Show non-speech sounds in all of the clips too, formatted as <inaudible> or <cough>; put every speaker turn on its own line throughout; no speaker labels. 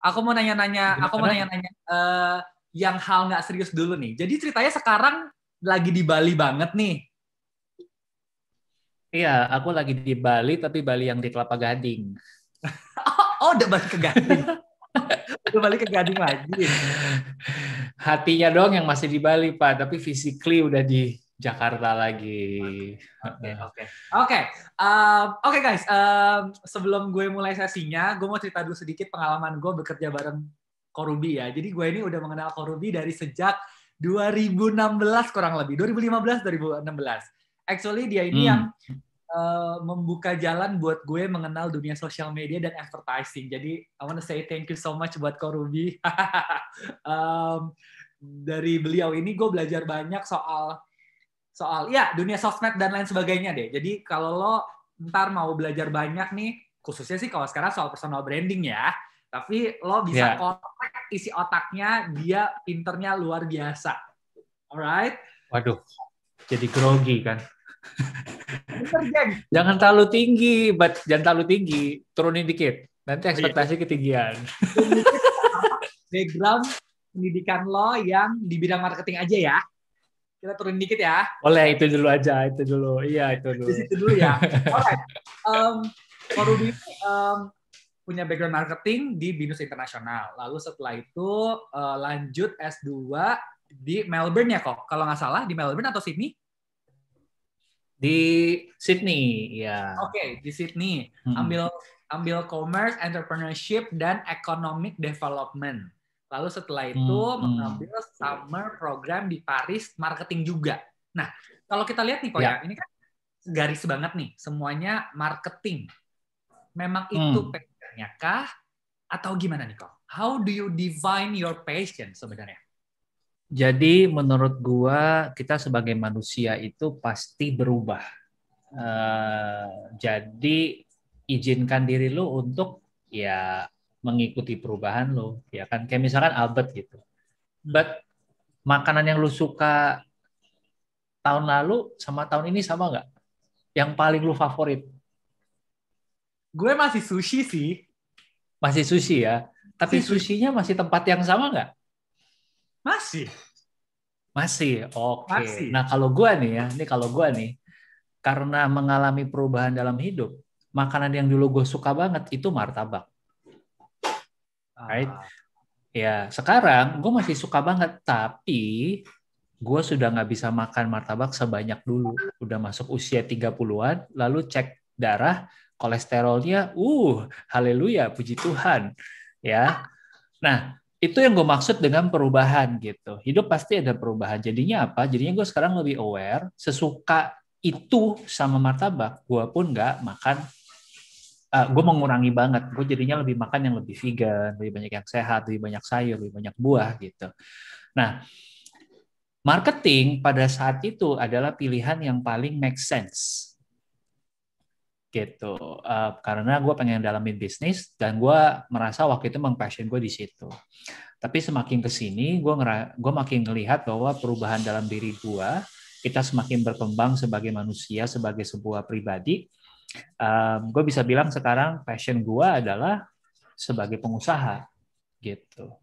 Aku mau nanya-nanya, aku mau nanya-nanya uh, yang hal nggak serius dulu nih. Jadi ceritanya sekarang lagi di Bali banget nih. Iya, aku lagi di Bali tapi Bali yang di Kelapa Gading. <laughs> oh, udah balik ke Gading. <laughs> udah balik ke Gading lagi. Hatinya dong yang masih di Bali, Pak, tapi fisikly udah di Jakarta lagi. Oke, oke. Oke, um, oke guys. Um, sebelum gue mulai sesinya, gue mau cerita dulu sedikit pengalaman gue bekerja bareng Korubi ya. Jadi gue ini udah mengenal Korubi dari sejak 2016 kurang lebih. 2015, 2016. Actually dia ini hmm. yang uh, membuka jalan buat gue mengenal dunia sosial media dan advertising. Jadi I wanna say thank you so much buat Korubi. <laughs> um, dari beliau ini gue belajar banyak soal soal ya dunia sosmed dan lain sebagainya deh. Jadi kalau lo ntar mau belajar banyak nih, khususnya sih kalau sekarang soal personal branding ya, tapi lo bisa yeah. kontak isi otaknya, dia pinternya luar biasa. Alright? Waduh, jadi grogi kan. jangan terlalu tinggi, but jangan terlalu tinggi, turunin dikit. Nanti oh, iya. ekspektasi ketinggian. Background pendidikan lo yang di bidang marketing aja ya kita turun dikit ya. Boleh itu dulu aja, itu dulu. Iya, itu dulu. itu dulu ya. <laughs> Alright. Um, um, punya background marketing di Binus Internasional. Lalu setelah itu uh, lanjut S2 di Melbourne ya kok. Kalau nggak salah di Melbourne atau Sydney? Di Sydney, ya. Oke, okay, di Sydney. Hmm. Ambil ambil commerce, entrepreneurship dan economic development. Lalu setelah hmm, itu hmm. mengambil summer program di Paris marketing juga. Nah, kalau kita lihat nih, Pak, yeah. ya, ini kan garis banget nih, semuanya marketing. Memang hmm. itu passionnya kah? Atau gimana nih, Ko? How do you define your passion sebenarnya? Jadi menurut gua kita sebagai manusia itu pasti berubah. Uh, jadi izinkan diri lu untuk ya mengikuti perubahan lo ya kan kayak misalkan Albert gitu but makanan yang lu suka tahun lalu sama tahun ini sama nggak yang paling lu favorit gue masih sushi sih masih sushi ya tapi sushi. sushinya masih tempat yang sama nggak masih masih oke okay. nah kalau gue nih ya ini kalau gue nih karena mengalami perubahan dalam hidup makanan yang dulu gue suka banget itu martabak right? Ya sekarang gue masih suka banget, tapi gue sudah nggak bisa makan martabak sebanyak dulu. Udah masuk usia 30-an, lalu cek darah, kolesterolnya, uh, haleluya, puji Tuhan. Ya, Nah, itu yang gue maksud dengan perubahan gitu. Hidup pasti ada perubahan. Jadinya apa? Jadinya gue sekarang lebih aware, sesuka itu sama martabak, gue pun nggak makan uh, eh, gue mengurangi banget gue jadinya lebih makan yang lebih vegan lebih banyak yang sehat lebih banyak sayur lebih banyak buah gitu nah marketing pada saat itu adalah pilihan yang paling make sense gitu uh, karena gue pengen dalamin bisnis dan gue merasa waktu itu memang passion gue di situ tapi semakin kesini gue gue makin ngelihat bahwa perubahan dalam diri gue kita semakin berkembang sebagai manusia sebagai sebuah pribadi um, gue bisa bilang sekarang passion gue adalah sebagai pengusaha gitu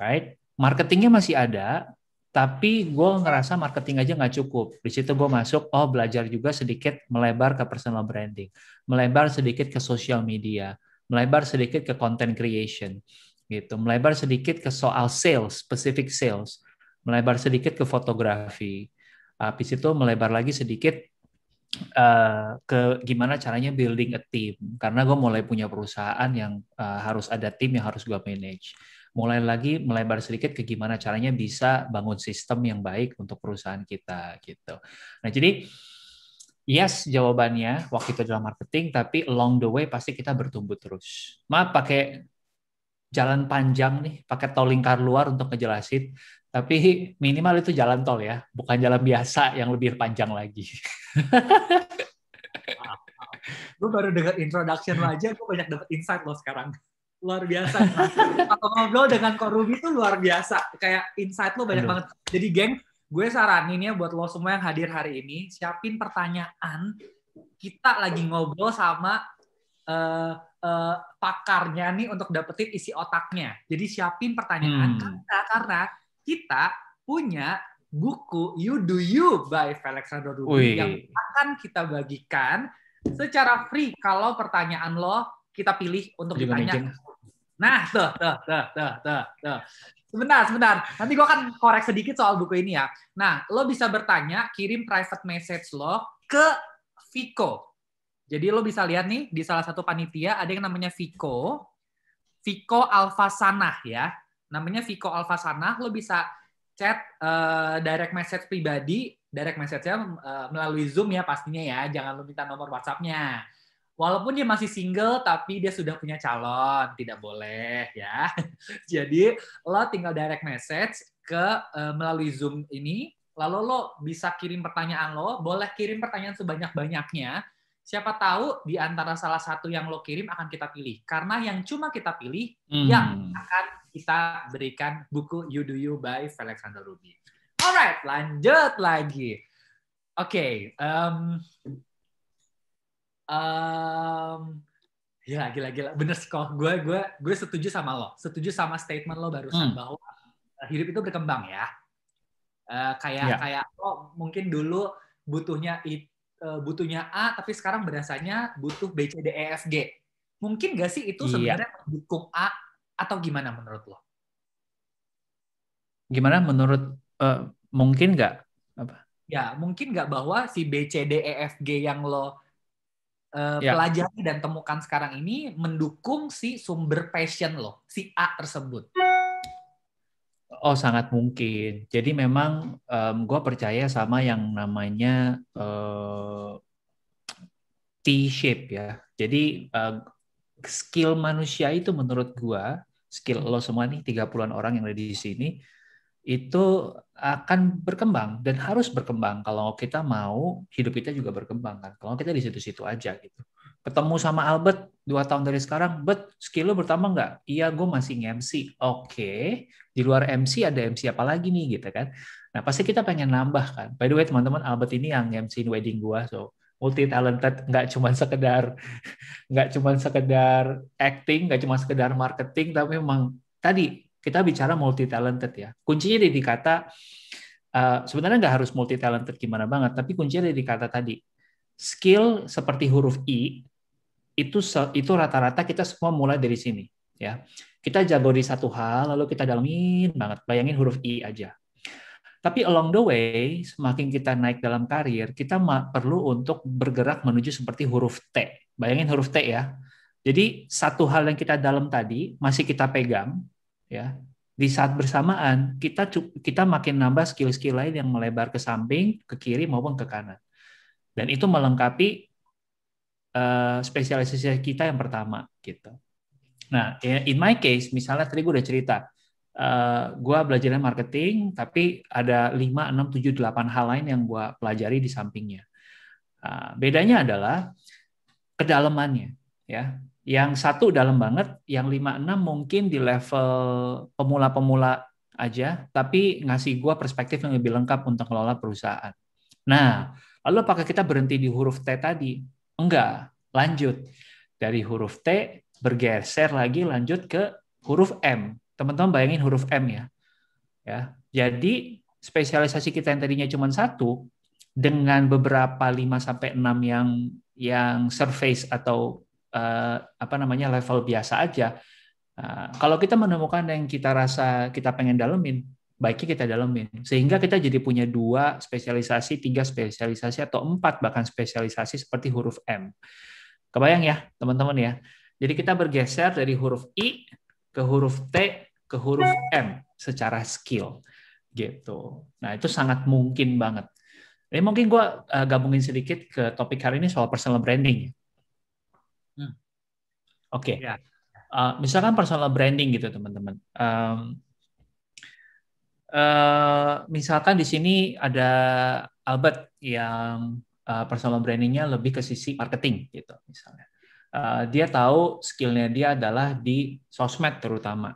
right marketingnya masih ada tapi gue ngerasa marketing aja nggak cukup di situ gue masuk oh belajar juga sedikit melebar ke personal branding melebar sedikit ke social media melebar sedikit ke content creation gitu melebar sedikit ke soal sales specific sales melebar sedikit ke fotografi habis itu melebar lagi sedikit uh, ke gimana caranya building a team karena gue mulai punya perusahaan yang uh, harus ada tim yang harus gue manage mulai lagi melebar sedikit ke gimana caranya bisa bangun sistem yang baik untuk perusahaan kita gitu nah jadi Yes, jawabannya waktu itu dalam marketing, tapi along the way pasti kita bertumbuh terus. Maaf pakai jalan panjang nih, pakai tol lingkar luar untuk ngejelasin. Tapi minimal itu jalan tol ya, bukan jalan biasa yang lebih panjang lagi. Gue baru dengar introduction lo aja, gue banyak dapat insight lo sekarang. Luar biasa. Kalau ngobrol dengan Korubi itu luar biasa. Kayak insight lo banyak banget. Jadi geng, gue saranin ya buat lo semua yang hadir hari ini, siapin pertanyaan. Kita lagi ngobrol sama eh, eh, pakarnya nih untuk dapetin isi otaknya. Jadi siapin pertanyaan hmm. karena, karena kita punya buku You Do You by Alexander Rubin yang akan kita bagikan secara free kalau pertanyaan lo kita pilih untuk Jadi ditanya. Mungkin. Nah, tuh, tuh, tuh, tuh, tuh, tuh. Sebentar, sebentar. Nanti gue akan korek sedikit soal buku ini ya. Nah, lo bisa bertanya, kirim private message lo ke Viko. Jadi lo bisa lihat nih, di salah satu panitia ada yang namanya Viko. Viko Alfasanah ya namanya Vico Alfasana lo bisa chat uh, direct message pribadi direct message-nya uh, melalui Zoom ya pastinya ya jangan lo minta nomor WhatsApp-nya walaupun dia masih single tapi dia sudah punya calon tidak boleh ya <laughs> jadi lo tinggal direct message ke uh, melalui Zoom ini lalu lo bisa kirim pertanyaan lo boleh kirim pertanyaan sebanyak banyaknya siapa tahu di antara salah satu yang lo kirim akan kita pilih karena yang cuma kita pilih hmm. yang akan kita berikan buku You Do You by Felix Ruby. Alright, lanjut lagi. Oke, okay, um, um, ya gila gila bener sih kok gue gue gue setuju sama lo, setuju sama statement lo barusan hmm. bahwa eh, hidup itu berkembang ya. Uh, kayak yeah. kayak lo mungkin dulu butuhnya itu Eh, butuhnya A tapi sekarang berasanya butuh B C D E F G. Mungkin gak sih itu iya. sebenarnya iya. mendukung A atau gimana menurut lo? Gimana menurut uh, mungkin nggak Ya mungkin nggak bahwa si B C D E F G yang lo uh, ya. pelajari dan temukan sekarang ini mendukung si sumber passion lo, si A tersebut. Oh, sangat mungkin. Jadi memang um, gue percaya sama yang namanya uh, T-shape ya. Jadi uh, skill manusia itu menurut gue, skill lo semua nih tiga an orang yang ada di sini, itu akan berkembang dan harus berkembang kalau kita mau hidup kita juga berkembang kan. Kalau kita di situ-situ aja gitu. Ketemu sama Albert dua tahun dari sekarang, bet skill lo bertambah nggak? Iya, gue masih MC. Oke, okay. di luar MC ada MC apa lagi nih gitu kan? Nah pasti kita pengen nambah kan. By the way teman-teman, Albert ini yang MC wedding gue, so multi talented nggak cuma sekedar <laughs> nggak cuma sekedar acting nggak cuma sekedar marketing tapi memang tadi kita bicara multi talented ya. Kuncinya di kata uh, sebenarnya nggak harus multi talented gimana banget, tapi kuncinya di kata tadi skill seperti huruf i itu itu rata-rata kita semua mulai dari sini ya. Kita jago di satu hal lalu kita dalamin banget. Bayangin huruf i aja. Tapi along the way, semakin kita naik dalam karir, kita perlu untuk bergerak menuju seperti huruf T. Bayangin huruf T ya. Jadi satu hal yang kita dalam tadi masih kita pegang, ya di saat bersamaan kita kita makin nambah skill-skill lain yang melebar ke samping, ke kiri maupun ke kanan. Dan itu melengkapi uh, spesialisasi kita yang pertama gitu. Nah, ya, in my case misalnya tadi gue udah cerita Uh, eh, gue belajarnya marketing, tapi ada 5, 6, 7, 8 hal lain yang gue pelajari di sampingnya. Uh, bedanya adalah kedalamannya. ya yang satu dalam banget, yang lima enam mungkin di level pemula-pemula aja, tapi ngasih gue perspektif yang lebih lengkap untuk ngelola perusahaan. Nah, lalu apakah kita berhenti di huruf T tadi? Enggak, lanjut. Dari huruf T bergeser lagi lanjut ke huruf M. Teman-teman bayangin huruf M ya. ya. Jadi spesialisasi kita yang tadinya cuma satu, dengan beberapa lima sampai enam yang yang surface atau Eh, apa namanya level biasa aja. Eh, kalau kita menemukan yang kita rasa kita pengen dalemin, baiknya kita dalemin sehingga kita jadi punya dua spesialisasi, tiga spesialisasi atau empat bahkan spesialisasi seperti huruf M. Kebayang ya teman-teman ya. Jadi kita bergeser dari huruf I ke huruf T ke huruf M secara skill gitu. Nah itu sangat mungkin banget. Ini mungkin gue eh, gabungin sedikit ke topik hari ini soal personal branding. Oke. Okay. Ya. Uh, eh, misalkan personal branding gitu teman-teman. Um, uh, misalkan di sini ada Albert yang uh, personal brandingnya lebih ke sisi marketing gitu misalnya. Uh, dia tahu skillnya dia adalah di sosmed terutama.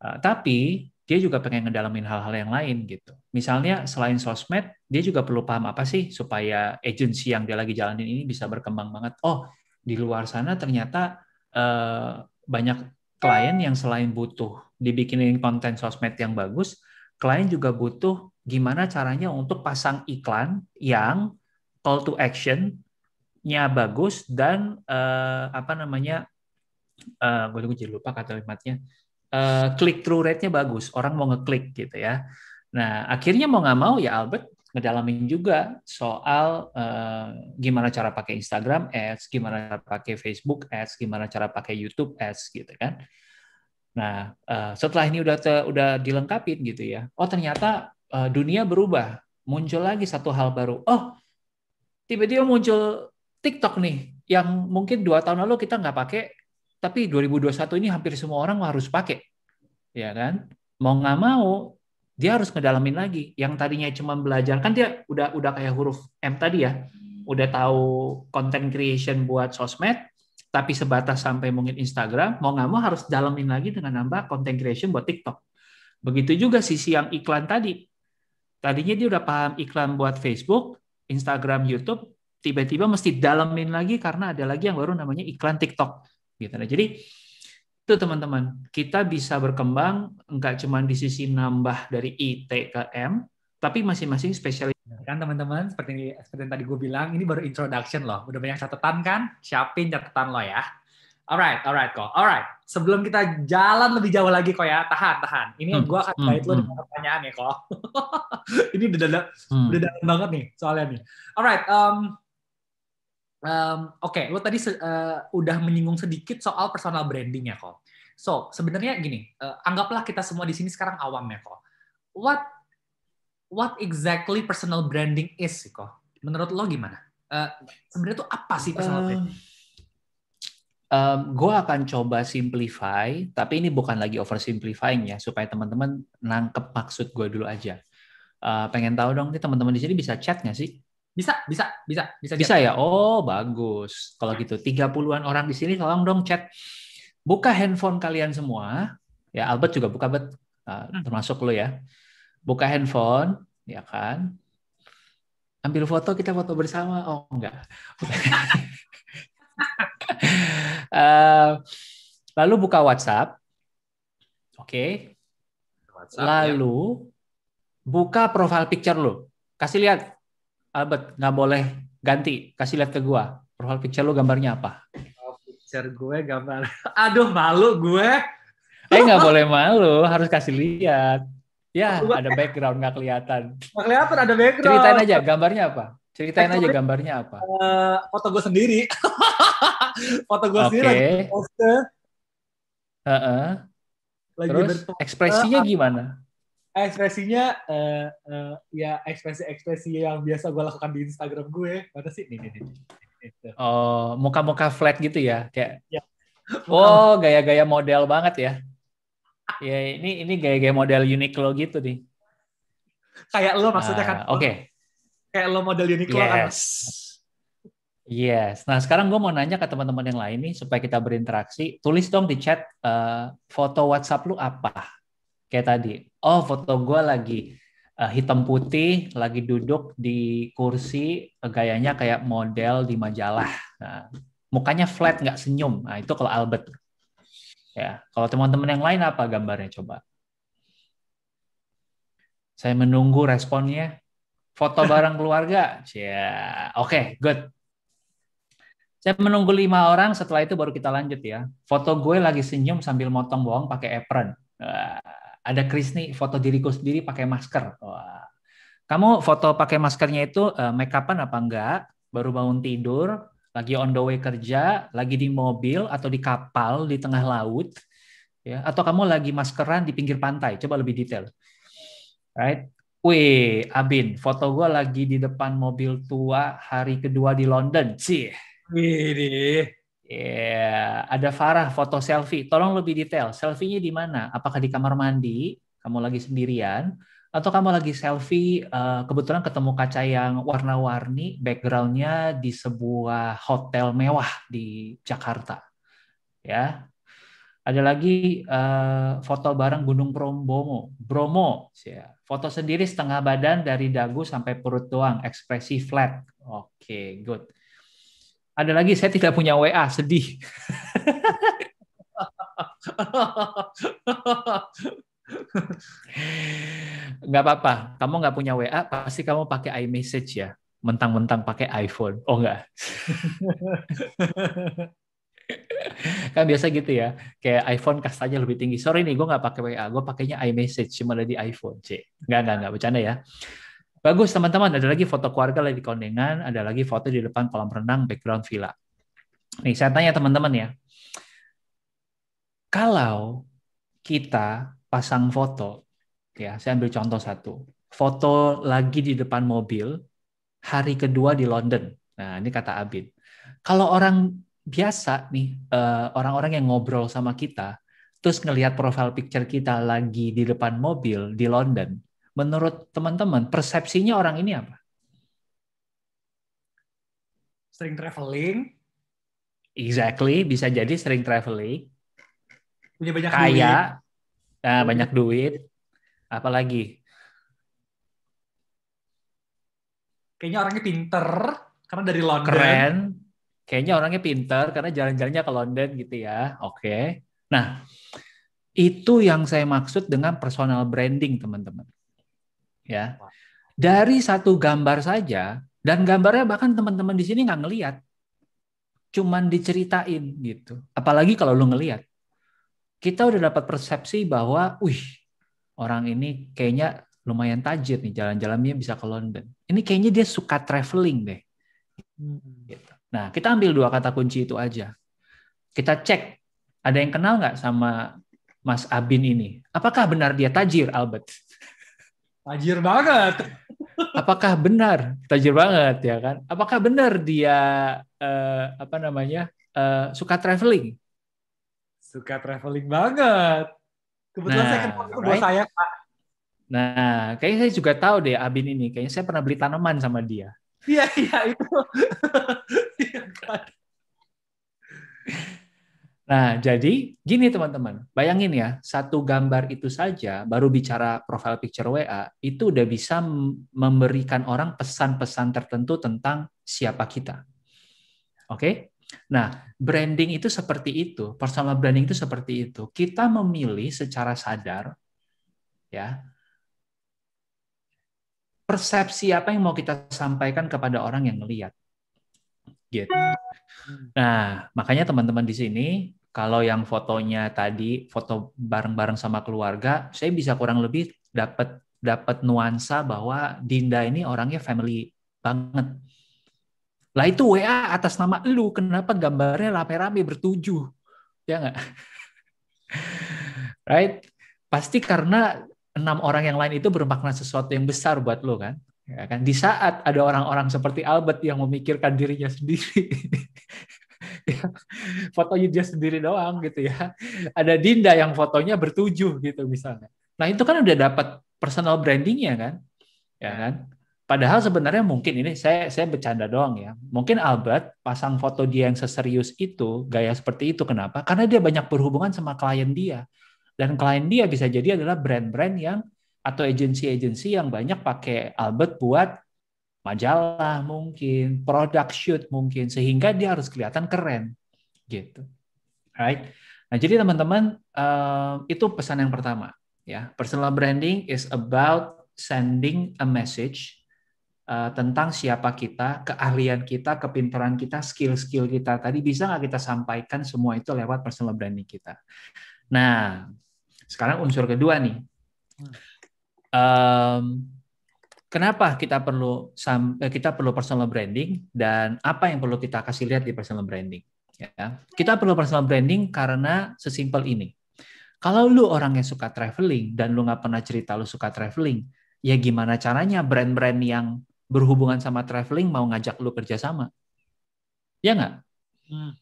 Uh, tapi dia juga pengen ngedalamin hal-hal yang lain gitu. Misalnya selain sosmed, dia juga perlu paham apa sih supaya agensi yang dia lagi jalanin ini bisa berkembang banget. Oh, di luar sana ternyata Eh, banyak klien yang selain butuh dibikinin konten sosmed yang bagus, klien juga butuh gimana caranya untuk pasang iklan yang call to action-nya bagus dan uh, apa namanya, uh, eh, gue jadi lupa kata kalimatnya, uh, click through rate-nya bagus, orang mau ngeklik gitu ya. Nah akhirnya mau nggak mau ya Albert ngedalamin juga soal uh, gimana cara pakai Instagram Ads, gimana cara pakai Facebook Ads, gimana cara pakai YouTube Ads gitu kan. Nah, uh, setelah ini udah udah dilengkapi gitu ya. Oh, ternyata uh, dunia berubah. Muncul lagi satu hal baru. Oh, tiba-tiba muncul TikTok nih yang mungkin dua tahun lalu kita nggak pakai, tapi 2021 ini hampir semua orang harus pakai. Ya kan? Mau nggak mau dia harus ngedalamin lagi yang tadinya cuma belajar kan dia udah udah kayak huruf M tadi ya hmm. udah tahu content creation buat sosmed tapi sebatas sampai mungkin Instagram mau nggak mau harus dalamin lagi dengan nambah content creation buat TikTok begitu juga sisi yang iklan tadi tadinya dia udah paham iklan buat Facebook Instagram YouTube tiba-tiba mesti dalamin lagi karena ada lagi yang baru namanya iklan TikTok gitu nah jadi itu teman-teman kita bisa berkembang nggak cuma di sisi nambah dari IT ke M tapi masing-masing spesialis iya. kan teman-teman seperti seperti yang tadi gue bilang ini baru introduction loh udah banyak catatan kan siapin catatan lo ya alright alright kok alright sebelum kita jalan lebih jauh lagi kok ya tahan tahan ini hmm, gue akan hmm, kait lo dengan hmm. pertanyaan ya kok <laughs> ini udah udah, hmm. udah dalam banget nih soalnya nih alright um, um, oke, okay, lo tadi uh, udah menyinggung sedikit soal personal brandingnya kok. So sebenarnya gini, uh, anggaplah kita semua di sini sekarang awam ya, kok. What what exactly personal branding is, kok? Menurut lo gimana? Uh, sebenarnya tuh apa sih personal uh, branding? Um, gue akan coba simplify, tapi ini bukan lagi oversimplifying ya, supaya teman-teman nangkep maksud gue dulu aja. Uh, pengen tahu dong, nih teman-teman di sini bisa chat nggak sih? Bisa, bisa, bisa, bisa. Bisa ya. Oh, bagus. Kalau gitu 30-an orang di sini tolong dong chat. Buka handphone kalian semua. Ya, Albert juga buka, bet nah, hmm. termasuk lo ya. Buka handphone, ya kan? Ambil foto, kita foto bersama. Oh, enggak. uh, <laughs> lalu buka WhatsApp. Oke. Okay. Ya. lalu ya. buka profile picture lo. Kasih lihat Albert ah, nggak boleh ganti kasih lihat ke gue profile picture lu gambarnya apa oh, picture gue gambar <laughs> aduh malu gue eh nggak boleh malu harus kasih lihat ya ada background nggak kelihatan nggak kelihatan ada background ceritain aja gambarnya apa ceritain aja gambarnya apa uh, foto gue sendiri <laughs> foto gue okay. sendiri lagi poster uh -uh. lagi Terus ekspresinya eh, eh. gimana ekspresinya uh, uh, ya ekspresi-ekspresi yang biasa gue lakukan di Instagram gue mana sih nih nih nih oh muka-muka flat gitu ya kayak ya. oh gaya-gaya model banget ya ya ini ini gaya-gaya model Uniqlo gitu nih kayak lo maksudnya ah, kan oke okay. kayak lo model Uniqlo kan? yes. kan Yes. Nah sekarang gue mau nanya ke teman-teman yang lain nih supaya kita berinteraksi. Tulis dong di chat uh, foto WhatsApp lu apa? kayak tadi oh foto gue lagi uh, hitam putih lagi duduk di kursi eh, gayanya kayak model di majalah nah, mukanya flat nggak senyum nah itu kalau Albert ya kalau teman-teman yang lain apa gambarnya coba saya menunggu responnya foto <laughs> bareng keluarga ya oke okay, good saya menunggu lima orang, setelah itu baru kita lanjut ya. Foto gue lagi senyum sambil motong bawang pakai apron ada nih foto diriku sendiri pakai masker. Wah. Kamu foto pakai maskernya itu uh, eh, make upan apa enggak? Baru bangun tidur, lagi on the way kerja, lagi di mobil atau di kapal di tengah laut, ya? Atau kamu lagi maskeran di pinggir pantai? Coba lebih detail. Right? Wih, Abin, foto gue lagi di depan mobil tua hari kedua di London. sih. Wih, Yeah, ada Farah foto selfie. Tolong lebih detail. Selfie-nya di mana? Apakah di kamar mandi? Kamu lagi sendirian? Atau kamu lagi selfie? Eh, kebetulan ketemu kaca yang warna-warni, backgroundnya di sebuah hotel mewah di Jakarta. Ya, ada lagi eh, foto bareng Gunung Bromo. Bromo, ya. foto sendiri setengah badan dari dagu sampai perut doang, ekspresi flat. Oke, okay, good. Ada lagi saya tidak punya WA, sedih. nggak apa-apa, kamu nggak punya WA, pasti kamu pakai iMessage ya. Mentang-mentang pakai iPhone. Oh enggak. kan biasa gitu ya kayak iPhone kastanya lebih tinggi sorry nih gue nggak pakai WA gue pakainya iMessage cuma ada di iPhone c nggak nggak nggak bercanda ya Bagus teman-teman, ada lagi foto keluarga lagi di kondengan, ada lagi foto di depan kolam renang background villa. Nih, saya tanya teman-teman ya. Kalau kita pasang foto, ya, saya ambil contoh satu. Foto lagi di depan mobil, hari kedua di London. Nah, ini kata Abid. Kalau orang biasa nih, eh, orang-orang yang ngobrol sama kita, terus ngelihat profile picture kita lagi di depan mobil di London, Menurut teman-teman, persepsinya orang ini apa? Sering traveling. Exactly, bisa jadi sering traveling. Punya banyak kaya, duit. Nah, banyak duit. Apalagi? Kayaknya orangnya pinter karena dari London. Keren. Kayaknya orangnya pinter karena jalan-jalannya ke London gitu ya. Oke. Okay. Nah, itu yang saya maksud dengan personal branding, teman-teman ya dari satu gambar saja dan gambarnya bahkan teman-teman di sini nggak ngelihat cuman diceritain gitu apalagi kalau lu ngelihat kita udah dapat persepsi bahwa wih orang ini kayaknya lumayan tajir nih jalan-jalannya bisa ke London ini kayaknya dia suka traveling deh
hmm. gitu.
nah kita ambil dua kata kunci itu aja kita cek ada yang kenal nggak sama Mas Abin ini apakah benar dia tajir Albert Tajir banget. Apakah benar tajir banget ya kan? Apakah benar dia uh, apa namanya uh, suka traveling? Suka traveling banget. Kebetulan nah, saya kenal right? saya Pak. Nah, kayaknya saya juga tahu deh Abin ini. Kayaknya saya pernah beli tanaman sama dia. Iya, iya itu. <laughs> Iya, Nah, jadi gini teman-teman, bayangin ya, satu gambar itu saja, baru bicara profile picture WA, itu udah bisa memberikan orang pesan-pesan tertentu tentang siapa kita. Oke? Okay? Nah, branding itu seperti itu, personal branding itu seperti itu. Kita memilih secara sadar, ya, persepsi apa yang mau kita sampaikan kepada orang yang melihat gitu. Hmm. Nah, makanya teman-teman di sini kalau yang fotonya tadi foto bareng-bareng sama keluarga, saya bisa kurang lebih dapat dapat nuansa bahwa Dinda ini orangnya family banget. Lah itu WA atas nama lu, kenapa gambarnya rame-rame bertujuh? Ya nggak? <laughs> right? Pasti karena enam orang yang lain itu bermakna sesuatu yang besar buat lo kan? Ya kan? Di saat ada orang-orang seperti Albert yang memikirkan dirinya sendiri, <laughs> ya, fotonya dia sendiri doang gitu ya. Ada Dinda yang fotonya bertujuh gitu misalnya. Nah itu kan udah dapat personal brandingnya kan, ya kan. Padahal sebenarnya mungkin ini saya saya bercanda doang ya. Mungkin Albert pasang foto dia yang seserius itu, gaya seperti itu kenapa? Karena dia banyak berhubungan sama klien dia. Dan klien dia bisa jadi adalah brand-brand yang atau agensi-agensi yang banyak pakai Albert buat majalah mungkin, produk shoot mungkin sehingga dia harus kelihatan keren gitu. Right? Nah, jadi teman-teman eh, itu pesan yang pertama ya. Personal branding is about sending a message eh, tentang siapa kita, keahlian kita, kepintaran kita, skill-skill kita tadi bisa nggak kita sampaikan semua itu lewat personal branding kita. Nah, sekarang unsur kedua nih. Hmm um, kenapa kita perlu eh, kita perlu personal branding dan apa yang perlu kita kasih lihat di personal branding. Ya. Kita perlu personal branding karena sesimpel ini. Kalau lu orang yang suka traveling dan lu nggak pernah cerita lu suka traveling, ya gimana caranya brand-brand yang berhubungan sama traveling mau ngajak lu kerjasama? Ya nggak? Hmm.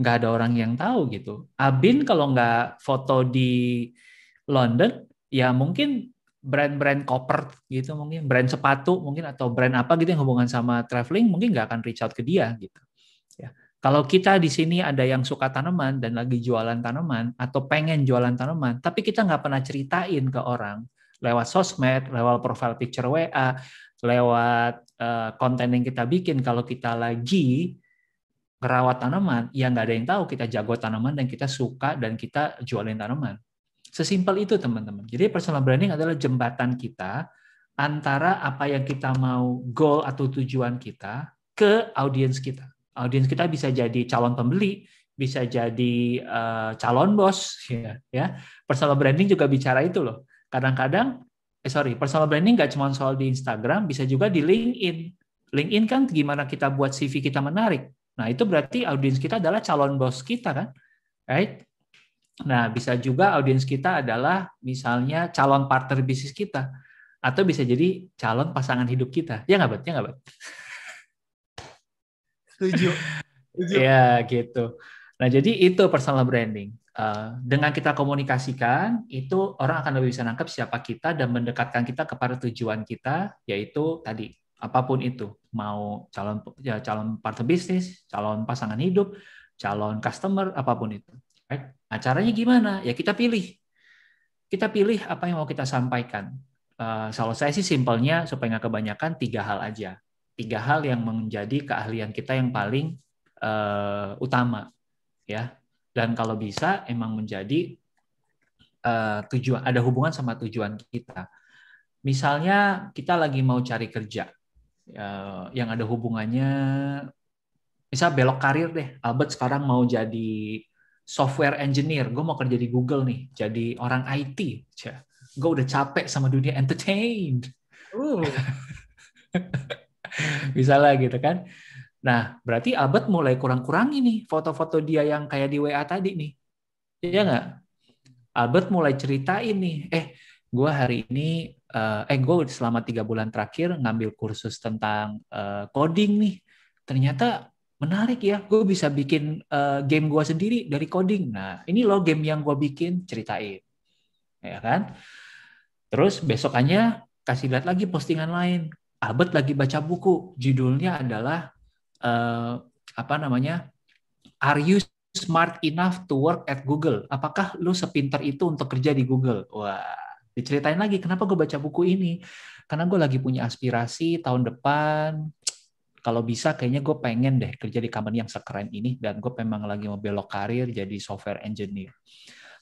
Nggak ada orang yang tahu gitu. Abin kalau nggak foto di London, ya mungkin brand-brand koper gitu mungkin brand sepatu mungkin atau brand apa gitu yang hubungan sama traveling mungkin nggak akan reach out ke dia gitu ya kalau kita di sini ada yang suka tanaman dan lagi jualan tanaman atau pengen jualan tanaman tapi kita nggak pernah ceritain ke orang lewat sosmed lewat profile picture wa lewat uh, konten yang kita bikin kalau kita lagi ngerawat tanaman ya nggak ada yang tahu kita jago tanaman dan kita suka dan kita jualin tanaman Sesimpel itu teman-teman. Jadi personal branding adalah jembatan kita antara apa yang kita mau goal atau tujuan kita ke audiens kita. Audiens kita bisa jadi calon pembeli, bisa jadi uh, calon bos, <laughs> ya, ya. Personal branding juga bicara itu loh. Kadang-kadang, eh sorry, personal branding nggak cuma soal di Instagram, bisa juga di LinkedIn. LinkedIn kan gimana kita buat CV kita menarik. Nah itu berarti audiens kita adalah calon bos kita kan, right? Nah, bisa juga audiens kita adalah misalnya calon partner bisnis kita atau bisa jadi calon pasangan hidup kita. Ya nggak, Bet? Ya nggak, Bet? Setuju. Setuju. Iya, gitu. Nah, jadi itu personal branding. Uh, dengan kita komunikasikan, itu orang akan lebih bisa nangkep siapa kita dan mendekatkan kita kepada tujuan kita, yaitu tadi apapun itu, mau calon ya, calon partner bisnis, calon pasangan hidup, calon customer, apapun itu. Right? Acaranya gimana? Ya kita pilih. Kita pilih apa yang mau kita sampaikan. Eh, kalau saya sih simpelnya supaya nggak kebanyakan tiga hal aja. Tiga hal yang menjadi keahlian kita yang paling uh, utama, ya. Dan kalau bisa emang menjadi uh, eh, tujuan ada hubungan sama tujuan kita. Misalnya kita lagi mau cari kerja uh, yang ada hubungannya, misal belok karir deh. Albert sekarang mau jadi software engineer, gue mau kerja di Google nih, jadi orang IT. Gue udah capek sama dunia entertain.
<laughs>
Bisa lah gitu kan. Nah, berarti Albert mulai kurang-kurangi nih foto-foto dia yang kayak di WA tadi nih. Iya nggak? Albert mulai ceritain nih, eh, gue hari ini, eh, eh gue selama tiga bulan terakhir ngambil kursus tentang eh, coding nih. Ternyata menarik ya, gue bisa bikin uh, game gue sendiri dari coding. Nah, ini loh game yang gue bikin, ceritain. Ya kan? Terus besokannya kasih lihat lagi postingan lain. Albert lagi baca buku, judulnya adalah uh, apa namanya? Are you smart enough to work at Google? Apakah lu sepinter itu untuk kerja di Google? Wah, diceritain lagi kenapa gue baca buku ini. Karena gue lagi punya aspirasi tahun depan kalau bisa kayaknya gue pengen deh kerja di company yang sekeren ini dan gue memang lagi mau belok karir jadi software engineer.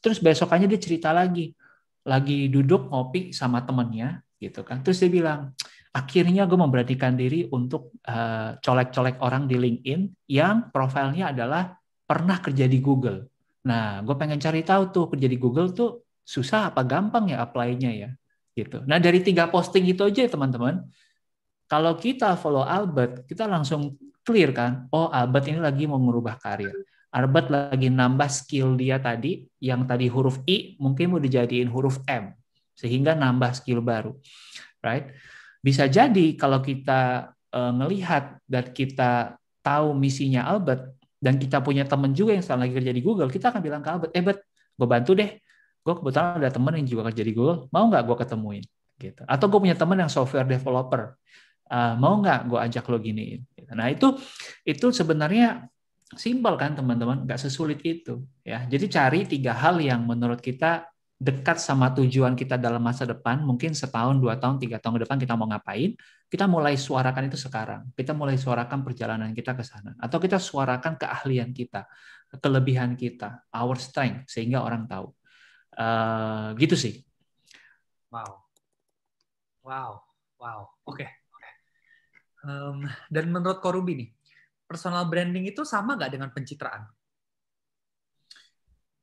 Terus besokannya dia cerita lagi, lagi duduk ngopi sama temennya gitu kan. Terus dia bilang, akhirnya gue memberanikan diri untuk eh, colek-colek uh, orang di LinkedIn yang profilnya adalah pernah kerja di Google. Nah, gue pengen cari tahu tuh kerja di Google tuh susah apa gampang ya apply-nya ya gitu. Nah dari tiga posting itu aja teman-teman, kalau kita follow Albert, kita langsung clear kan, oh Albert ini lagi mau merubah karir. Albert lagi nambah skill dia tadi, yang tadi huruf I mungkin mau dijadiin huruf M, sehingga nambah skill baru. Right? Bisa jadi kalau kita uh, ngelihat dan kita tahu misinya Albert, dan kita punya temen juga yang sekarang lagi kerja di Google, kita akan bilang ke Albert, eh Bert, gue bantu deh. Gue kebetulan ada temen yang juga kerja di Google, mau nggak gue ketemuin? gitu. Atau gue punya temen yang software developer, uh, mau nggak gue ajak lo gini gitu. nah itu itu sebenarnya simpel kan teman-teman nggak sesulit itu ya jadi cari tiga hal yang menurut kita dekat sama tujuan kita dalam masa depan mungkin setahun dua tahun tiga tahun ke depan kita mau ngapain kita mulai suarakan itu sekarang kita mulai suarakan perjalanan kita ke sana atau kita suarakan keahlian kita kelebihan kita our strength sehingga orang tahu uh, gitu sih wow wow wow oke okay Um, dan menurut Korubi nih, personal branding itu sama nggak dengan pencitraan?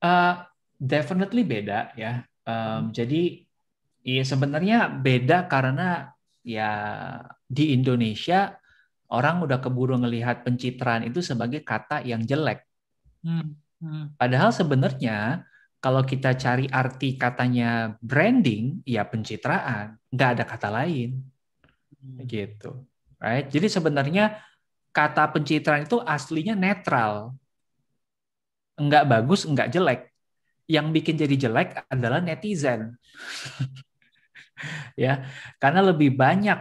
Uh, definitely beda ya. Um, jadi ya sebenarnya beda karena ya di Indonesia orang udah keburu ngelihat pencitraan itu sebagai kata yang jelek.
Hmm. Hmm.
Padahal sebenarnya kalau kita cari arti katanya branding, ya pencitraan, nggak ada kata lain, hmm. gitu. Right? Jadi sebenarnya kata pencitraan itu aslinya netral. Enggak bagus, enggak jelek. Yang bikin jadi jelek adalah netizen. <laughs> ya, karena lebih banyak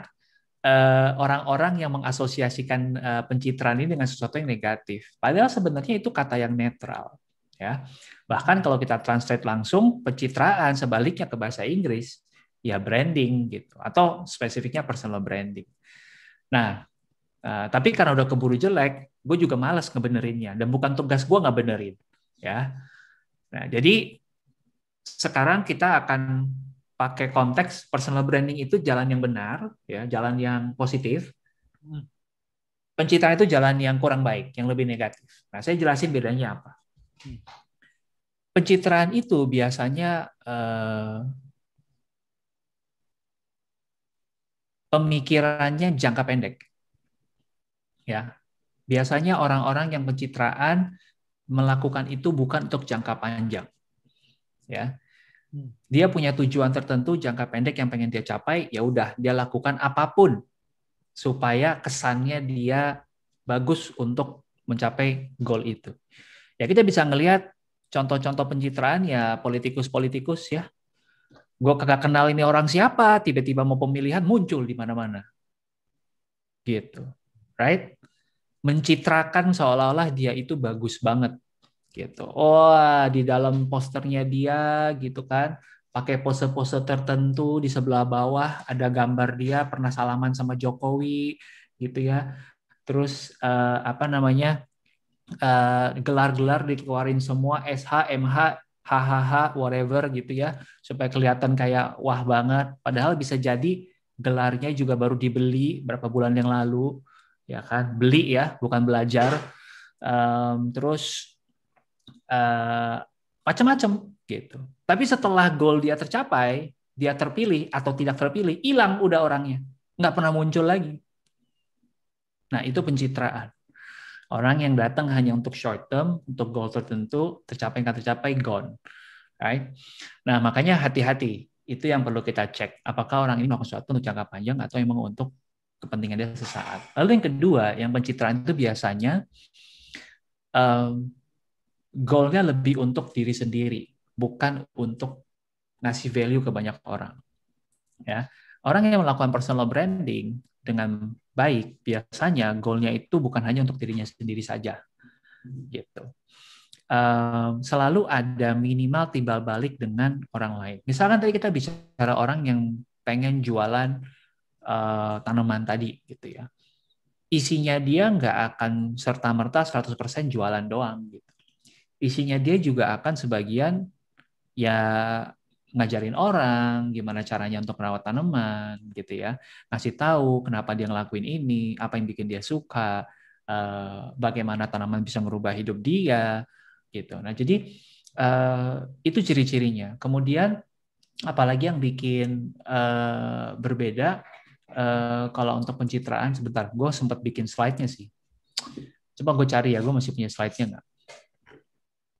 eh, orang-orang yang mengasosiasikan eh, pencitraan ini dengan sesuatu yang negatif. Padahal sebenarnya itu kata yang netral, ya. Bahkan kalau kita translate langsung pencitraan sebaliknya ke bahasa Inggris, ya branding gitu atau spesifiknya personal branding. Nah, uh, tapi karena udah keburu jelek, gue juga malas ngebenerinnya dan bukan tugas gue nggak benerin, ya. Nah, jadi sekarang kita akan pakai konteks personal branding itu jalan yang benar, ya, jalan yang positif. Hmm. Pencitraan itu jalan yang kurang baik, yang lebih negatif. Nah, saya jelasin bedanya apa. Hmm. Pencitraan itu biasanya eh, pemikirannya jangka pendek. Ya. Biasanya orang-orang yang pencitraan melakukan itu bukan untuk jangka panjang. Ya. Hmm. Dia punya tujuan tertentu jangka pendek yang pengen dia capai, ya udah dia lakukan apapun supaya kesannya dia bagus untuk mencapai goal itu. Ya kita bisa ngelihat contoh-contoh pencitraan ya politikus-politikus ya gue kagak kenal ini orang siapa, tiba-tiba mau pemilihan muncul di mana-mana. Gitu. Right? Mencitrakan seolah-olah dia itu bagus banget gitu. Oh, di dalam posternya dia gitu kan, pakai pose-pose tertentu di sebelah bawah ada gambar dia pernah salaman sama Jokowi gitu ya. Terus uh, apa namanya? Eh, gelar-gelar dikeluarin semua SH, MH, hahaha whatever gitu ya supaya kelihatan kayak wah banget padahal bisa jadi gelarnya juga baru dibeli berapa bulan yang lalu ya kan beli ya bukan belajar um, terus uh, eh, macam-macam gitu tapi setelah goal dia tercapai dia terpilih atau tidak terpilih hilang udah orangnya nggak pernah muncul lagi nah itu pencitraan Orang yang datang hanya untuk short term, untuk goal tertentu, tercapai nggak tercapai, gone. Right? Nah, makanya hati-hati. Itu yang perlu kita cek. Apakah orang ini melakukan sesuatu untuk jangka panjang atau memang untuk kepentingan dia sesaat. Lalu yang kedua, yang pencitraan itu biasanya um, goalnya lebih untuk diri sendiri, bukan untuk ngasih value ke banyak orang. Ya, orang yang melakukan personal branding dengan baik, biasanya goalnya itu bukan hanya untuk dirinya sendiri saja, gitu. Um, selalu ada minimal timbal balik dengan orang lain. Misalkan tadi kita bicara orang yang pengen jualan uh, tanaman tadi, gitu ya. Isinya dia nggak akan serta merta 100% jualan doang, gitu. Isinya dia juga akan sebagian ya ngajarin orang gimana caranya untuk merawat tanaman gitu ya ngasih tahu kenapa dia ngelakuin ini apa yang bikin dia suka eh, bagaimana tanaman bisa merubah hidup dia gitu nah jadi eh, itu ciri-cirinya kemudian apalagi yang bikin eh, berbeda kalau untuk pencitraan sebentar gue sempat bikin slide-nya sih coba gue cari ya gue masih punya slide-nya nggak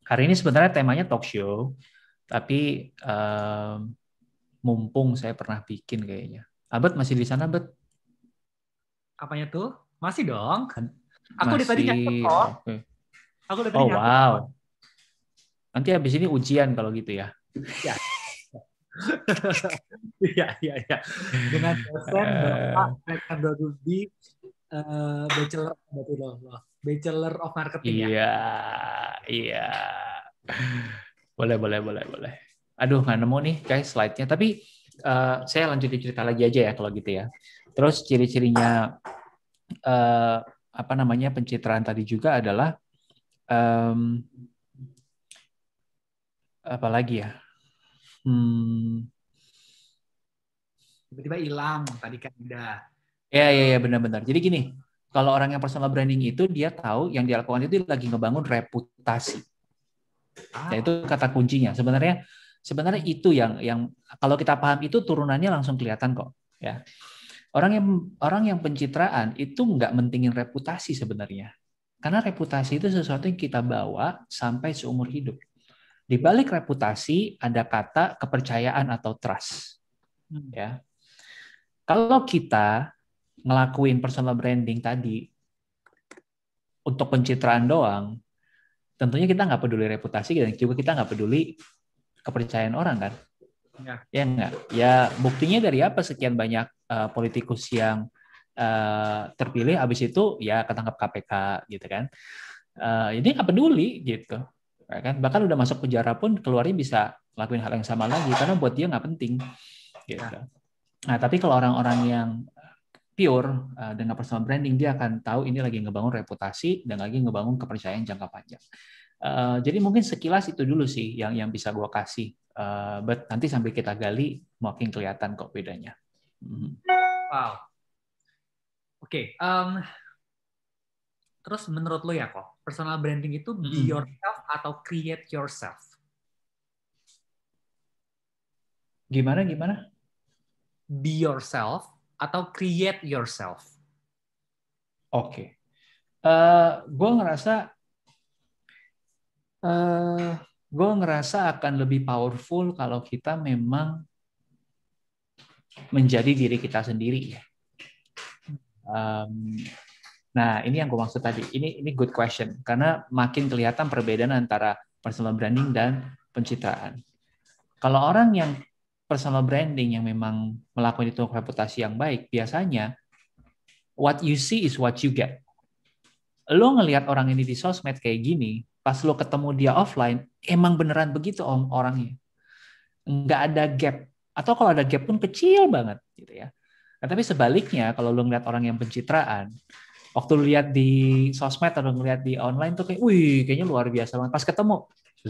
hari ini sebenarnya temanya talk show tapi um, mumpung saya pernah bikin kayaknya. Abad masih di sana, Abad? Apanya tuh? Masih dong. Aku masih... tadi nyatet kok. Aku udah Oh, wow. Kok. Nanti habis ini ujian kalau gitu ya. Ya.
Iya, iya, iya. Dengan dosen eh. Bapak
Alexander Dudi, Bachelor, eh, Bachelor of Marketing. Ya. Iya, iya. Boleh, boleh, boleh, boleh. Aduh, nggak nemu nih guys slide-nya. Tapi uh, saya lanjut cerita lagi aja ya kalau gitu ya. Terus ciri-cirinya uh, apa namanya pencitraan tadi juga adalah um, apa lagi ya? tiba hmm. Tiba-tiba hilang tadi kan udah. Ya, ya, ya benar-benar. Jadi gini, kalau orang yang personal branding itu dia tahu yang dia lakukan itu lagi ngebangun reputasi Ah. Nah, itu kata kuncinya. Sebenarnya sebenarnya itu yang yang kalau kita paham itu turunannya langsung kelihatan kok, ya. Orang yang orang yang pencitraan itu nggak mentingin reputasi sebenarnya. Karena reputasi itu sesuatu yang kita bawa sampai seumur hidup. Di balik reputasi ada kata kepercayaan atau trust. Hmm. Ya. Kalau kita ngelakuin personal branding tadi untuk pencitraan doang, tentunya kita nggak peduli reputasi dan juga kita nggak peduli kepercayaan orang kan ya, ya enggak ya buktinya dari apa sekian banyak uh, politikus yang uh, terpilih abis itu ya ketangkap KPK gitu kan uh, eh, ini nggak peduli gitu ya kan bahkan udah masuk penjara pun keluarnya bisa lakuin hal yang sama lagi karena buat dia nggak penting ya. gitu nah tapi kalau orang-orang yang pure uh, dengan personal branding dia akan tahu ini lagi ngebangun reputasi dan lagi ngebangun kepercayaan jangka panjang. Uh, jadi mungkin sekilas itu dulu sih yang yang bisa gue kasih. Uh, but nanti sambil kita gali makin kelihatan kok bedanya. Mm. Wow. Oke. Okay, um, terus menurut lo ya kok personal branding itu be mm. yourself atau create yourself? Gimana gimana? Be yourself atau create yourself? Oke, okay. uh, eh, gue ngerasa uh, eh, gue ngerasa akan lebih powerful kalau kita memang menjadi diri kita sendiri ya. Um, nah ini yang gue maksud tadi. Ini ini good question karena makin kelihatan perbedaan antara personal branding dan pencitraan. Kalau orang yang personal branding yang memang melakukan itu reputasi yang baik, biasanya what you see is what you get. Lo ngelihat orang ini di sosmed kayak gini, pas lo ketemu dia offline, emang beneran begitu om orangnya. Nggak ada gap. Atau kalau ada gap pun kecil banget gitu ya. Nah, tapi sebaliknya kalau lo ngeliat orang yang pencitraan, waktu lo lihat di sosmed atau ngeliat di online tuh kayak, wih kayaknya luar biasa banget. Pas ketemu,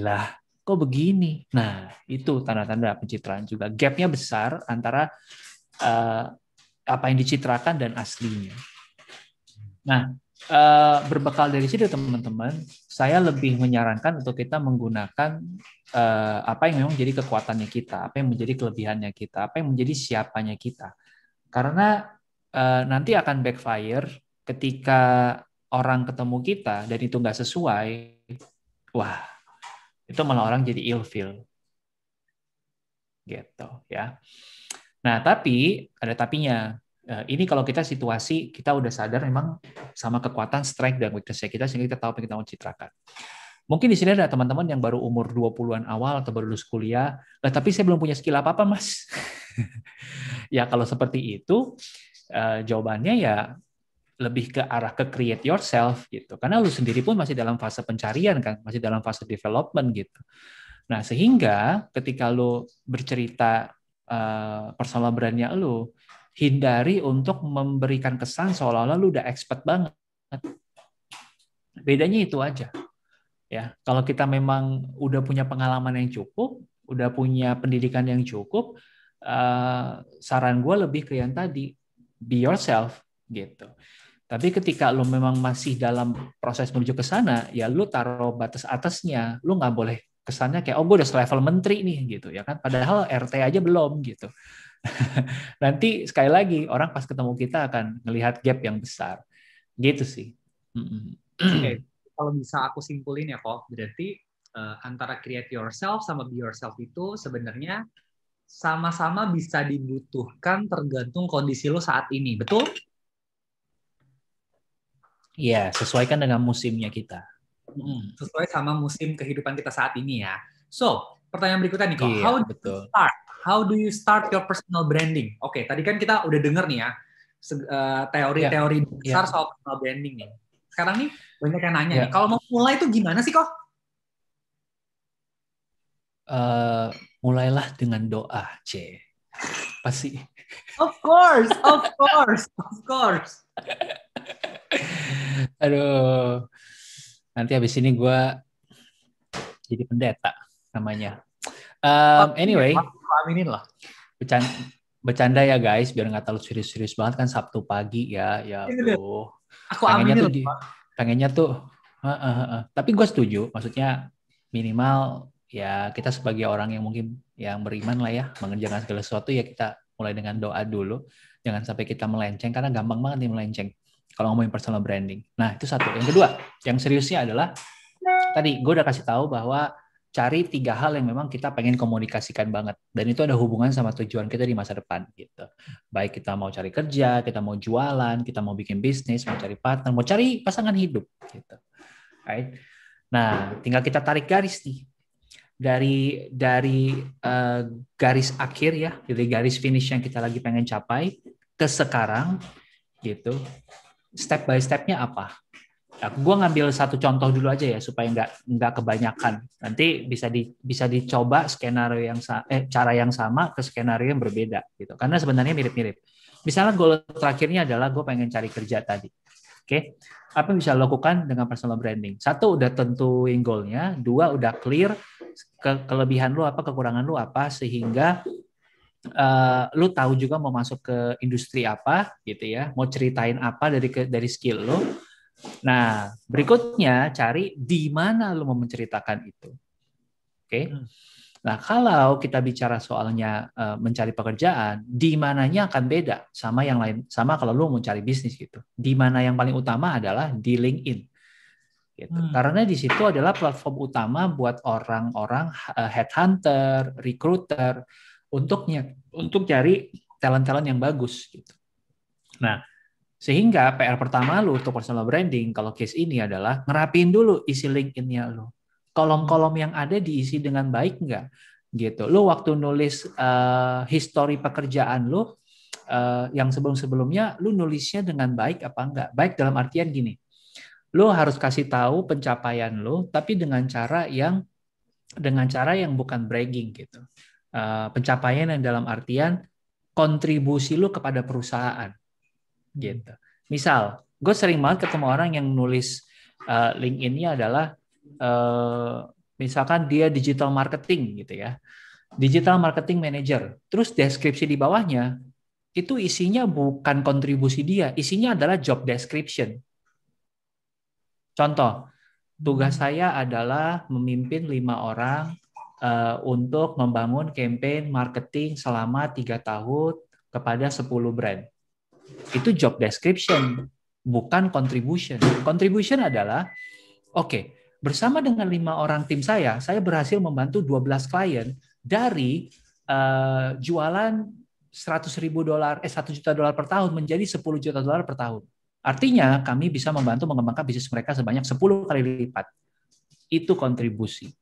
lah kok begini? Nah, itu tanda-tanda pencitraan juga. Gapnya besar antara uh, apa yang dicitrakan dan aslinya. Nah, uh, berbekal dari situ teman-teman, saya lebih menyarankan untuk kita menggunakan uh, apa yang memang jadi kekuatannya kita, apa yang menjadi kelebihannya kita, apa yang menjadi siapanya kita. Karena uh, nanti akan backfire ketika orang ketemu kita dan itu nggak sesuai, wah itu malah orang jadi ill feel gitu ya nah tapi ada tapinya eh, ini kalau kita situasi kita udah sadar memang sama kekuatan strike dan weaknessnya kita sehingga kita tahu kita mau citrakan mungkin di sini ada teman-teman yang baru umur 20-an awal atau baru lulus kuliah nah, tapi saya belum punya skill apa-apa mas <laughs> ya kalau seperti itu eh, jawabannya ya lebih ke arah ke create yourself gitu karena lu sendiri pun masih dalam fase pencarian kan masih dalam fase development gitu nah sehingga ketika lu bercerita uh, personal brandnya lu hindari untuk memberikan kesan seolah-olah lu udah expert banget bedanya itu aja ya kalau kita memang udah punya pengalaman yang cukup udah punya pendidikan yang cukup uh, saran gue lebih ke yang tadi be yourself gitu tapi ketika lo memang masih dalam proses menuju ke sana, ya lo taruh batas atasnya. Lo nggak boleh kesannya kayak, oh gue udah selevel menteri nih gitu ya kan. Padahal RT aja belum gitu. <laughs> Nanti sekali lagi orang pas ketemu kita akan melihat gap yang besar. Gitu sih. Oke, okay. <clears throat> kalau bisa aku simpulin ya kok, berarti uh, antara create yourself sama be yourself itu sebenarnya sama-sama bisa dibutuhkan tergantung kondisi lo saat ini, betul? Iya, sesuaikan dengan musimnya kita. Hmm, hmm. sesuai sama musim kehidupan kita saat ini ya. So, pertanyaan berikutnya nih, kok. Iya, how do start? How do you start your personal branding? Oke, okay, tadi kan kita udah denger nih ya eh, teori-teori yeah. besar yeah. soal personal branding nih. Sekarang nih banyak yang nanya yeah. kalau mau mulai itu gimana sih kok? Uh, mulailah dengan doa, C. Pasti.
Of course, of course, of course. <laughs>
Aduh. Nanti habis ini gue jadi pendeta namanya. Um, anyway. Aminin lah. Bercanda, ya guys, biar nggak terlalu serius-serius banget kan Sabtu pagi ya. Ya
tuh. Aku pengennya tuh, di,
pengennya tuh. Uh, uh, uh, uh. Tapi gue setuju. Maksudnya minimal ya kita sebagai orang yang mungkin yang beriman lah ya mengerjakan segala sesuatu ya kita mulai dengan doa dulu jangan sampai kita melenceng karena gampang banget nih melenceng kalau ngomongin personal branding. Nah, itu satu. Yang kedua, yang seriusnya adalah tadi gue udah kasih tahu bahwa cari tiga hal yang memang kita pengen komunikasikan banget dan itu ada hubungan sama tujuan kita di masa depan gitu. Baik kita mau cari kerja, kita mau jualan, kita mau bikin bisnis, mau cari partner, mau cari pasangan hidup gitu. Right? Nah, tinggal kita tarik garis nih dari dari uh, garis akhir ya, dari garis finish yang kita lagi pengen capai ke sekarang gitu step by stepnya apa? Nah, gue ngambil satu contoh dulu aja ya supaya nggak nggak kebanyakan. Nanti bisa di bisa dicoba skenario yang eh cara yang sama ke skenario yang berbeda gitu. Karena sebenarnya mirip-mirip. Misalnya goal terakhirnya adalah gue pengen cari kerja tadi. Oke, okay. apa yang bisa lakukan dengan personal branding? Satu udah tentuin goalnya, dua udah clear ke kelebihan lu apa, kekurangan lu apa, sehingga uh, lu tahu juga mau masuk ke industri apa gitu ya, mau ceritain apa dari ke, dari skill lu. Nah, berikutnya cari di mana lu mau menceritakan itu. Oke. Okay? Hmm. Nah, kalau kita bicara soalnya uh, mencari pekerjaan, di mananya akan beda sama yang lain, sama kalau lu mau cari bisnis gitu. Di mana yang paling utama adalah di LinkedIn. Gitu. Hmm. Karena di situ adalah platform utama buat orang-orang eh, headhunter, recruiter, untuknya untuk cari talent-talent yang bagus gitu. Nah, sehingga PR pertama lu untuk personal branding kalau case ini adalah ngerapin dulu isi LinkedIn-nya lu. Kolom-kolom yang ada diisi dengan baik nggak? Gitu. Lu waktu nulis uh, history pekerjaan lu uh, yang sebelum-sebelumnya lu nulisnya dengan baik apa enggak? Baik dalam artian gini. Lu harus kasih tahu pencapaian lu tapi dengan cara yang dengan cara yang bukan bragging gitu. Eh, pencapaian yang dalam artian kontribusi lu kepada perusahaan gitu misal gue sering banget ketemu orang yang nulis uh, eh, link ini adalah uh, misalkan dia digital marketing gitu ya digital marketing manager terus deskripsi di bawahnya itu isinya bukan kontribusi dia isinya adalah job description contoh tugas hmm. saya adalah memimpin lima orang Eh, untuk membangun campaign marketing selama tiga tahun kepada 10 brand. Itu job description, bukan contribution. Contribution adalah, oke, okay, bersama dengan lima orang tim saya, saya berhasil membantu 12 klien dari uh, jualan 100 ribu dolar, eh 1 juta dolar per tahun menjadi 10 juta dolar per tahun. Artinya kami bisa membantu mengembangkan bisnis mereka sebanyak 10 kali lipat. Itu kontribusi.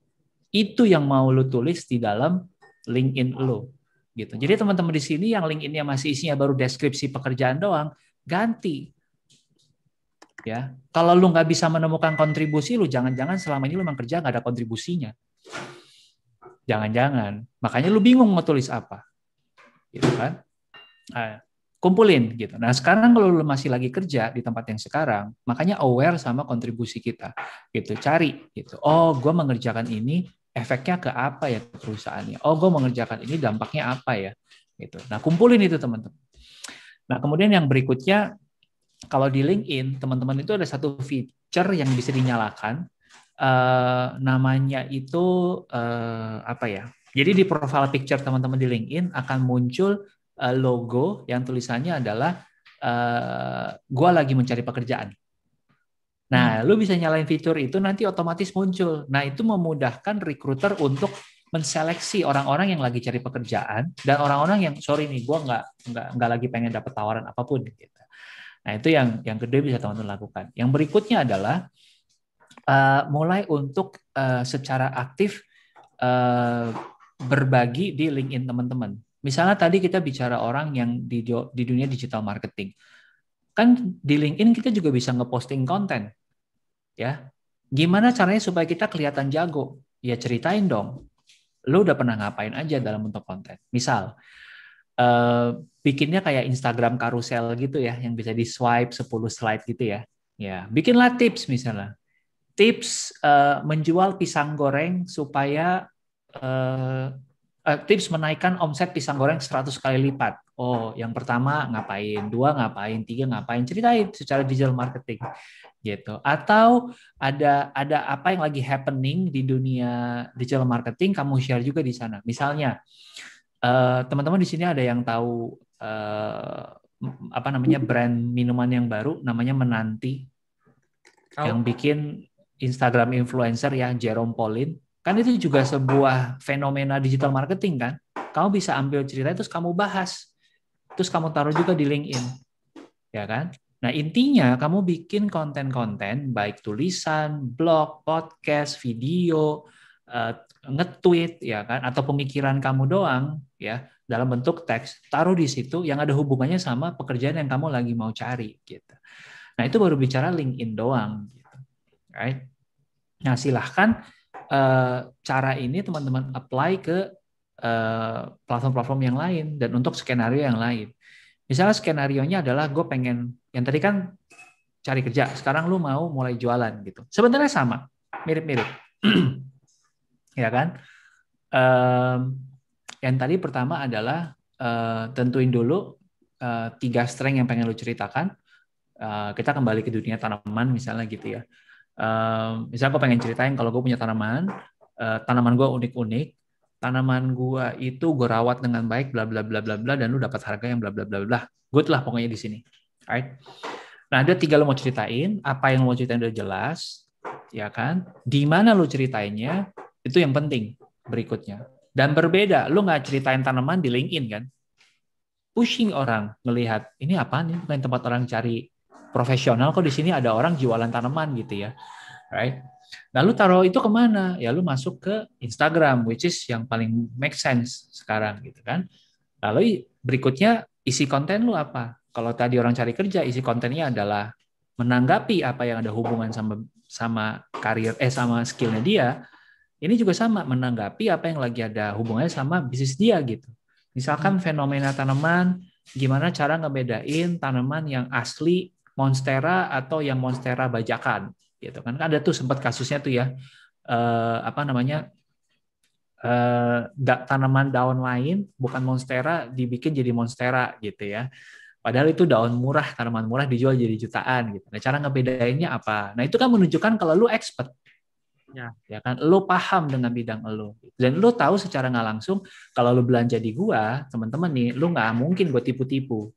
Itu yang mau lu tulis di dalam LinkedIn lu. Gitu. Jadi hmm. teman-teman di sini yang LinkedIn-nya masih isinya baru deskripsi pekerjaan doang, ganti. Ya, kalau lu nggak bisa menemukan kontribusi lu, jangan-jangan selama ini lu memang kerja nggak ada kontribusinya. Jangan-jangan. Makanya lu bingung mau tulis apa. Gitu kan? Nah, kumpulin gitu. Nah sekarang kalau lu masih lagi kerja di tempat yang sekarang, makanya aware sama kontribusi kita gitu. Cari gitu. Oh, gue mengerjakan ini efeknya ke apa ya ke perusahaannya. Oh, gue mengerjakan ini dampaknya apa ya? Gitu. Nah, kumpulin itu teman-teman. Nah, kemudian yang berikutnya kalau di LinkedIn, teman-teman itu ada satu feature yang bisa dinyalakan. Uh, namanya itu uh, apa ya? Jadi di profile picture teman-teman di LinkedIn akan muncul uh, logo yang tulisannya adalah uh, "Gua lagi mencari pekerjaan". Nah, hmm. lu bisa nyalain fitur itu nanti otomatis muncul. Nah, itu memudahkan recruiter untuk menseleksi orang-orang yang lagi cari pekerjaan dan orang-orang yang sorry nih gue nggak nggak nggak lagi pengen dapet tawaran apapun gitu. Nah itu yang yang kedua bisa teman-teman lakukan. Yang berikutnya adalah uh, mulai untuk uh, secara aktif uh, berbagi di LinkedIn teman-teman. Misalnya tadi kita bicara orang yang di di dunia digital marketing, kan di LinkedIn kita juga bisa ngeposting konten ya gimana caranya supaya kita kelihatan jago ya ceritain dong lu udah pernah ngapain aja dalam bentuk konten misal uh, bikinnya kayak Instagram karusel gitu ya yang bisa di swipe 10 slide gitu ya ya bikinlah tips misalnya tips uh, menjual pisang goreng supaya uh, uh, tips menaikkan omset pisang goreng 100 kali lipat oh yang pertama ngapain dua ngapain tiga ngapain ceritain secara digital marketing gitu atau ada ada apa yang lagi happening di dunia digital marketing kamu share juga di sana misalnya eh, teman-teman uh, di sini ada yang tahu uh, apa namanya brand minuman yang baru namanya menanti oh. yang bikin Instagram influencer ya Jerome Pauline kan itu juga sebuah fenomena digital marketing kan kamu bisa ambil cerita terus kamu bahas terus kamu taruh juga di LinkedIn ya kan Nah, intinya kamu bikin konten-konten baik tulisan, blog, podcast, video, uh, nge-tweet ya kan atau pemikiran kamu doang ya dalam bentuk teks, taruh di situ yang ada hubungannya sama pekerjaan yang kamu lagi mau cari gitu. Nah, itu baru bicara LinkedIn doang gitu. Right? Nah, silahkan eh, cara ini teman-teman apply ke eh, platform-platform yang lain dan untuk skenario yang lain. Misalnya skenario-nya adalah gue pengen, yang tadi kan cari kerja, sekarang lu mau mulai jualan gitu. Sebenarnya sama, mirip-mirip. <clears throat> ya kan? Um, yang tadi pertama adalah uh, tentuin dulu uh, tiga strength yang pengen lu ceritakan. Uh, kita kembali ke dunia tanaman misalnya gitu ya. Uh, misalnya gue pengen ceritain kalau gue punya tanaman, uh, tanaman gue unik-unik, tanaman gua itu gue rawat dengan baik bla bla bla bla bla dan lu dapat harga yang bla bla bla bla good lah pokoknya di sini right nah ada tiga lo mau ceritain apa yang lo mau ceritain udah jelas ya kan di mana lo ceritainnya itu yang penting berikutnya dan berbeda lo nggak ceritain tanaman di LinkedIn kan pushing orang melihat ini apa nih? bukan tempat orang cari profesional kok di sini ada orang jualan tanaman gitu ya right Lalu taruh itu kemana? Ya lu masuk ke Instagram, which is yang paling make sense sekarang gitu kan. Lalu berikutnya isi konten lu apa? Kalau tadi orang cari kerja, isi kontennya adalah menanggapi apa yang ada hubungan sama sama karir eh sama skillnya dia. Ini juga sama menanggapi apa yang lagi ada hubungannya sama bisnis dia gitu. Misalkan hmm. fenomena tanaman, gimana cara ngebedain tanaman yang asli monstera atau yang monstera bajakan gitu kan. kan ada tuh sempat kasusnya tuh ya uh, apa namanya uh, tanaman daun lain bukan monstera dibikin jadi monstera gitu ya padahal itu daun murah tanaman murah dijual jadi jutaan gitu nah cara ngebedainnya apa nah itu kan menunjukkan kalau lu expert ya, ya kan lu paham dengan bidang lu dan lu tahu secara nggak langsung kalau lu belanja di gua teman-teman nih lu nggak mungkin gua tipu-tipu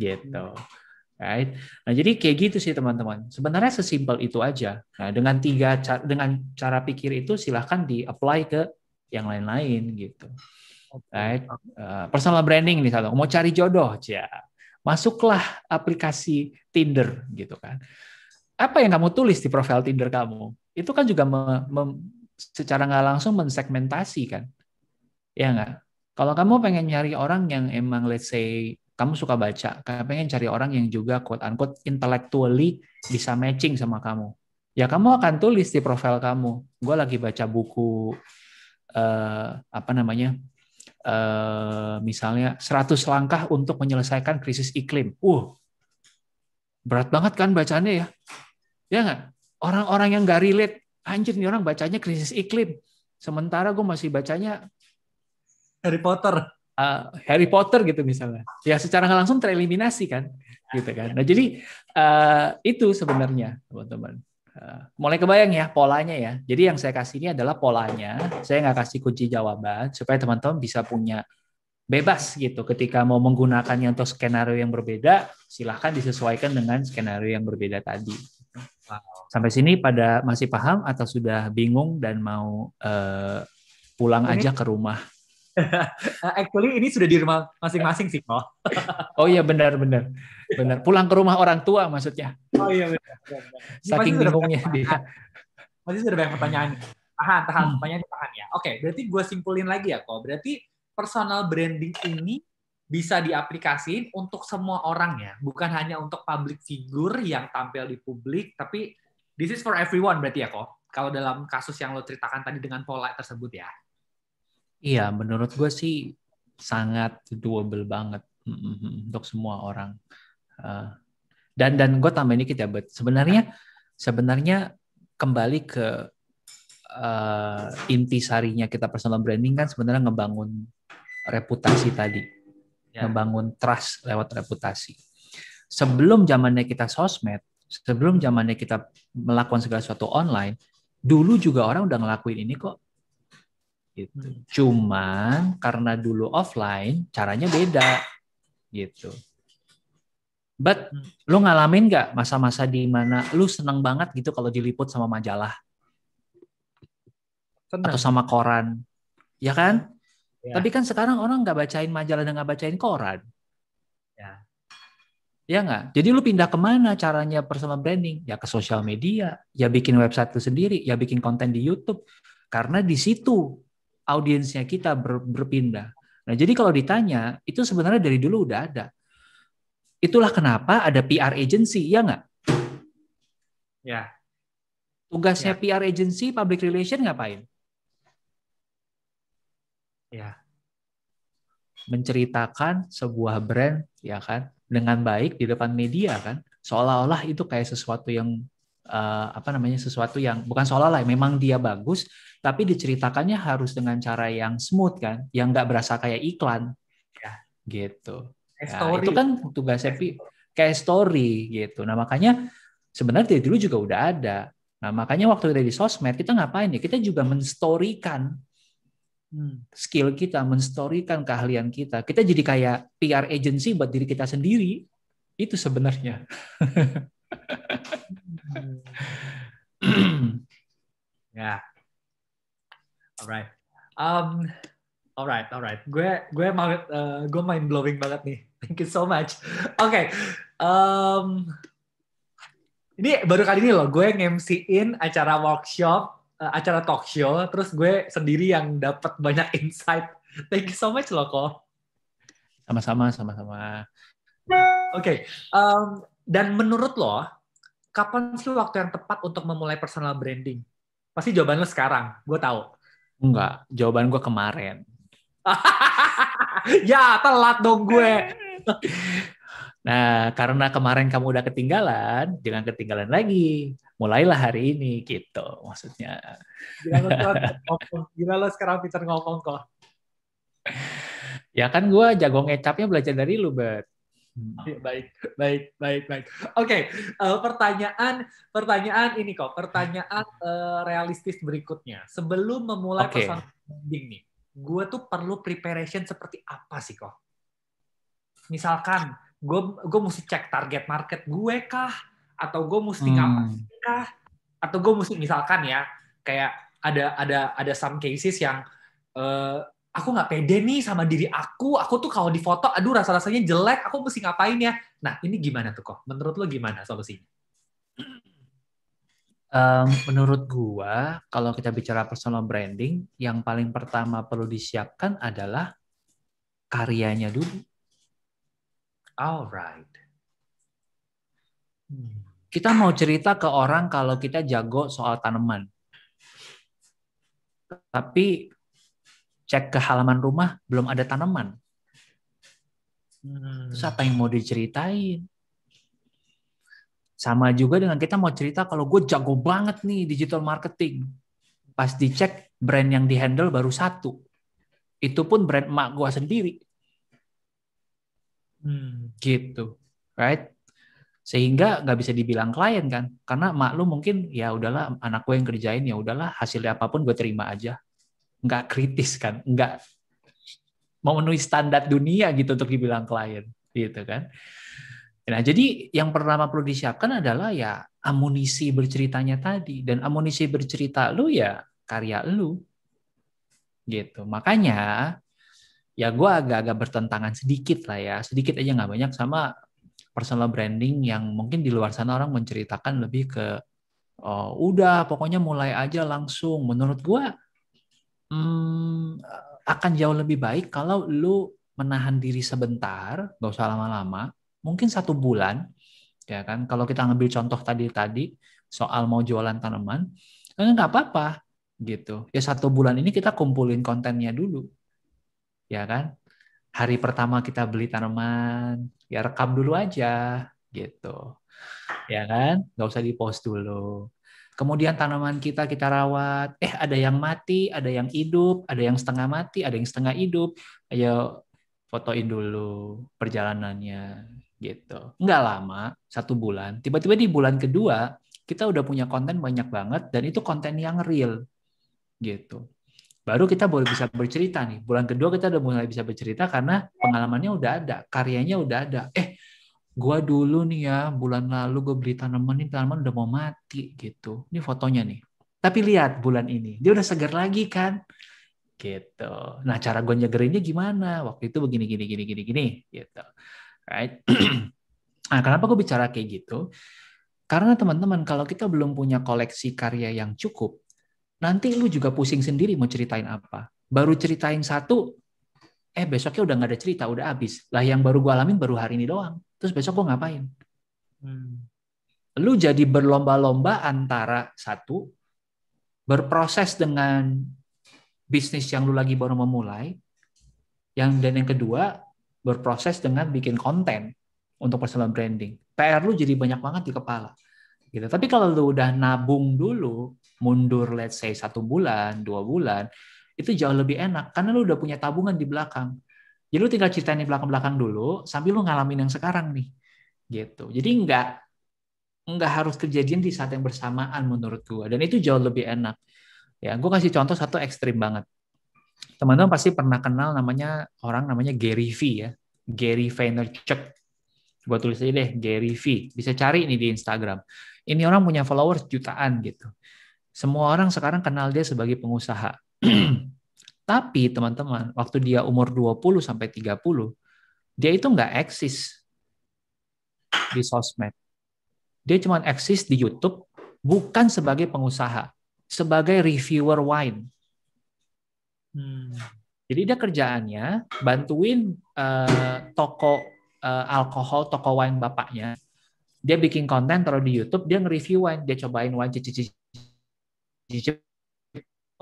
gitu hmm right? Nah, jadi kayak gitu sih teman-teman. Sebenarnya sesimpel itu aja. Nah, dengan tiga dengan cara pikir itu silahkan di-apply ke yang lain-lain gitu. Right? Uh, personal branding nih kalau Mau cari jodoh, ya. Masuklah aplikasi Tinder gitu kan. Apa yang kamu tulis di profil Tinder kamu? Itu kan juga me, me, secara nggak langsung mensegmentasi kan. Ya nggak? Kalau kamu pengen nyari orang yang emang let's say kamu suka baca, kamu pengen cari orang yang juga quote unquote intellectually bisa matching sama kamu. Ya kamu akan tulis di profil kamu. Gue lagi baca buku uh, apa namanya? Uh, misalnya 100 langkah untuk menyelesaikan krisis iklim. Uh. Berat banget kan bacanya ya? Ya nggak? Orang-orang yang nggak relate, anjir nih orang bacanya krisis iklim. Sementara gue masih bacanya Harry Potter uh, Harry Potter gitu misalnya. Ya secara langsung tereliminasi kan, gitu kan. Nah jadi uh, itu sebenarnya teman-teman. Ah, mulai kebayang ya polanya ya. Jadi yang saya kasih ini adalah polanya. Saya nggak kasih kunci jawaban supaya teman-teman bisa punya bebas gitu ketika mau menggunakan yang untuk skenario yang berbeda silahkan disesuaikan dengan skenario yang berbeda tadi sampai sini pada masih paham atau sudah bingung dan mau uh, pulang Ini. aja ke rumah <laughs> Actually ini sudah di rumah masing-masing sih, kok. <laughs> oh iya benar benar. Benar. Pulang ke rumah orang tua maksudnya. Oh iya benar. benar. Saking bingungnya dia. Masih sudah banyak pertanyaan. Tahan, tahan, hmm. pertanyaan tahan ya. Oke, okay, berarti gue simpulin lagi ya, kok. Berarti personal branding ini bisa diaplikasiin untuk semua orang ya, bukan hanya untuk public figure yang tampil di publik, tapi this is for everyone berarti ya kok. Kalau dalam kasus yang lo ceritakan tadi dengan pola tersebut ya. Iya, menurut gue sih sangat doable banget mm-hmm, untuk semua orang. Eh, dan dan gue tambahin dikit ya, but sebenarnya sebenarnya kembali ke uh, inti sarinya kita personal branding kan sebenarnya ngebangun reputasi tadi, yeah. ngebangun trust lewat reputasi. Sebelum zamannya kita sosmed, sebelum zamannya kita melakukan segala sesuatu online, dulu juga orang udah ngelakuin ini kok gitu. Hmm. Cuman karena dulu offline, caranya beda gitu. But hmm. lu ngalamin nggak masa-masa di mana lu seneng banget gitu kalau diliput sama majalah Senang. atau sama koran, ya kan? Ya. Tapi kan sekarang orang nggak bacain majalah dan nggak bacain koran. Ya. Ya nggak? Jadi lu pindah kemana caranya personal branding? Ya ke sosial media, ya bikin website lu sendiri, ya bikin konten di YouTube. Karena di situ audiensnya kita ber, berpindah. Nah, jadi kalau ditanya, itu sebenarnya dari dulu udah ada. Itulah kenapa ada PR agency, ya nggak? Ya. Tugasnya ya. PR agency, public relation ngapain? Ya. Menceritakan sebuah brand, ya kan, dengan baik di depan media kan, seolah-olah itu kayak sesuatu yang uh, apa namanya sesuatu yang bukan seolah lah memang dia bagus tapi diceritakannya harus dengan cara yang smooth kan yang nggak berasa kayak iklan ya gitu ya, itu kan tugas tugasnya kayak story gitu nah makanya sebenarnya dari dulu juga udah ada nah makanya waktu dari di sosmed kita ngapain ya kita juga menstorikan hmm. skill kita menstorikan keahlian kita kita jadi kayak PR agency buat diri kita sendiri itu sebenarnya <laughs> Hmm. <clears throat> yeah. Alright. Um, alright, alright. Gue gue mau uh, gue mind blowing banget nih. Thank you so much. Oke. Okay. Um, ini baru kali ini loh gue ngemsiin acara workshop, uh, acara talk show, terus gue sendiri yang dapat banyak insight. Thank you so much loh kok. Sama-sama, sama-sama. Oke, okay. um, dan menurut lo, kapan sih waktu yang tepat untuk memulai personal branding? Pasti jawaban lo sekarang, gue tahu. Enggak, jawaban gue kemarin. <laughs> ya, telat dong gue. <laughs> nah, karena kemarin kamu udah ketinggalan, jangan ketinggalan lagi. Mulailah hari ini, gitu maksudnya. Gila lo, <laughs> sekarang pinter ngomong kok. Ya kan gue jago ngecapnya belajar dari lu, Bet. Hmm. Iya, baik, baik, baik, baik. Oke, okay. uh, eh, pertanyaan, pertanyaan ini kok, pertanyaan uh, realistis berikutnya. Sebelum memulai okay. personal branding nih, gue tuh perlu preparation seperti apa sih kok? Misalkan, gue gue mesti cek target market gue kah? Atau gue mesti hmm. ngapain kah? Atau gue mesti misalkan ya, kayak ada ada ada some cases yang uh, aku nggak pede nih sama diri aku, aku tuh kalau difoto, aduh rasa-rasanya jelek, aku mesti ngapain ya? Nah, ini gimana tuh kok? Menurut lo gimana solusinya? Um, menurut gua, kalau kita bicara personal branding, yang paling pertama perlu disiapkan adalah karyanya dulu. Alright. Hmm. Kita mau cerita ke orang kalau kita jago soal tanaman, tapi cek ke halaman rumah belum ada tanaman. Hmm. Terus apa yang mau diceritain? Sama juga dengan kita mau cerita kalau gue jago banget nih digital marketing. Pas dicek brand yang dihandle baru satu. Itu pun brand emak gue sendiri. Hmm. Gitu, right? Sehingga nggak bisa dibilang klien kan, karena emak lu mungkin ya udahlah anak gue yang kerjain ya udahlah hasilnya apapun gue terima aja nggak kritis kan, nggak memenuhi standar dunia gitu untuk dibilang klien gitu kan. Nah, jadi yang pertama perlu disiapkan adalah ya amunisi berceritanya tadi dan amunisi bercerita lu ya karya lu. Gitu. Makanya ya gue agak-agak bertentangan sedikit lah ya, sedikit aja nggak banyak sama personal branding yang mungkin di luar sana orang menceritakan lebih ke oh, udah pokoknya mulai aja langsung. Menurut gue hmm, eh, akan jauh lebih baik kalau lu menahan diri sebentar, gak usah lama-lama, mungkin satu bulan, ya kan? Kalau kita ngambil contoh tadi tadi soal mau jualan tanaman, kan nggak apa-apa gitu. Ya satu bulan ini kita kumpulin kontennya dulu, ya kan? Hari pertama kita beli tanaman, ya rekam dulu aja gitu, ya kan? Gak usah dipost dulu. Kemudian tanaman kita kita rawat, eh ada yang mati, ada yang hidup, ada yang setengah mati, ada yang setengah hidup. Ayo fotoin dulu perjalanannya gitu. Enggak lama, satu bulan. Tiba-tiba di bulan kedua kita udah punya konten banyak banget dan itu konten yang real gitu. Baru kita boleh bisa bercerita nih. Bulan kedua kita udah mulai bisa bercerita karena pengalamannya udah ada, karyanya udah ada. Eh gua dulu nih ya bulan lalu gue beli tanaman ini tanaman udah mau mati gitu. Ini fotonya nih. Tapi lihat bulan ini dia udah segar lagi kan gitu. Nah cara gue nyegerinnya gimana? Waktu itu begini gini gini gini gini gitu, right? <clears throat> nah kenapa gue bicara kayak gitu? Karena teman-teman kalau kita belum punya koleksi karya yang cukup, nanti lu juga pusing sendiri mau ceritain apa. Baru ceritain satu, eh besoknya udah nggak ada cerita, udah habis. Lah yang baru gue alamin baru hari ini doang terus besok gue ngapain? Hmm. Lu jadi berlomba-lomba antara satu, berproses dengan bisnis yang lu lagi baru memulai, yang dan yang kedua berproses dengan bikin konten untuk personal branding. PR lu jadi banyak banget di kepala. Gitu. Tapi kalau lu udah nabung dulu, mundur let's say satu bulan, dua bulan, itu jauh lebih enak karena lu udah punya tabungan di belakang. Jadi ya, lu tinggal ceritain di belakang-belakang dulu sambil lu ngalamin yang sekarang nih. Gitu. Jadi nggak nggak harus kejadian di saat yang bersamaan menurut gua dan itu jauh lebih enak. Ya, gua kasih contoh satu ekstrim banget. Teman-teman pasti pernah kenal namanya orang namanya Gary V ya. Gary Vaynerchuk. Gua tulis aja deh Gary V. Bisa cari ini di Instagram. Ini orang punya followers jutaan gitu. Semua orang sekarang kenal dia sebagai pengusaha <clears throat> Tapi teman-teman, waktu dia umur 20 sampai 30, dia itu nggak eksis di sosmed. Dia cuma eksis di YouTube bukan sebagai pengusaha, sebagai reviewer wine. Hmm. Jadi dia kerjaannya bantuin uh, toko uh, alkohol, toko wine bapaknya. Dia bikin konten taruh di YouTube, dia nge-review wine, dia cobain wine cicip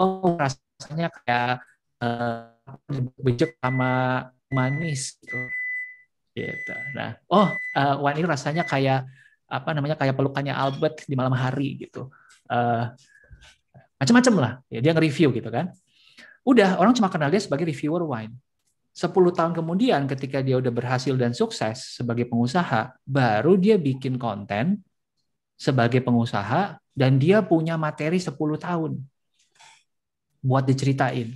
Oh, rasanya kayak uh, sama manis gitu. gitu. Nah, oh uh, eh, wine ini rasanya kayak apa namanya kayak pelukannya Albert di malam hari gitu. Uh, eh, macam-macam lah. Ya, dia nge-review gitu kan. Udah orang cuma kenal dia sebagai reviewer wine. 10 tahun kemudian ketika dia udah berhasil dan sukses sebagai pengusaha, baru dia bikin konten sebagai pengusaha dan dia punya materi 10 tahun buat diceritain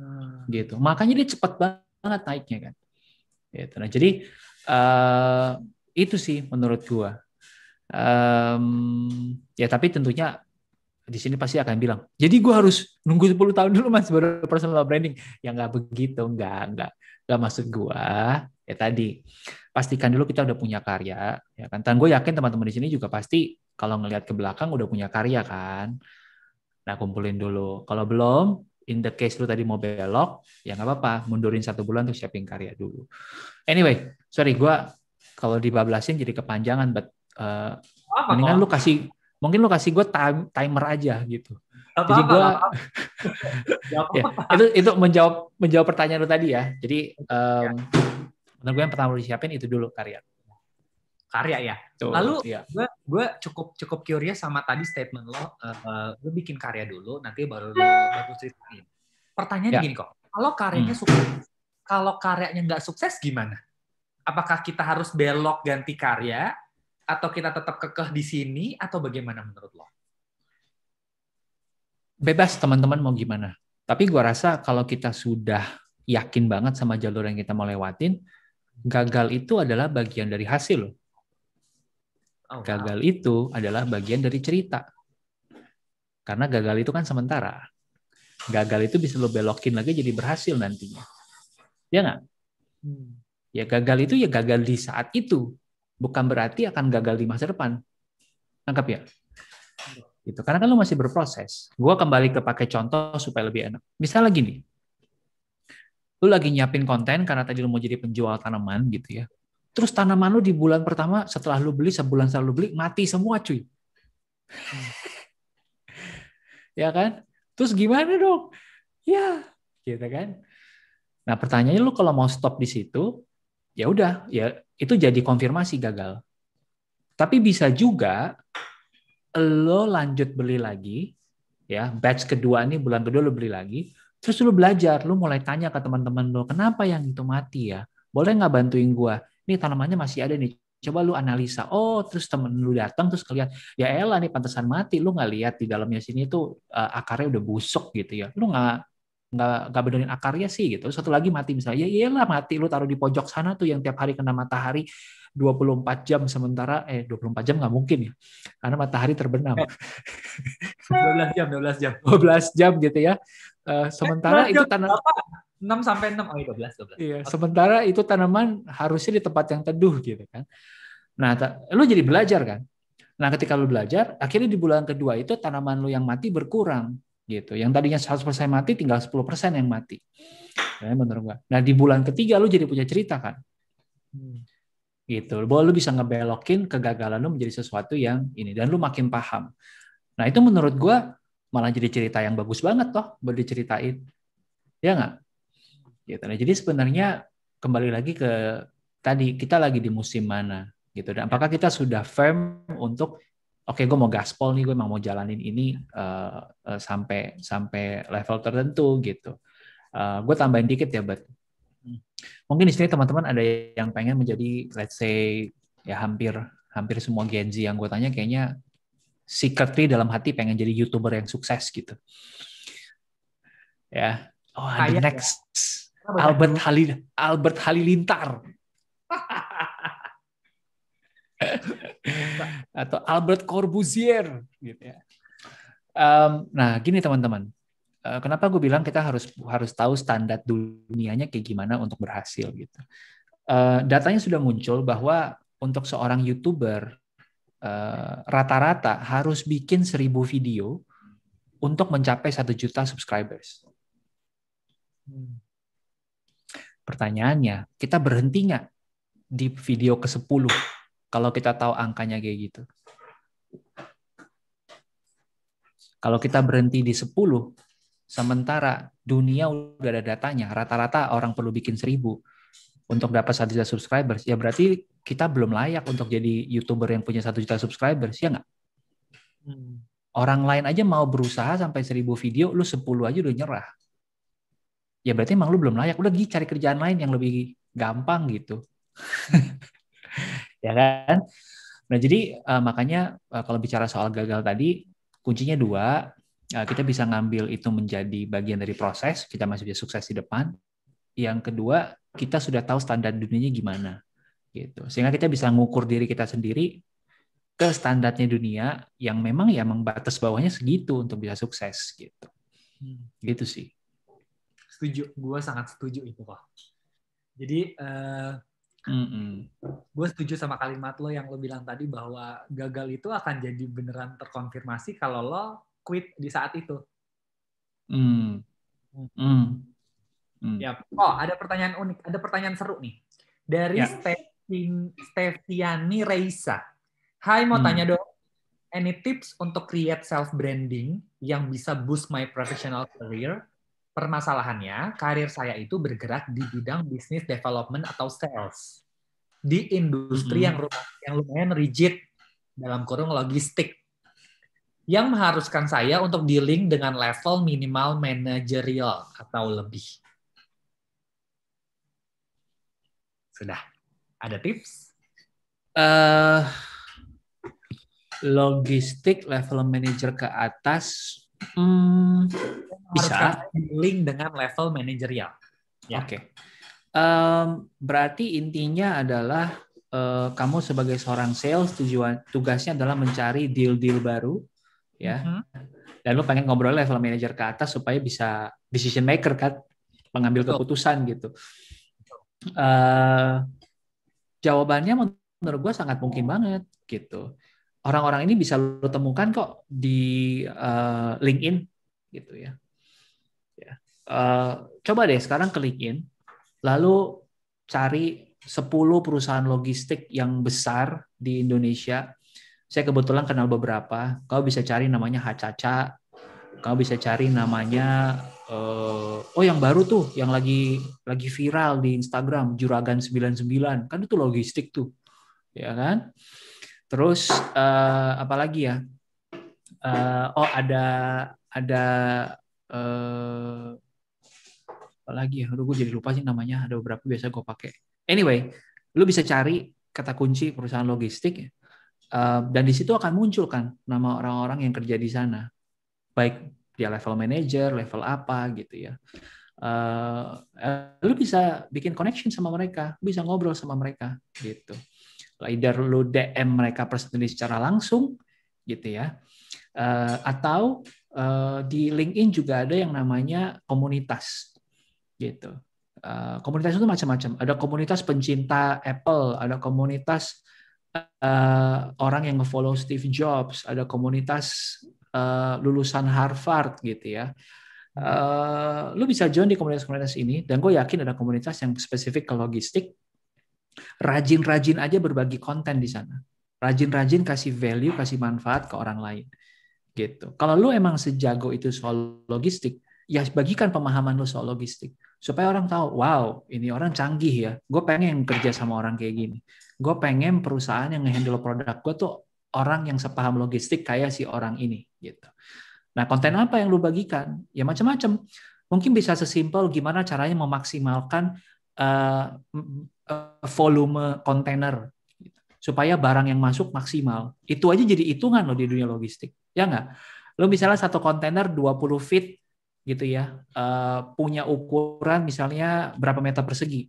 hmm. gitu makanya dia cepat banget naiknya kan gitu nah jadi uh, itu sih menurut gua um, ya tapi tentunya di sini pasti akan bilang jadi gua harus nunggu 10 tahun dulu mas baru personal branding ya nggak begitu nggak nggak nggak maksud gua ya tadi pastikan dulu kita udah punya karya ya kan dan gue yakin teman-teman di sini juga pasti kalau ngelihat ke belakang udah punya karya kan nah kumpulin dulu kalau belum in the case lu tadi mau belok, ya nggak apa-apa, mundurin satu bulan untuk siapin karya dulu. Anyway, sorry gue kalau dibablasin jadi kepanjangan, but uh, apa eh, mendingan lu kasih, mungkin lu kasih gue time, timer aja gitu. Apa, jadi gue, <laughs> ya, itu itu menjawab menjawab pertanyaan lu tadi ya. Jadi um, ya. menurut gue yang pertama lu disiapin itu dulu karya karya ya. Tuh, Lalu iya. gue gue cukup cukup curious sama tadi statement lo, uh, eh, lo bikin karya dulu, nanti baru lo baru ceritain. Pertanyaannya ya. gini kok, kalau karyanya hmm. sukses, kalau karyanya nggak sukses gimana? Apakah kita harus belok ganti karya, atau kita tetap kekeh di sini, atau bagaimana menurut lo? Bebas teman-teman mau gimana. Tapi gue rasa kalau kita sudah yakin banget sama jalur yang kita mau lewatin, gagal itu adalah bagian dari hasil loh Oh, gagal itu adalah bagian dari cerita. Karena gagal itu kan sementara. Gagal itu bisa lo belokin lagi jadi berhasil nantinya. Ya nggak? Hmm. Ya gagal itu ya gagal di saat itu. Bukan berarti akan gagal di masa depan. Nangkap ya? Gitu. Karena kan lo masih berproses. Gue kembali ke pakai contoh supaya lebih enak. Misalnya gini, lu lagi nyiapin konten karena tadi lu mau jadi penjual tanaman gitu ya. Terus tanaman lu di bulan pertama setelah lu beli, sebulan setelah lu beli, mati semua cuy. Hmm. ya kan? Terus gimana dong? Ya, gitu kan. Nah pertanyaannya lu kalau mau stop di situ, ya udah, ya itu jadi konfirmasi gagal. Tapi bisa juga lo lanjut beli lagi, ya batch kedua nih bulan kedua lo beli lagi, terus lu belajar, lu mulai tanya ke teman-teman lo, kenapa yang itu mati ya? Boleh nggak bantuin gua? ini tanamannya masih ada nih coba lu analisa oh terus temen lu datang terus kelihat ya elah nih pantesan mati lu nggak lihat di dalamnya sini tuh uh, akarnya udah busuk gitu ya lu nggak nggak nggak benerin akarnya sih gitu terus satu lagi mati misalnya ya iyalah mati lu taruh di pojok sana tuh yang tiap hari kena matahari 24 jam sementara eh 24 jam nggak mungkin ya karena matahari terbenam 12 eh. <laughs> jam 12 jam 12 jam gitu ya uh, sementara itu tanah 6 sampai 6 oh 12 12. Iya, iya okay. sementara itu tanaman harusnya di tempat yang teduh gitu kan. Nah, lu jadi belajar kan. Nah, ketika lu belajar, akhirnya di bulan kedua itu tanaman lu yang mati berkurang gitu. Yang tadinya 100% mati tinggal 10% yang mati. Ya, menurut gua. Nah, di bulan ketiga lu jadi punya cerita kan. Hmm. Gitu. Bahwa lu bisa ngebelokin kegagalan lu menjadi sesuatu yang ini dan lu makin paham. Nah, itu menurut gua malah jadi cerita yang bagus banget toh boleh diceritain. Ya enggak? Gitu. Nah, jadi sebenarnya kembali lagi ke tadi kita lagi di musim mana gitu dan apakah kita sudah firm untuk oke okay, gue mau gaspol nih gue emang mau jalanin ini uh, uh, sampai sampai level tertentu gitu uh, eh, gue tambahin dikit ya buat hmm. mungkin di sini teman-teman ada yang pengen menjadi let's say ya hampir hampir semua Gen Z yang gue tanya kayaknya secretly dalam hati pengen jadi youtuber yang sukses gitu ya oh the ya? next Albert Halil Albert Halilintar <laughs> atau Albert Corbusier gitu ya. Um, nah gini teman-teman, eh, kenapa gue bilang kita harus harus tahu standar dunianya kayak gimana untuk berhasil gitu. Uh, datanya sudah muncul bahwa untuk seorang youtuber eh, rata-rata uh, harus bikin seribu video untuk mencapai satu juta subscribers. Hmm. Pertanyaannya, kita berhenti nggak di video ke-10 kalau kita tahu angkanya kayak gitu? Kalau kita berhenti di 10, sementara dunia udah ada datanya, rata-rata orang perlu bikin seribu untuk dapat 1 juta subscribers, ya berarti kita belum layak untuk jadi YouTuber yang punya satu juta subscribers, ya nggak? Hmm. Orang lain aja mau berusaha sampai seribu video, lu 10 aja udah nyerah ya berarti emang lu belum layak udah gini cari kerjaan lain yang lebih gampang gitu <laughs> ya kan nah jadi uh, makanya uh, kalau bicara soal gagal tadi kuncinya dua uh, kita bisa ngambil itu menjadi bagian dari proses kita masih bisa sukses di depan yang kedua kita sudah tahu standar dunianya gimana gitu sehingga kita bisa ngukur diri kita sendiri ke standarnya dunia yang memang ya memang batas bawahnya segitu untuk bisa sukses gitu hmm. gitu sih setuju gue sangat setuju itu kok jadi uh, eh, gue setuju sama kalimat lo yang lo bilang tadi bahwa gagal itu akan jadi beneran terkonfirmasi kalau lo quit di saat itu
mm. Hmm. Mm. Mm.
ya oh ada pertanyaan unik ada pertanyaan seru nih dari yeah. Stefin, Stefiani Reisa Hai mau mm. tanya dong any tips untuk create self branding yang bisa boost my professional career Permasalahannya, karir saya itu bergerak di bidang bisnis development atau sales di industri mm -hmm. yang lumayan rigid dalam kurung logistik yang mengharuskan saya untuk dealing dengan level minimal managerial atau lebih. Sudah. Ada tips? Uh, logistik level manager ke atas
Hmm,
bisa. Link dengan level manajerial. Ya. Oke. Okay. Um, berarti intinya adalah uh, kamu sebagai seorang sales tujuan tugasnya adalah mencari deal-deal baru, ya. Mm-hmm. Dan lu pengen ngobrol level manajer ke atas supaya bisa decision maker kan, pengambil Betul. keputusan gitu. Uh, jawabannya menurut gue sangat mungkin banget gitu orang-orang ini bisa lo temukan kok di uh, LinkedIn gitu ya. Uh, coba deh sekarang ke LinkedIn, lalu cari 10 perusahaan logistik yang besar di Indonesia. Saya kebetulan kenal beberapa. Kau bisa cari namanya Hacaca, kau bisa cari namanya uh, oh yang baru tuh yang lagi lagi viral di Instagram Juragan 99. Kan itu logistik tuh. Ya kan? Terus uh, lagi ya? Uh, oh ada ada uh, apa lagi ya? Aduh gue jadi lupa sih namanya. Ada beberapa biasa gue pakai. Anyway, lu bisa cari kata kunci perusahaan logistik uh, dan di situ akan muncul kan nama orang-orang yang kerja di sana. Baik dia level manager, level apa gitu ya. Uh, uh, lu bisa bikin connection sama mereka, bisa ngobrol sama mereka gitu either lu DM mereka personally secara langsung gitu ya uh, atau uh, di LinkedIn juga ada yang namanya komunitas gitu uh, komunitas itu macam-macam ada komunitas pencinta Apple ada komunitas uh, orang yang ngefollow Steve Jobs ada komunitas uh, lulusan Harvard gitu ya Uh, lu bisa join di komunitas-komunitas ini dan gue yakin ada komunitas yang spesifik ke logistik Rajin-rajin aja berbagi konten di sana. Rajin-rajin kasih value, kasih manfaat ke orang lain. Gitu. Kalau lu emang sejago itu soal logistik, ya bagikan pemahaman lu soal logistik supaya orang tahu, wow, ini orang canggih ya. Gue pengen kerja sama orang kayak gini. Gue pengen perusahaan yang ngehandle produk gue tuh orang yang sepaham logistik kayak si orang ini gitu. Nah, konten apa yang lu bagikan? Ya macam-macam. Mungkin bisa sesimpel gimana caranya memaksimalkan uh, Eh, volume kontainer supaya barang yang masuk maksimal. Itu aja jadi hitungan loh di dunia logistik. Ya nggak? Lo misalnya satu kontainer 20 feet gitu ya, eh, punya ukuran misalnya berapa meter persegi.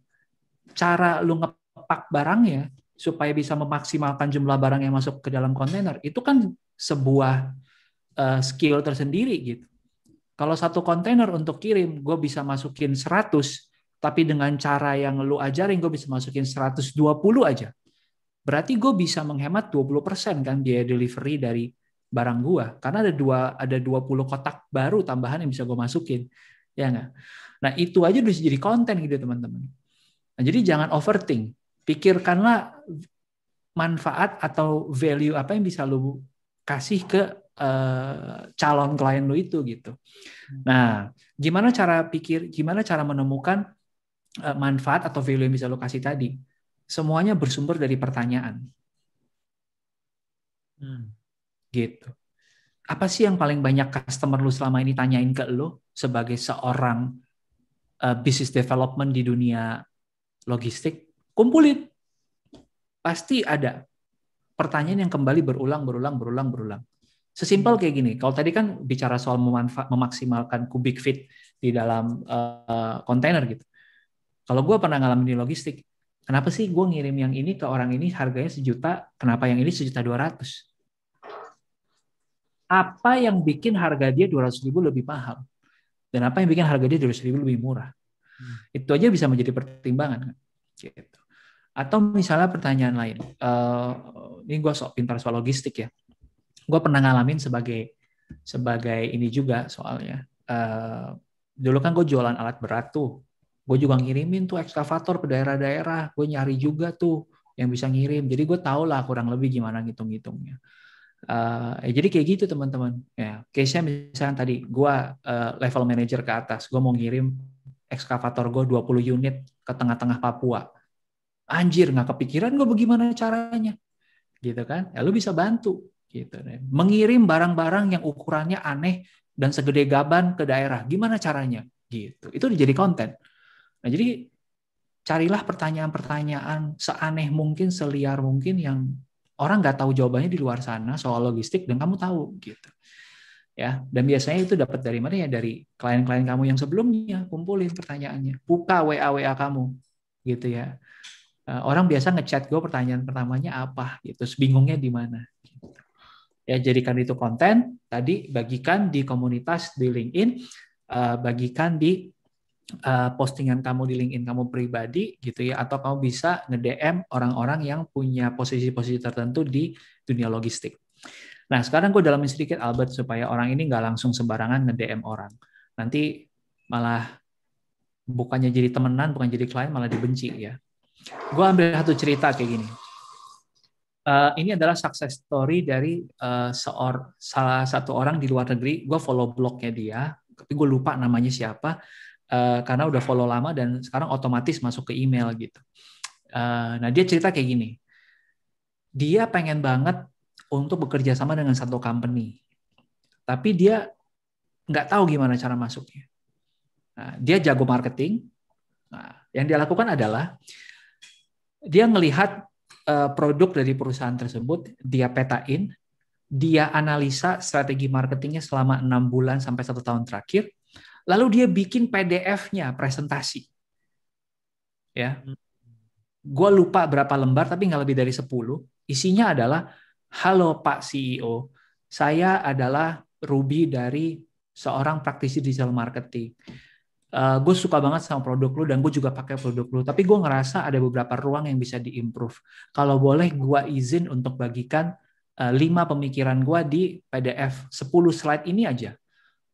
Cara lo ngepak barangnya supaya bisa memaksimalkan jumlah barang yang masuk ke dalam kontainer, itu kan sebuah eh, skill tersendiri gitu. Kalau satu kontainer untuk kirim, gue bisa masukin 100, tapi dengan cara yang lu ajarin, gue bisa masukin 120 aja. Berarti gue bisa menghemat 20% kan biaya delivery dari barang gue. Karena ada dua ada 20 kotak baru tambahan yang bisa gue masukin. Ya nggak? Nah itu aja bisa jadi konten gitu teman-teman. Nah, jadi jangan overthink. Pikirkanlah manfaat atau value apa yang bisa lu kasih ke uh, calon klien lu itu gitu. Hmm. Nah, gimana cara pikir, gimana cara menemukan Eh, manfaat atau value yang bisa lo kasih tadi, semuanya bersumber dari pertanyaan. Hmm. Gitu. Apa sih yang paling banyak customer lu selama ini tanyain ke lo sebagai seorang uh, business development di dunia logistik? Kumpulin. Pasti ada pertanyaan yang kembali berulang, berulang, berulang, berulang. Sesimpel kayak gini. Kalau tadi kan bicara soal memaksimalkan kubik fit di dalam eh, kontainer uh, gitu. Kalau gue pernah ngalamin di logistik, kenapa sih gue ngirim yang ini ke orang ini harganya sejuta, kenapa yang ini sejuta dua ratus? Apa yang bikin harga dia dua ratus ribu lebih mahal? Dan apa yang bikin harga dia dua ratus ribu lebih murah? Hmm. Itu aja bisa menjadi pertimbangan. Gitu. Atau misalnya pertanyaan lain, uh, ini gue sok pintar soal logistik ya. Gue pernah ngalamin sebagai sebagai ini juga soalnya. Uh, dulu kan gue jualan alat berat tuh gue juga ngirimin tuh ekskavator ke daerah-daerah gue nyari juga tuh yang bisa ngirim jadi gue tau lah kurang lebih gimana ngitung-ngitungnya uh, ya jadi kayak gitu teman-teman ya case nya misalnya tadi gue uh, level manager ke atas gue mau ngirim ekskavator gue 20 unit ke tengah-tengah Papua anjir nggak kepikiran gue bagaimana caranya gitu kan ya lu bisa bantu gitu deh. mengirim barang-barang yang ukurannya aneh dan segede gaban ke daerah gimana caranya gitu itu jadi konten Nah, jadi carilah pertanyaan-pertanyaan seaneh mungkin, seliar mungkin yang orang nggak tahu jawabannya di luar sana soal logistik dan kamu tahu gitu. Ya, dan biasanya itu dapat dari mana ya? Dari klien-klien kamu yang sebelumnya kumpulin pertanyaannya, buka WA WA kamu gitu ya. Eh, orang biasa ngechat gue pertanyaan pertamanya apa gitu, sebingungnya di mana. Gitu. Ya jadikan itu konten. Tadi bagikan di komunitas di LinkedIn, eh, bagikan di Eh, postingan kamu di LinkedIn kamu pribadi gitu ya atau kamu bisa nge-DM orang-orang yang punya posisi-posisi tertentu di dunia logistik. Nah, sekarang gue dalamin sedikit Albert supaya orang ini nggak langsung sembarangan nge-DM orang. Nanti malah bukannya jadi temenan, bukan jadi klien, malah dibenci ya. Gue ambil satu cerita kayak gini. Uh, ini adalah success story dari uh, seor, salah satu orang di luar negeri. Gue follow blognya dia, tapi gue lupa namanya siapa. Eh, karena udah follow lama dan sekarang otomatis masuk ke email gitu. Eh, nah dia cerita kayak gini, dia pengen banget untuk bekerja sama dengan satu company, tapi dia nggak tahu gimana cara masuknya. Nah, dia jago marketing. Nah, yang dia lakukan adalah dia melihat eh, produk dari perusahaan tersebut, dia petain, dia analisa strategi marketingnya selama enam bulan sampai satu tahun terakhir, Lalu dia bikin PDF-nya presentasi. Ya. Gue lupa berapa lembar tapi nggak lebih dari 10. Isinya adalah halo Pak CEO, saya adalah Ruby dari seorang praktisi digital marketing. Uh, eh, gue suka banget sama produk lu dan gue juga pakai produk lu. Tapi gue ngerasa ada beberapa ruang yang bisa diimprove. Kalau boleh gue izin untuk bagikan uh, eh, 5 pemikiran gue di PDF 10 slide ini aja.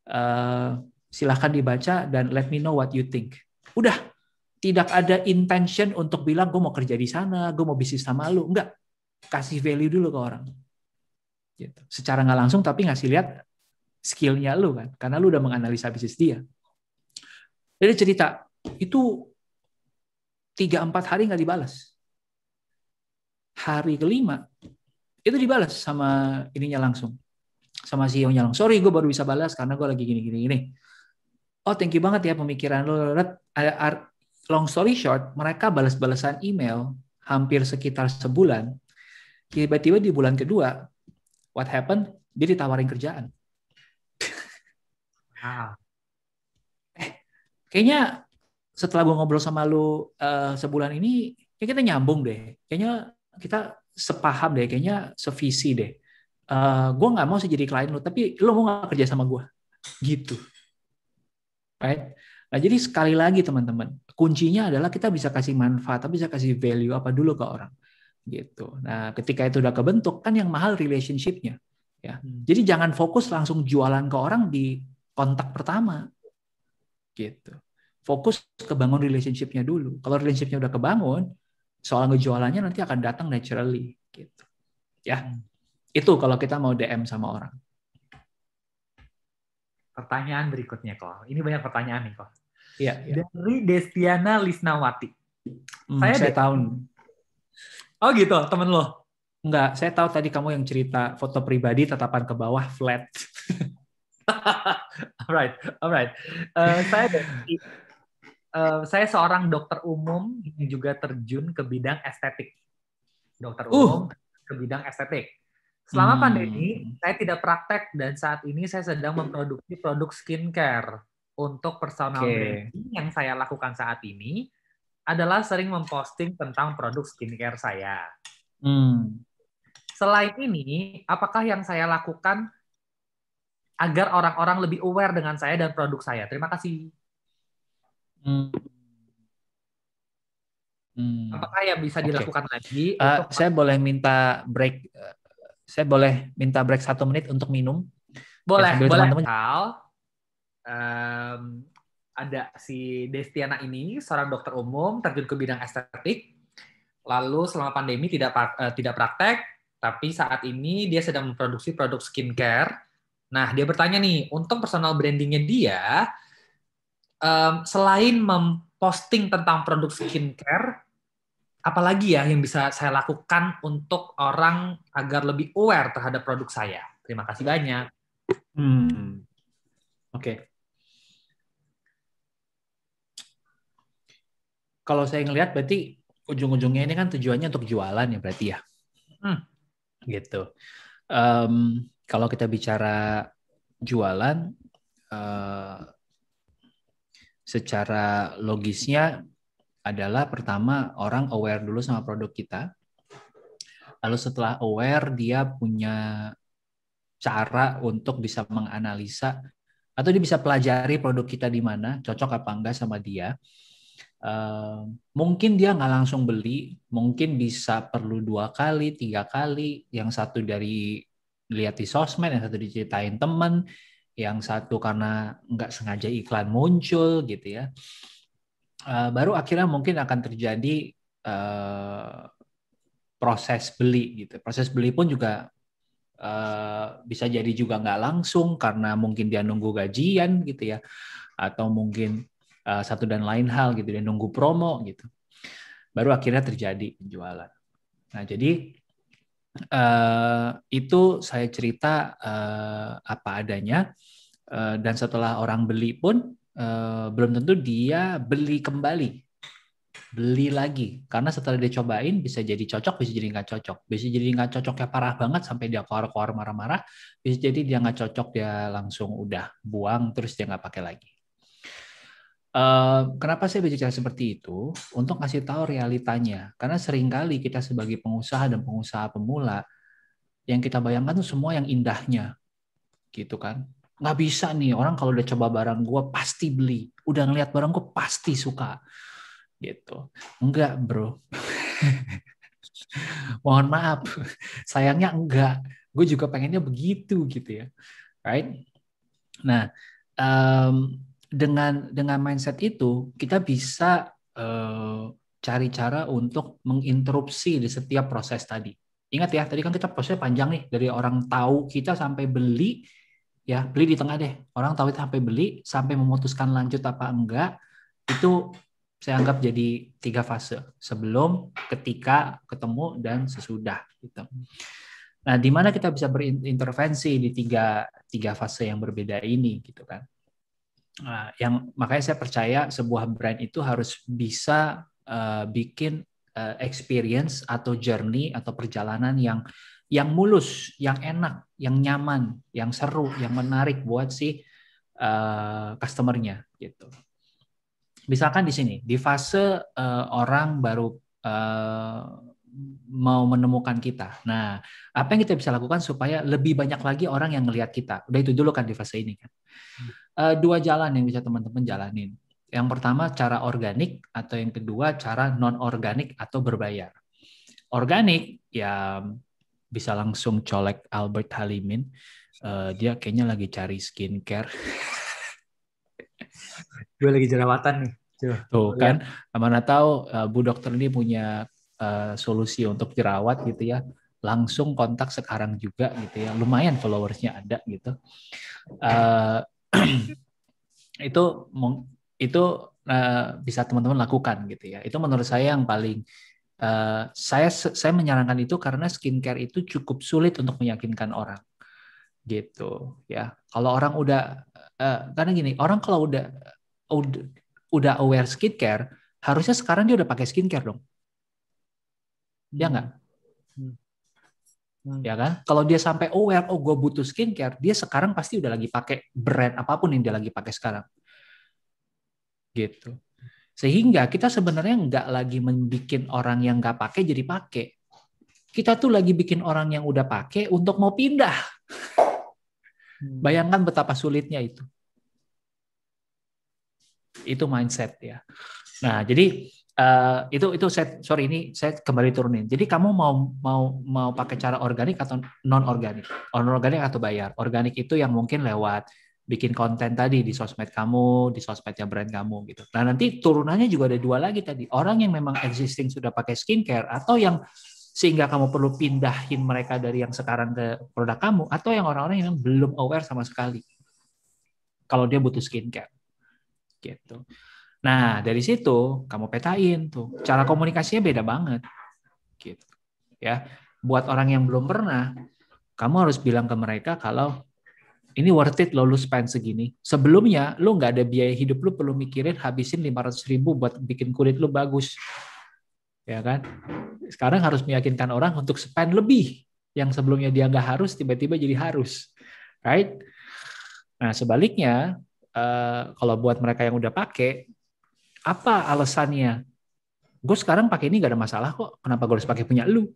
Uh, silahkan dibaca dan let me know what you think. Udah, tidak ada intention untuk bilang gue mau kerja di sana, gue mau bisnis sama lu, enggak. Kasih value dulu ke orang. Gitu. Secara nggak langsung tapi ngasih lihat skillnya lu kan, karena lu udah menganalisa bisnis dia. Jadi cerita itu tiga empat hari nggak dibalas. Hari kelima itu dibalas sama ininya langsung sama si e nya langsung. Sorry, gue baru bisa balas karena gue lagi gini gini gini oh thank you banget ya pemikiran lo uh, uh, long story short mereka balas-balasan email hampir sekitar sebulan tiba-tiba di bulan kedua what happened dia ditawarin kerjaan <laughs> wow. eh kayaknya setelah gue ngobrol sama lo uh, sebulan ini ya kita nyambung deh kayaknya kita sepaham deh kayaknya sevisi deh uh, gue nggak mau sih jadi klien lo tapi lo mau nggak kerja sama gue gitu right? Nah, jadi sekali lagi teman-teman, kuncinya adalah kita bisa kasih manfaat, tapi bisa kasih value apa dulu ke orang, gitu. Nah, ketika itu udah kebentuk, kan yang mahal relationshipnya, ya. Hmm. Jadi jangan fokus langsung jualan ke orang di kontak pertama, gitu. Fokus ke relationship relationshipnya dulu. Kalau relationshipnya udah kebangun, soal ngejualannya nanti akan datang naturally, gitu. Ya, hmm. itu kalau kita mau DM sama orang pertanyaan berikutnya kok. Ini banyak pertanyaan nih kok. Iya. Ya. Dari Destiana Lisnawati. Hmm, saya saya tahu. Oh gitu, temen lo? Enggak, saya tahu tadi kamu yang cerita foto pribadi tatapan ke bawah flat. <laughs> alright, alright. Uh, eh, saya uh, saya seorang dokter umum yang juga terjun ke bidang estetik. Dokter uh. umum ke bidang estetik.
Selama hmm. pandemi,
saya tidak praktek dan saat ini saya sedang memproduksi produk skincare. Untuk personal okay. branding yang saya lakukan saat ini adalah sering memposting tentang produk skincare saya.
Hmm.
Selain ini, apakah yang saya lakukan agar orang-orang lebih aware dengan saya dan produk saya? Terima kasih. Hmm. Hmm. Apakah yang bisa dilakukan okay. lagi? Uh, Saya boleh minta break eh, saya boleh minta break satu menit untuk minum? Boleh, ya, boleh. Teman -teman. um, ada si Destiana ini, seorang dokter umum, terjun ke bidang estetik. Lalu selama pandemi tidak uh, tidak praktek, tapi saat ini dia sedang memproduksi produk skincare. Nah, dia bertanya nih, untuk personal brandingnya dia, um, selain memposting tentang produk skincare, apalagi ya yang bisa saya lakukan untuk orang agar lebih aware terhadap produk saya? Terima kasih banyak. Hmm. Oke. Okay. Kalau saya ngelihat berarti ujung-ujungnya ini kan tujuannya untuk jualan ya berarti ya. Hmm. Gitu. Um, kalau kita bicara jualan, uh, secara logisnya adalah pertama orang aware dulu sama produk kita. Lalu setelah aware dia punya cara untuk bisa menganalisa atau dia bisa pelajari produk kita di mana, cocok apa enggak sama dia. Uh, mungkin dia nggak langsung beli, mungkin bisa perlu dua kali, tiga kali, yang satu dari lihat di sosmed, yang satu diceritain teman, yang satu karena nggak sengaja iklan muncul gitu ya. Eh, baru akhirnya mungkin akan terjadi uh, proses beli gitu. Proses beli pun juga uh, bisa jadi juga nggak langsung karena mungkin dia nunggu gajian gitu ya, atau mungkin uh, satu dan lain hal gitu, dia nunggu promo gitu. Baru akhirnya terjadi penjualan. Nah jadi uh, itu saya cerita uh, apa adanya uh, dan setelah orang beli pun Eh, belum tentu dia beli kembali, beli lagi. Karena setelah dia cobain bisa jadi cocok, bisa jadi nggak cocok, bisa jadi nggak cocoknya parah banget sampai dia keluar-keluar marah-marah, bisa jadi dia nggak cocok dia langsung udah buang terus dia nggak pakai lagi. Uh, kenapa saya bicara seperti itu? Untuk kasih tahu realitanya. Karena seringkali kita sebagai pengusaha dan pengusaha pemula, yang kita bayangkan tuh semua yang indahnya. Gitu kan nggak bisa nih orang kalau udah coba barang gue pasti beli udah ngeliat barang gue pasti suka gitu enggak bro <laughs> mohon maaf sayangnya enggak gue juga pengennya begitu gitu ya right nah um, dengan dengan mindset itu kita bisa uh, cari cara untuk menginterupsi di setiap proses tadi ingat ya tadi kan kita prosesnya panjang nih dari orang tahu kita sampai beli ya beli di tengah deh orang tahu itu sampai beli sampai memutuskan lanjut apa enggak itu saya anggap jadi tiga fase sebelum ketika ketemu dan sesudah gitu nah di mana kita bisa berintervensi di tiga tiga fase yang berbeda ini gitu kan nah, yang makanya saya percaya sebuah brand itu harus bisa uh, bikin uh, experience atau journey atau perjalanan yang uh, yang mulus, yang enak, yang nyaman, yang seru, yang menarik buat si uh, customernya gitu. Misalkan di sini di fase uh, orang baru uh, mau menemukan kita. Nah, apa yang kita bisa lakukan supaya lebih banyak lagi orang yang ngelihat kita? Udah itu dulu kan di fase ini kan. Uh, dua jalan yang bisa teman-teman jalanin. Yang pertama cara organik atau yang kedua cara non organik atau berbayar. Organik ya bisa langsung colek Albert Halimin. Uh, dia kayaknya lagi cari skincare. Gue <laughs> lagi jerawatan nih.
Coba. Tuh kan,
mana tahu uh, Bu Dokter ini punya uh, solusi untuk jerawat gitu ya. Langsung kontak sekarang juga gitu ya. Lumayan followersnya ada gitu. Uh, <clears throat> itu itu uh, bisa teman-teman lakukan gitu ya. Itu menurut saya yang paling Uh, saya saya menyarankan itu karena skincare itu cukup sulit untuk meyakinkan orang gitu ya kalau orang udah uh, karena gini orang kalau udah udah, udah aware skincare harusnya sekarang dia udah pakai skincare dong ya hmm. nggak hmm. hmm. ya kan kalau dia sampai aware oh gue butuh skincare dia sekarang pasti udah lagi pakai brand apapun yang dia lagi pakai sekarang gitu sehingga kita sebenarnya nggak lagi membuat orang yang nggak pakai jadi pakai. Kita tuh lagi bikin orang yang udah pakai untuk mau pindah. Hmm. Bayangkan betapa sulitnya itu. Itu mindset ya. Nah, jadi Uh, itu itu saya sorry ini saya kembali turunin. Jadi kamu mau mau mau pakai cara organik atau non organik? Oh, non organik atau bayar? Organik itu yang mungkin lewat bikin konten tadi di sosmed kamu, di sosmednya brand kamu gitu. Nah nanti turunannya juga ada dua lagi tadi. Orang yang memang existing sudah pakai skincare atau yang sehingga kamu perlu pindahin mereka dari yang sekarang ke produk kamu atau yang orang-orang yang belum aware sama sekali kalau dia butuh skincare gitu. Nah dari situ kamu petain tuh cara komunikasinya beda banget gitu ya. Buat orang yang belum pernah, kamu harus bilang ke mereka kalau ini worth it lo lu spend segini. Sebelumnya lu nggak ada biaya hidup lu perlu mikirin habisin 500 ribu buat bikin kulit lu bagus. Ya kan? Sekarang harus meyakinkan orang untuk spend lebih yang sebelumnya dia nggak harus tiba-tiba jadi harus. Right? Nah, sebaliknya eh, kalau buat mereka yang udah pakai apa alasannya? Gue sekarang pakai ini gak ada masalah kok. Kenapa gue harus pakai punya lu?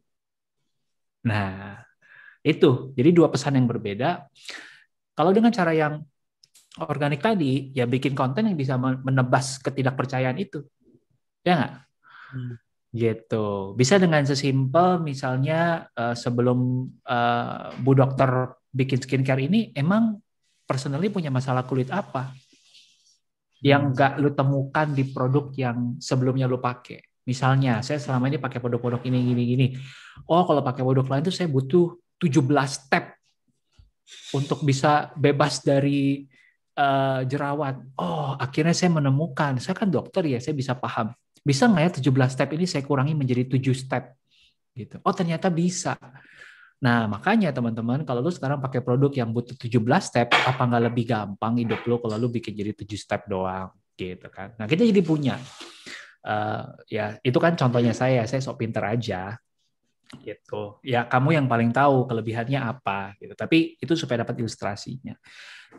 Nah, itu. Jadi dua pesan yang berbeda. Kalau dengan cara yang organik tadi, ya bikin konten yang bisa menebas ketidakpercayaan itu. Ya nggak? Hmm. Gitu. Bisa dengan sesimpel misalnya uh, sebelum uh, Bu Dokter bikin skincare ini, emang personally punya masalah kulit apa? Yang hmm. nggak lu temukan di produk yang sebelumnya lu pakai. Misalnya, saya selama ini pakai produk-produk ini, gini, gini. Oh, kalau pakai produk lain tuh saya butuh 17 step untuk bisa bebas dari uh, jerawat. Oh, akhirnya saya menemukan, saya kan dokter ya, saya bisa paham. Bisa nggak ya 17 step ini saya kurangi menjadi 7 step? gitu. Oh, ternyata bisa. Nah, makanya teman-teman, kalau lu sekarang pakai produk yang butuh 17 step, apa nggak lebih gampang hidup lu kalau lu bikin jadi 7 step doang gitu kan. Nah, kita jadi punya. Uh, ya, itu kan contohnya saya, saya sok pinter aja gitu ya kamu yang paling tahu kelebihannya apa gitu tapi itu supaya dapat ilustrasinya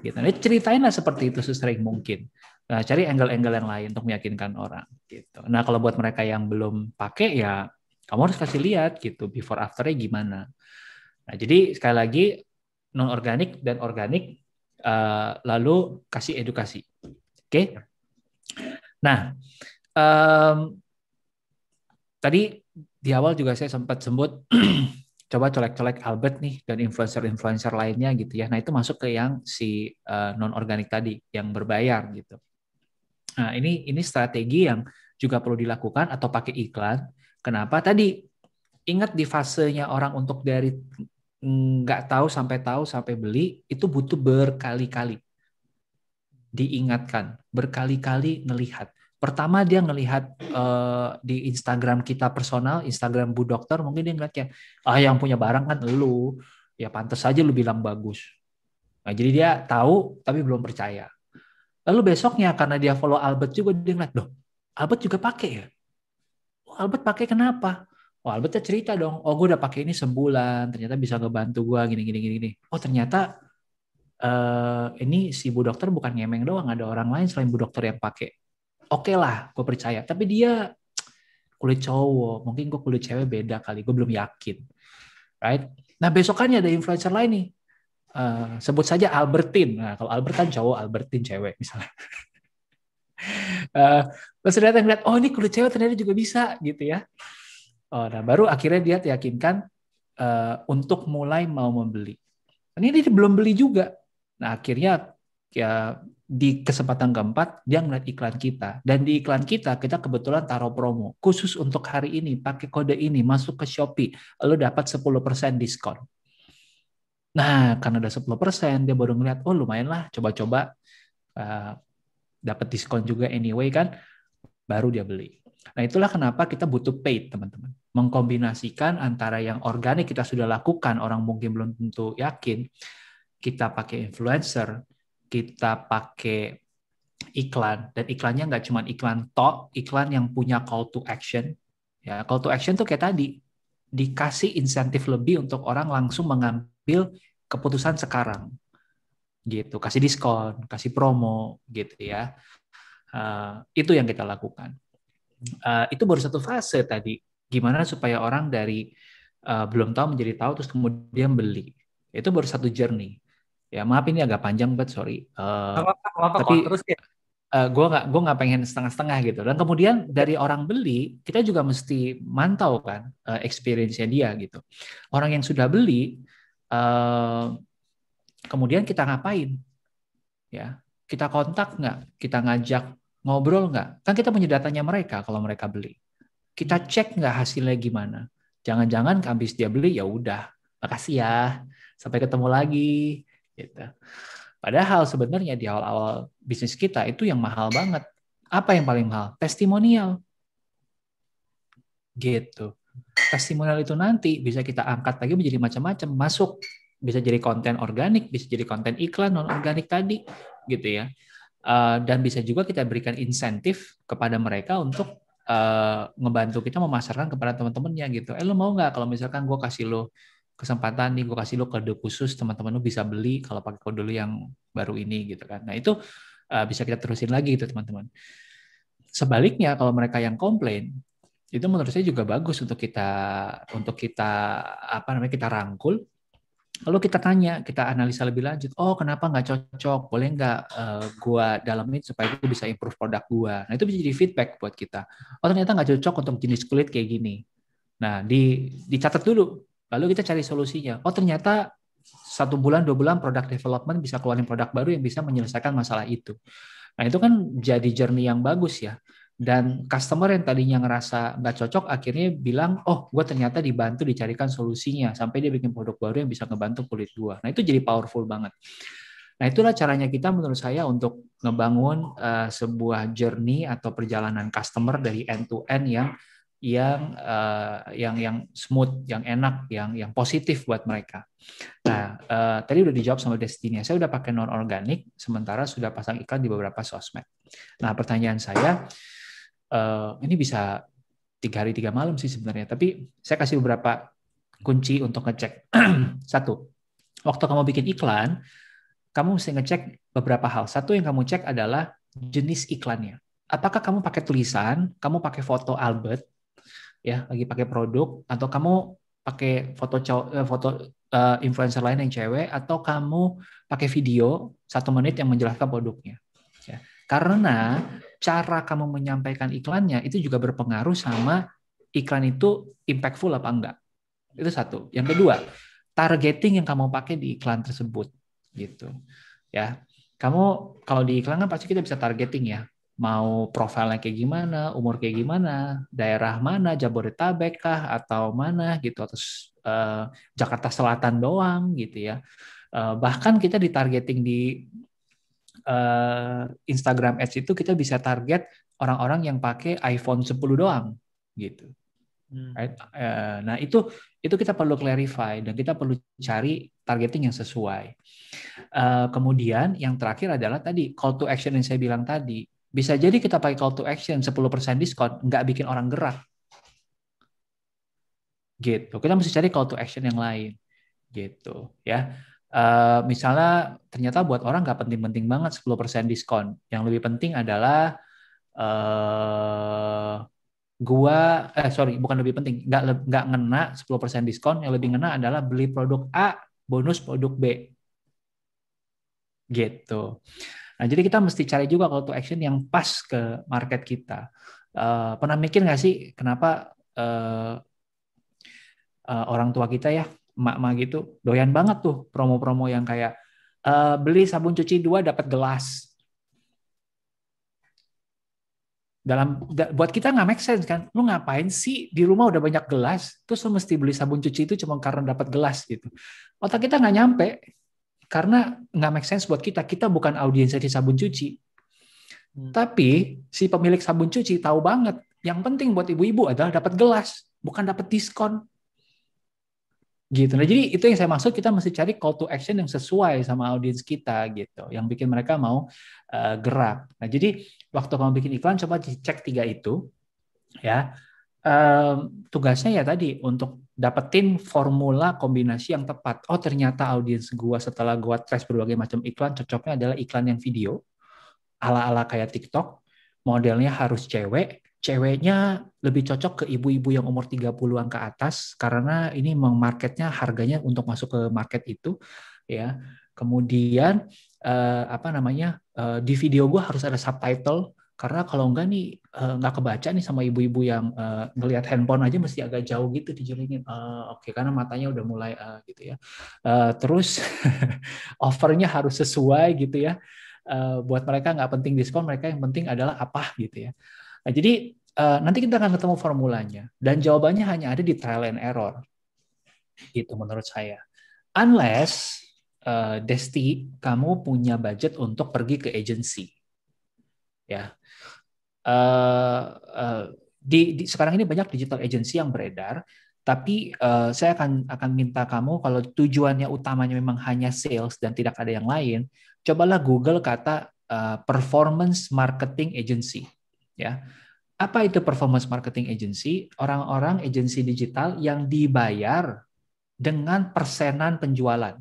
gitu nah ceritainlah seperti itu sesering mungkin nah, cari angle-angle yang lain untuk meyakinkan orang gitu nah kalau buat mereka yang belum pakai ya kamu harus kasih lihat gitu before afternya gimana nah jadi sekali lagi non organik dan organik uh, eh, lalu kasih edukasi oke okay? nah um, tadi di awal juga saya sempat sebut <clears throat> coba colek-colek Albert nih dan influencer-influencer lainnya gitu ya. Nah itu masuk ke yang si uh, eh, non organik tadi yang berbayar gitu. Nah ini ini strategi yang juga perlu dilakukan atau pakai iklan. Kenapa? Tadi ingat di fasenya orang untuk dari nggak tahu sampai tahu sampai beli itu butuh berkali-kali diingatkan berkali-kali melihat pertama dia ngelihat uh, di Instagram kita personal, Instagram Bu Dokter, mungkin dia ngeliat ya ah yang punya barang kan lu, ya pantas saja lu bilang bagus. Nah, jadi dia tahu tapi belum percaya. Lalu besoknya karena dia follow Albert juga dia ngeliat, loh Albert juga pakai ya? Oh, Albert pakai kenapa? Oh Albert cerita dong, oh gue udah pakai ini sebulan, ternyata bisa ngebantu gue gini gini gini. Oh ternyata uh, ini si Bu Dokter bukan ngemeng doang, ada orang lain selain Bu Dokter yang pakai oke okay lah gue percaya tapi dia kulit cowok mungkin gue kulit cewek beda kali gue belum yakin right nah besokannya ada influencer lain nih uh, sebut saja Albertin nah kalau Albert kan cowok Albertin cewek misalnya uh, <laughs> terus ternyata ngeliat oh ini kulit cewek ternyata juga bisa gitu ya oh nah baru akhirnya dia meyakinkan uh, eh, untuk mulai mau membeli ini dia belum beli juga nah akhirnya ya di kesempatan keempat dia ngeliat iklan kita dan di iklan kita kita kebetulan taruh promo khusus untuk hari ini pakai kode ini masuk ke Shopee lo dapat 10% diskon. Nah, karena ada 10%, dia baru ngeliat, oh lumayan lah, coba-coba uh, dapat diskon juga anyway kan, baru dia beli. Nah, itulah kenapa kita butuh paid, teman-teman. Mengkombinasikan antara yang organik kita sudah lakukan, orang mungkin belum tentu yakin, kita pakai influencer, kita pakai iklan dan iklannya nggak cuma iklan top iklan yang punya call to action. Ya, call to action tuh kayak tadi dikasih insentif lebih untuk orang langsung mengambil keputusan sekarang. Gitu, kasih diskon, kasih promo gitu ya. Uh, itu yang kita lakukan. Uh, itu baru satu fase tadi. Gimana supaya orang dari uh, belum tahu menjadi tahu terus kemudian beli. Itu baru satu journey ya maaf ini agak panjang bet sorry uh, apa, apa, tapi terus ya eh, gue gak gue nggak pengen setengah-setengah gitu dan kemudian iya. dari orang beli kita juga mesti mantau kan uh, experience-nya dia gitu orang yang sudah beli uh, kemudian kita ngapain ya kita kontak nggak kita ngajak ngobrol nggak kan kita punya datanya mereka kalau mereka beli kita hmm. cek nggak hasilnya gimana jangan-jangan habis dia beli ya udah makasih ya sampai ketemu lagi gitu. Padahal sebenarnya di awal-awal bisnis kita itu yang mahal banget. Apa yang paling mahal? Testimonial. Gitu. Testimonial itu nanti bisa kita angkat lagi menjadi macam-macam, masuk bisa jadi konten organik, bisa jadi konten iklan non organik tadi, gitu ya. Eh, dan bisa juga kita berikan insentif kepada mereka untuk uh, ngebantu kita memasarkan kepada teman-temannya gitu. Eh lo mau nggak kalau misalkan gue kasih lo kesempatan nih gue kasih lo kode khusus teman-teman lo bisa beli kalau pakai kode lo yang baru ini gitu kan nah itu uh, bisa kita terusin lagi gitu teman-teman sebaliknya kalau mereka yang komplain itu menurut saya juga bagus untuk kita untuk kita apa namanya kita rangkul lalu kita tanya kita analisa lebih lanjut oh kenapa nggak cocok boleh nggak uh, gua dalamin supaya gue bisa improve produk gua nah itu bisa jadi feedback buat kita oh ternyata nggak cocok untuk jenis kulit kayak gini nah di dicatat dulu Lalu kita cari solusinya. Oh ternyata satu bulan dua bulan produk development bisa keluarin produk baru yang bisa menyelesaikan masalah itu. Nah itu kan jadi journey yang bagus ya. Dan customer yang tadinya ngerasa nggak cocok akhirnya bilang, oh gue ternyata dibantu dicarikan solusinya sampai dia bikin produk baru yang bisa ngebantu kulit gue. Nah itu jadi powerful banget. Nah itulah caranya kita menurut saya untuk ngebangun uh, sebuah journey atau perjalanan customer dari end to end yang yang uh, yang yang smooth, yang enak, yang yang positif buat mereka. Nah, uh, tadi udah dijawab sama Destiny. Saya udah pakai non organik, sementara sudah pasang iklan di beberapa sosmed. Nah, pertanyaan saya, uh, ini bisa tiga hari tiga malam sih sebenarnya, tapi saya kasih beberapa kunci untuk ngecek. <clears throat> Satu, waktu kamu bikin iklan, kamu mesti ngecek beberapa hal. Satu yang kamu cek adalah jenis iklannya. Apakah kamu pakai tulisan, kamu pakai foto Albert, ya lagi pakai produk atau kamu pakai foto eh, foto eh, influencer lain yang cewek atau kamu pakai video satu menit yang menjelaskan produknya ya. karena cara kamu menyampaikan iklannya itu juga berpengaruh sama iklan itu impactful apa enggak itu satu yang kedua targeting yang kamu pakai di iklan tersebut gitu ya kamu kalau di iklan kan pasti kita bisa targeting ya mau profilnya kayak gimana, umur kayak gimana, daerah mana, Jabodetabek kah atau mana gitu atau uh, Jakarta Selatan doang gitu ya. Uh, bahkan kita di targeting di uh, Instagram Ads itu kita bisa target orang-orang yang pakai iPhone 10 doang gitu. Uh, nah itu itu kita perlu clarify dan kita perlu cari targeting yang sesuai. Uh, kemudian yang terakhir adalah tadi call to action yang saya bilang tadi bisa jadi kita pakai call to action 10% diskon nggak bikin orang gerak. Gitu. Kita mesti cari call to action yang lain. Gitu, ya. Uh, misalnya ternyata buat orang nggak penting-penting banget 10% diskon. Yang lebih penting adalah uh, gua eh sorry bukan lebih penting nggak nggak ngena 10% diskon yang lebih ngena adalah beli produk A bonus produk B gitu Nah, jadi kita mesti cari juga call to action yang pas ke market kita. Uh, pernah mikir nggak sih kenapa uh, uh, orang tua kita ya, emak-emak gitu, doyan banget tuh promo-promo yang kayak uh, beli sabun cuci dua dapat gelas. Dalam da, buat kita nggak make sense kan? Lu ngapain sih di rumah udah banyak gelas, terus lu mesti beli sabun cuci itu cuma karena dapat gelas gitu. Otak kita nggak nyampe karena nggak make sense buat kita. Kita bukan audiens di sabun cuci. Hmm. Tapi si pemilik sabun cuci tahu banget. Yang penting buat ibu-ibu adalah dapat gelas, bukan dapat diskon. Gitu. Nah, jadi itu yang saya maksud kita mesti cari call to action yang sesuai sama audiens kita gitu, yang bikin mereka mau uh, gerak. Nah, jadi waktu kamu bikin iklan coba dicek tiga itu ya. Um, tugasnya ya tadi untuk dapetin formula kombinasi yang tepat. Oh ternyata audiens gua setelah gua tes berbagai macam iklan, cocoknya adalah iklan yang video, ala-ala kayak TikTok, modelnya harus cewek, ceweknya lebih cocok ke ibu-ibu yang umur 30-an ke atas karena ini memang marketnya harganya untuk masuk ke market itu ya. Kemudian eh, apa namanya? Eh, di video gue harus ada subtitle karena kalau enggak nih eh, nggak kebaca nih sama ibu-ibu yang eh, ngelihat handphone aja mesti agak jauh gitu uh, Oke, okay, karena matanya udah mulai gitu ya. Terus <laughs> offernya harus sesuai gitu ya. Buat mereka nggak penting diskon, mereka yang penting adalah apa gitu ya. Nah, jadi nanti kita akan ketemu formulanya dan jawabannya hanya ada di trial and error. Gitu menurut saya. Unless uh, Desti, kamu punya budget untuk pergi ke agency. Ya, uh, di, di sekarang ini banyak digital agency yang beredar tapi uh, saya akan akan minta kamu kalau tujuannya utamanya memang hanya sales dan tidak ada yang lain cobalah Google kata uh, performance marketing agency ya apa itu performance marketing agency orang-orang agency digital yang dibayar dengan persenan penjualan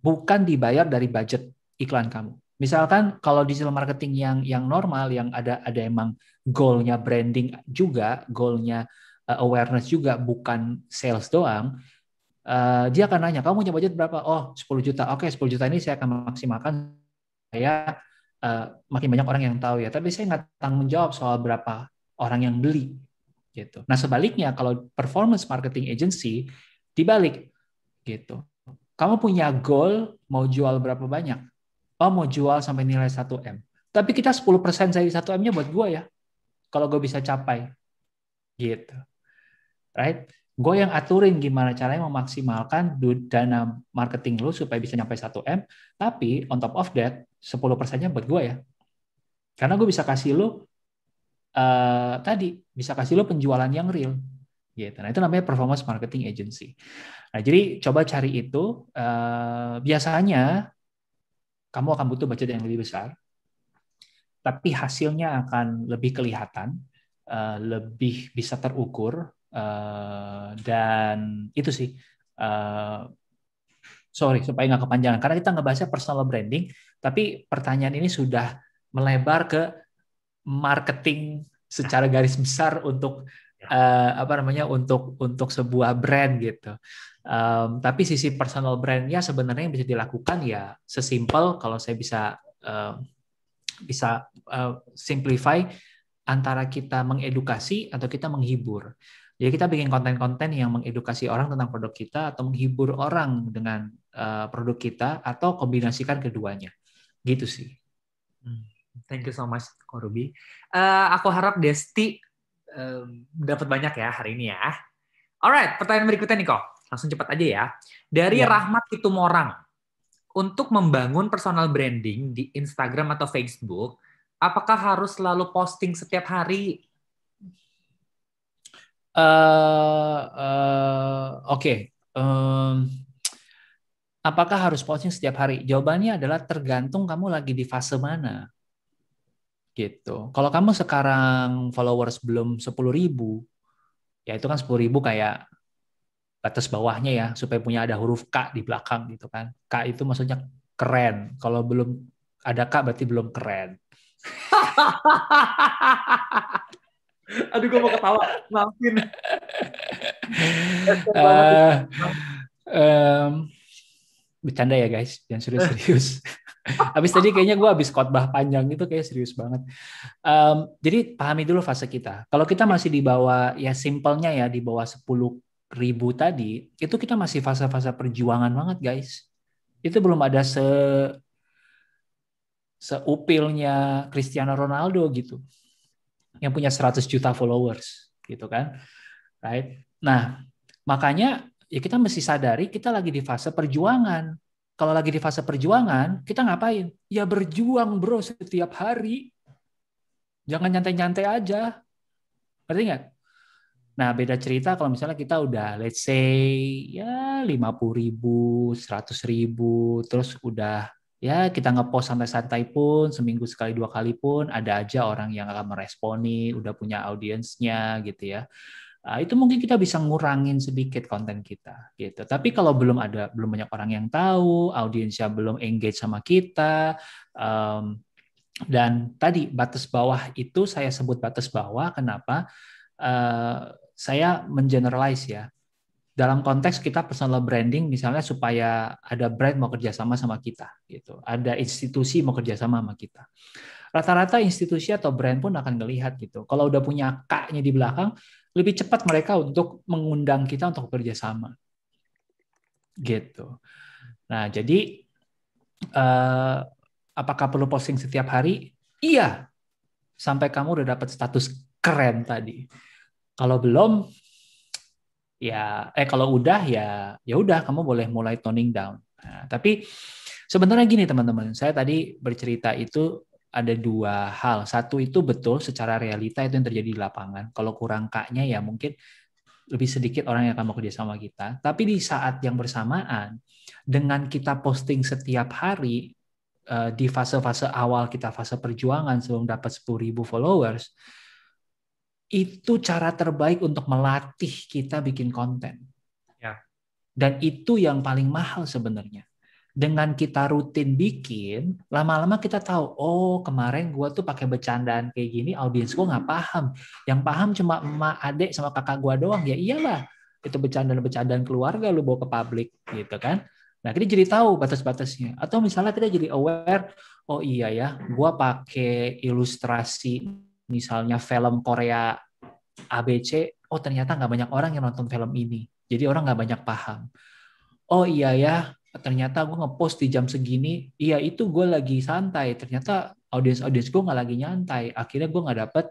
bukan dibayar dari budget iklan kamu Misalkan kalau digital marketing yang yang normal yang ada ada emang goalnya branding juga, goalnya eh, awareness juga bukan sales doang. Uh, dia akan nanya, kamu punya budget berapa? Oh, 10 juta. Oke, okay, 10 juta ini saya akan maksimalkan saya uh, eh, makin banyak orang yang tahu ya. Tapi saya nggak tanggung jawab soal berapa orang yang beli gitu. Nah, sebaliknya kalau performance marketing agency dibalik gitu. Kamu punya goal mau jual berapa banyak? oh mau jual sampai nilai 1M. Tapi kita 10% dari 1M-nya buat gue ya. Kalau gue bisa capai. Gitu. Right? Gue yang aturin gimana caranya memaksimalkan dana marketing lu supaya bisa nyampe 1M. Tapi on top of that, 10%-nya buat gue ya. Karena gue bisa kasih lu uh, tadi, bisa kasih lu penjualan yang real. Gitu. Nah itu namanya performance marketing agency. Nah jadi coba cari itu. Uh, biasanya kamu akan butuh budget yang lebih besar, tapi hasilnya akan lebih kelihatan, eh, lebih bisa terukur, eh, dan itu sih. Eh, sorry, supaya nggak kepanjangan. Karena kita ngebahasnya personal branding, tapi pertanyaan ini sudah melebar ke marketing secara garis besar untuk ya. apa namanya untuk untuk sebuah brand gitu. Um, tapi sisi personal brandnya sebenarnya yang bisa dilakukan ya sesimpel kalau saya bisa uh, bisa uh, simplify antara kita mengedukasi atau kita menghibur. Jadi kita bikin konten-konten yang mengedukasi orang tentang produk kita atau menghibur orang dengan uh, produk kita atau kombinasikan keduanya. Gitu sih. Hmm, thank you so much, Korubi. Uh, eh, aku harap Desti uh, dapat banyak ya hari ini ya. Alright, pertanyaan berikutnya nih kok Langsung cepat aja ya. Dari yeah. Rahmat orang Untuk membangun personal branding di Instagram atau Facebook, apakah harus selalu posting setiap hari? Uh, uh, Oke. Okay. Um, apakah harus posting setiap hari? Jawabannya adalah tergantung kamu lagi di fase mana. Gitu. Kalau kamu sekarang followers belum sepuluh ribu, ya itu kan sepuluh ribu kayak batas bawahnya ya supaya punya ada huruf K di belakang gitu kan. K itu maksudnya keren. Kalau belum ada K berarti belum keren. <laughs> Aduh gue mau ketawa,
maafin. uh, <laughs>
um, bercanda ya guys, jangan serius-serius. Habis <laughs> tadi kayaknya gue habis khotbah panjang itu kayak serius banget. Um, jadi pahami dulu fase kita. Kalau kita masih di bawah ya simpelnya ya di bawah 10 ribu tadi itu kita masih fase-fase perjuangan banget guys itu belum ada se seupilnya Cristiano Ronaldo gitu yang punya 100 juta followers gitu kan right nah makanya ya kita mesti sadari kita lagi di fase perjuangan kalau lagi di fase perjuangan kita ngapain ya berjuang bro setiap hari jangan nyantai-nyantai aja ngerti nggak Nah, beda cerita kalau misalnya kita udah let's say ya puluh ribu, seratus ribu, terus udah ya kita post santai-santai pun, seminggu sekali dua kali pun, ada aja orang yang akan meresponi, udah punya audiensnya gitu ya. Uh, itu mungkin kita bisa ngurangin sedikit konten kita gitu. Tapi kalau belum ada belum banyak orang yang tahu, audiensnya belum engage sama kita, um, dan tadi batas bawah itu saya sebut batas bawah kenapa? Uh, saya mengeneralize ya. Dalam konteks kita personal branding misalnya supaya ada brand mau kerjasama sama kita gitu, ada institusi mau kerjasama sama kita. Rata-rata institusi atau brand pun akan melihat gitu. Kalau udah punya k di belakang, lebih cepat mereka untuk mengundang kita untuk kerjasama gitu. Nah jadi eh, apakah perlu posting setiap hari? Iya, sampai kamu udah dapat status keren tadi. Kalau belum, ya eh kalau udah ya ya udah kamu boleh mulai toning down. Nah, tapi sebenarnya gini teman-teman, saya tadi bercerita itu ada dua hal. Satu itu betul secara realita itu yang terjadi di lapangan. Kalau kurang kaknya ya mungkin lebih sedikit orang yang akan bekerja sama kita. Tapi di saat yang bersamaan dengan kita posting setiap hari eh, di fase-fase awal kita fase perjuangan sebelum dapat 10.000 followers, itu cara terbaik untuk melatih kita bikin konten. Ya. Dan itu yang paling mahal sebenarnya. Dengan kita rutin bikin, lama-lama kita tahu, oh kemarin gue tuh pakai bercandaan kayak gini, audiens gue nggak paham. Yang paham cuma emak, adek, sama kakak gue doang. Ya iyalah, itu bercandaan-bercandaan keluarga lu bawa ke publik gitu kan. Nah, kita jadi tahu batas-batasnya. Atau misalnya kita jadi aware, oh iya ya, gue pakai ilustrasi misalnya film Korea ABC, oh ternyata nggak banyak orang yang nonton film ini. Jadi orang nggak banyak paham. Oh iya ya, ternyata gue ngepost di jam segini, iya itu gue lagi santai. Ternyata audiens-audiens gue nggak lagi nyantai. Akhirnya gue nggak dapet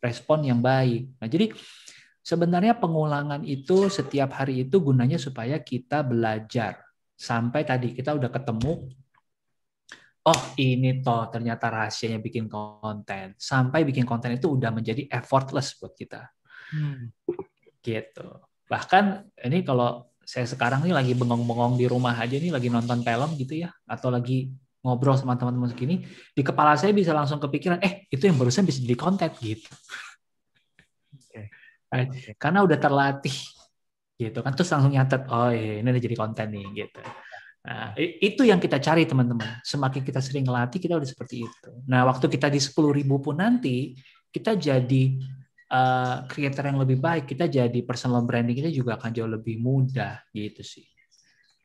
respon yang baik. Nah jadi sebenarnya pengulangan itu setiap hari itu gunanya supaya kita belajar. Sampai tadi kita udah ketemu oh ini toh ternyata rahasianya bikin konten sampai bikin konten itu udah menjadi effortless buat kita hmm. gitu bahkan ini kalau saya sekarang nih lagi bengong-bengong di rumah aja nih lagi nonton film gitu ya atau lagi ngobrol sama teman-teman segini di kepala saya bisa langsung kepikiran eh itu yang barusan bisa jadi konten gitu okay. Eh, karena udah terlatih gitu kan terus langsung nyatet oh iya, iya ini udah jadi konten nih gitu Nah, itu yang kita cari teman-teman. Semakin kita sering ngelatih, kita udah seperti itu. Nah, waktu kita di 10.000 pun nanti, kita jadi uh, creator yang lebih baik, kita jadi personal branding kita juga akan jauh lebih mudah gitu sih.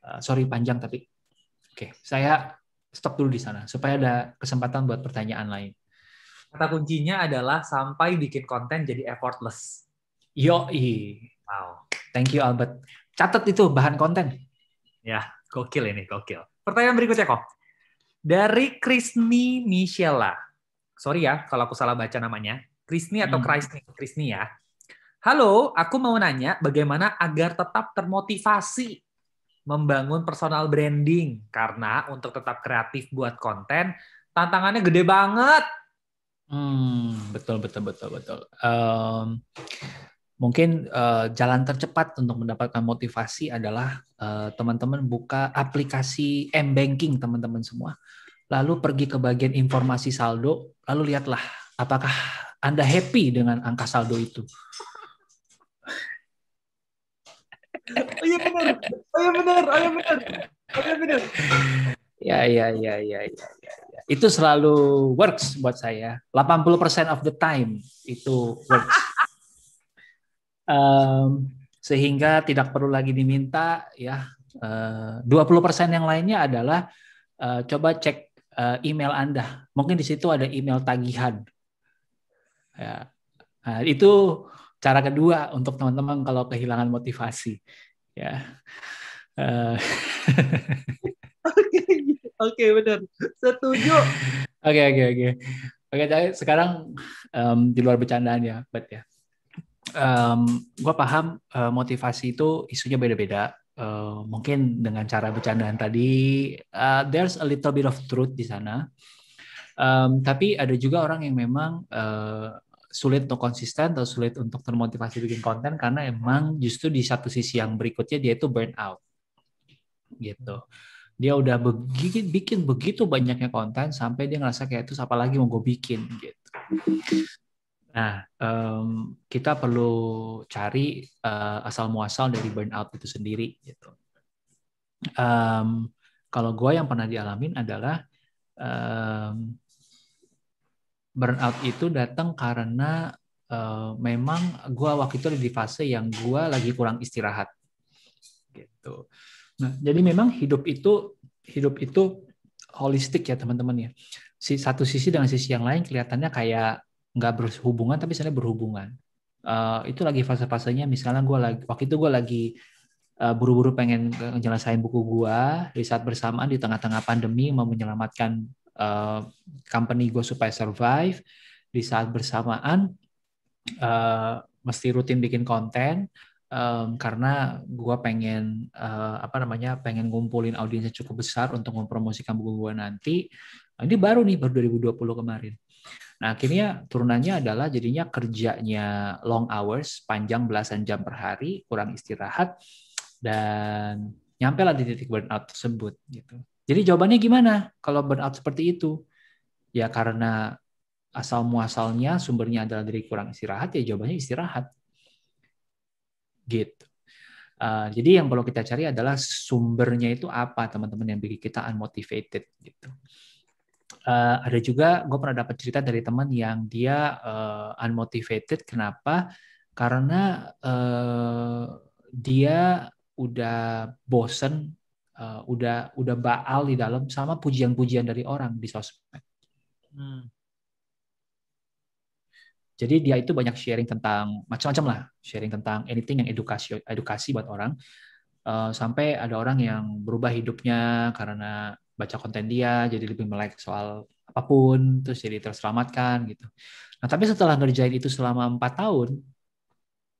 Uh, sorry panjang tapi oke, okay, saya stop dulu di sana supaya ada kesempatan buat pertanyaan lain. Kata kuncinya adalah sampai bikin konten jadi effortless. Yo, wow. Thank you Albert. Catat itu bahan konten. Ya. Gokil ini, gokil. Pertanyaan berikutnya kok. Dari Krisni Michela. Sorry ya kalau aku salah baca namanya. Krisni atau hmm. Krisni? Krisni ya. Halo, aku mau nanya bagaimana agar tetap termotivasi membangun personal branding karena untuk tetap kreatif buat konten tantangannya gede banget. Hmm, betul betul betul betul. Um, mungkin uh, jalan tercepat untuk mendapatkan motivasi adalah teman eh, teman-teman buka aplikasi m-banking teman-teman semua lalu pergi ke bagian informasi saldo lalu lihatlah apakah anda happy dengan angka saldo itu
ayo benar ayo benar ayo benar
ya ya ya ya ya itu selalu works buat saya 80% of the time itu works um, sehingga tidak perlu lagi diminta ya. Eh, uh, 20% yang lainnya adalah uh, coba cek uh, email Anda. Mungkin di situ ada email tagihan. Ya. Nah, itu cara kedua untuk teman-teman kalau kehilangan motivasi. Ya. Uh. <laughs> Oke, okay, benar. Setuju. Oke, okay, oke, oke. Oke, sekarang um, di luar bercandaan ya, buat ya um, gue paham uh, motivasi itu isunya beda-beda. Uh, mungkin dengan cara bercandaan tadi, uh, there's a little bit of truth di sana. Um, tapi ada juga orang yang memang uh, sulit untuk konsisten atau sulit untuk termotivasi bikin konten karena emang justru di satu sisi yang berikutnya dia itu burn out gitu dia udah bikin begitu banyaknya konten sampai dia ngerasa kayak itu apalagi mau gue bikin gitu Nah, um, kita perlu cari uh, asal muasal dari burnout itu sendiri. Gitu. Um, kalau gue yang pernah dialamin adalah um, burnout itu datang karena uh, memang gue waktu itu ada di fase yang gue lagi kurang istirahat. Gitu. Nah, jadi memang hidup itu hidup itu holistik ya teman-teman ya. Si satu sisi dengan sisi yang lain kelihatannya kayak nggak berhubungan tapi sebenarnya berhubungan. Uh, itu lagi fase-fasenya misalnya gue lagi waktu itu gue lagi buru eh, buru-buru pengen ngejelasain buku gue di saat bersamaan di tengah-tengah pandemi mau menyelamatkan uh, company gue supaya survive di saat bersamaan uh, mesti rutin bikin konten um, karena gue pengen uh, apa namanya pengen ngumpulin audiensnya cukup besar untuk mempromosikan buku gue nanti nah, ini baru nih baru 2020 kemarin Nah, akhirnya turunannya adalah jadinya kerjanya long hours, panjang belasan jam per hari, kurang istirahat, dan nyampe lah di titik burnout tersebut. Gitu. Jadi jawabannya gimana kalau burnout seperti itu? Ya karena asal muasalnya sumbernya adalah dari kurang istirahat, ya jawabannya istirahat. Gitu. Uh, jadi yang perlu kita cari adalah sumbernya itu apa teman-teman yang bikin kita unmotivated gitu uh, ada juga gue pernah dapat cerita dari teman yang dia uh, unmotivated kenapa karena uh, dia udah bosen uh, udah udah baal di dalam sama pujian-pujian dari orang di sosmed hmm. jadi dia itu banyak sharing tentang macam-macam lah sharing tentang anything yang edukasi edukasi buat orang uh, sampai ada orang yang berubah hidupnya karena baca konten dia jadi lebih melek soal apapun terus jadi terselamatkan gitu nah tapi setelah ngerjain itu selama empat tahun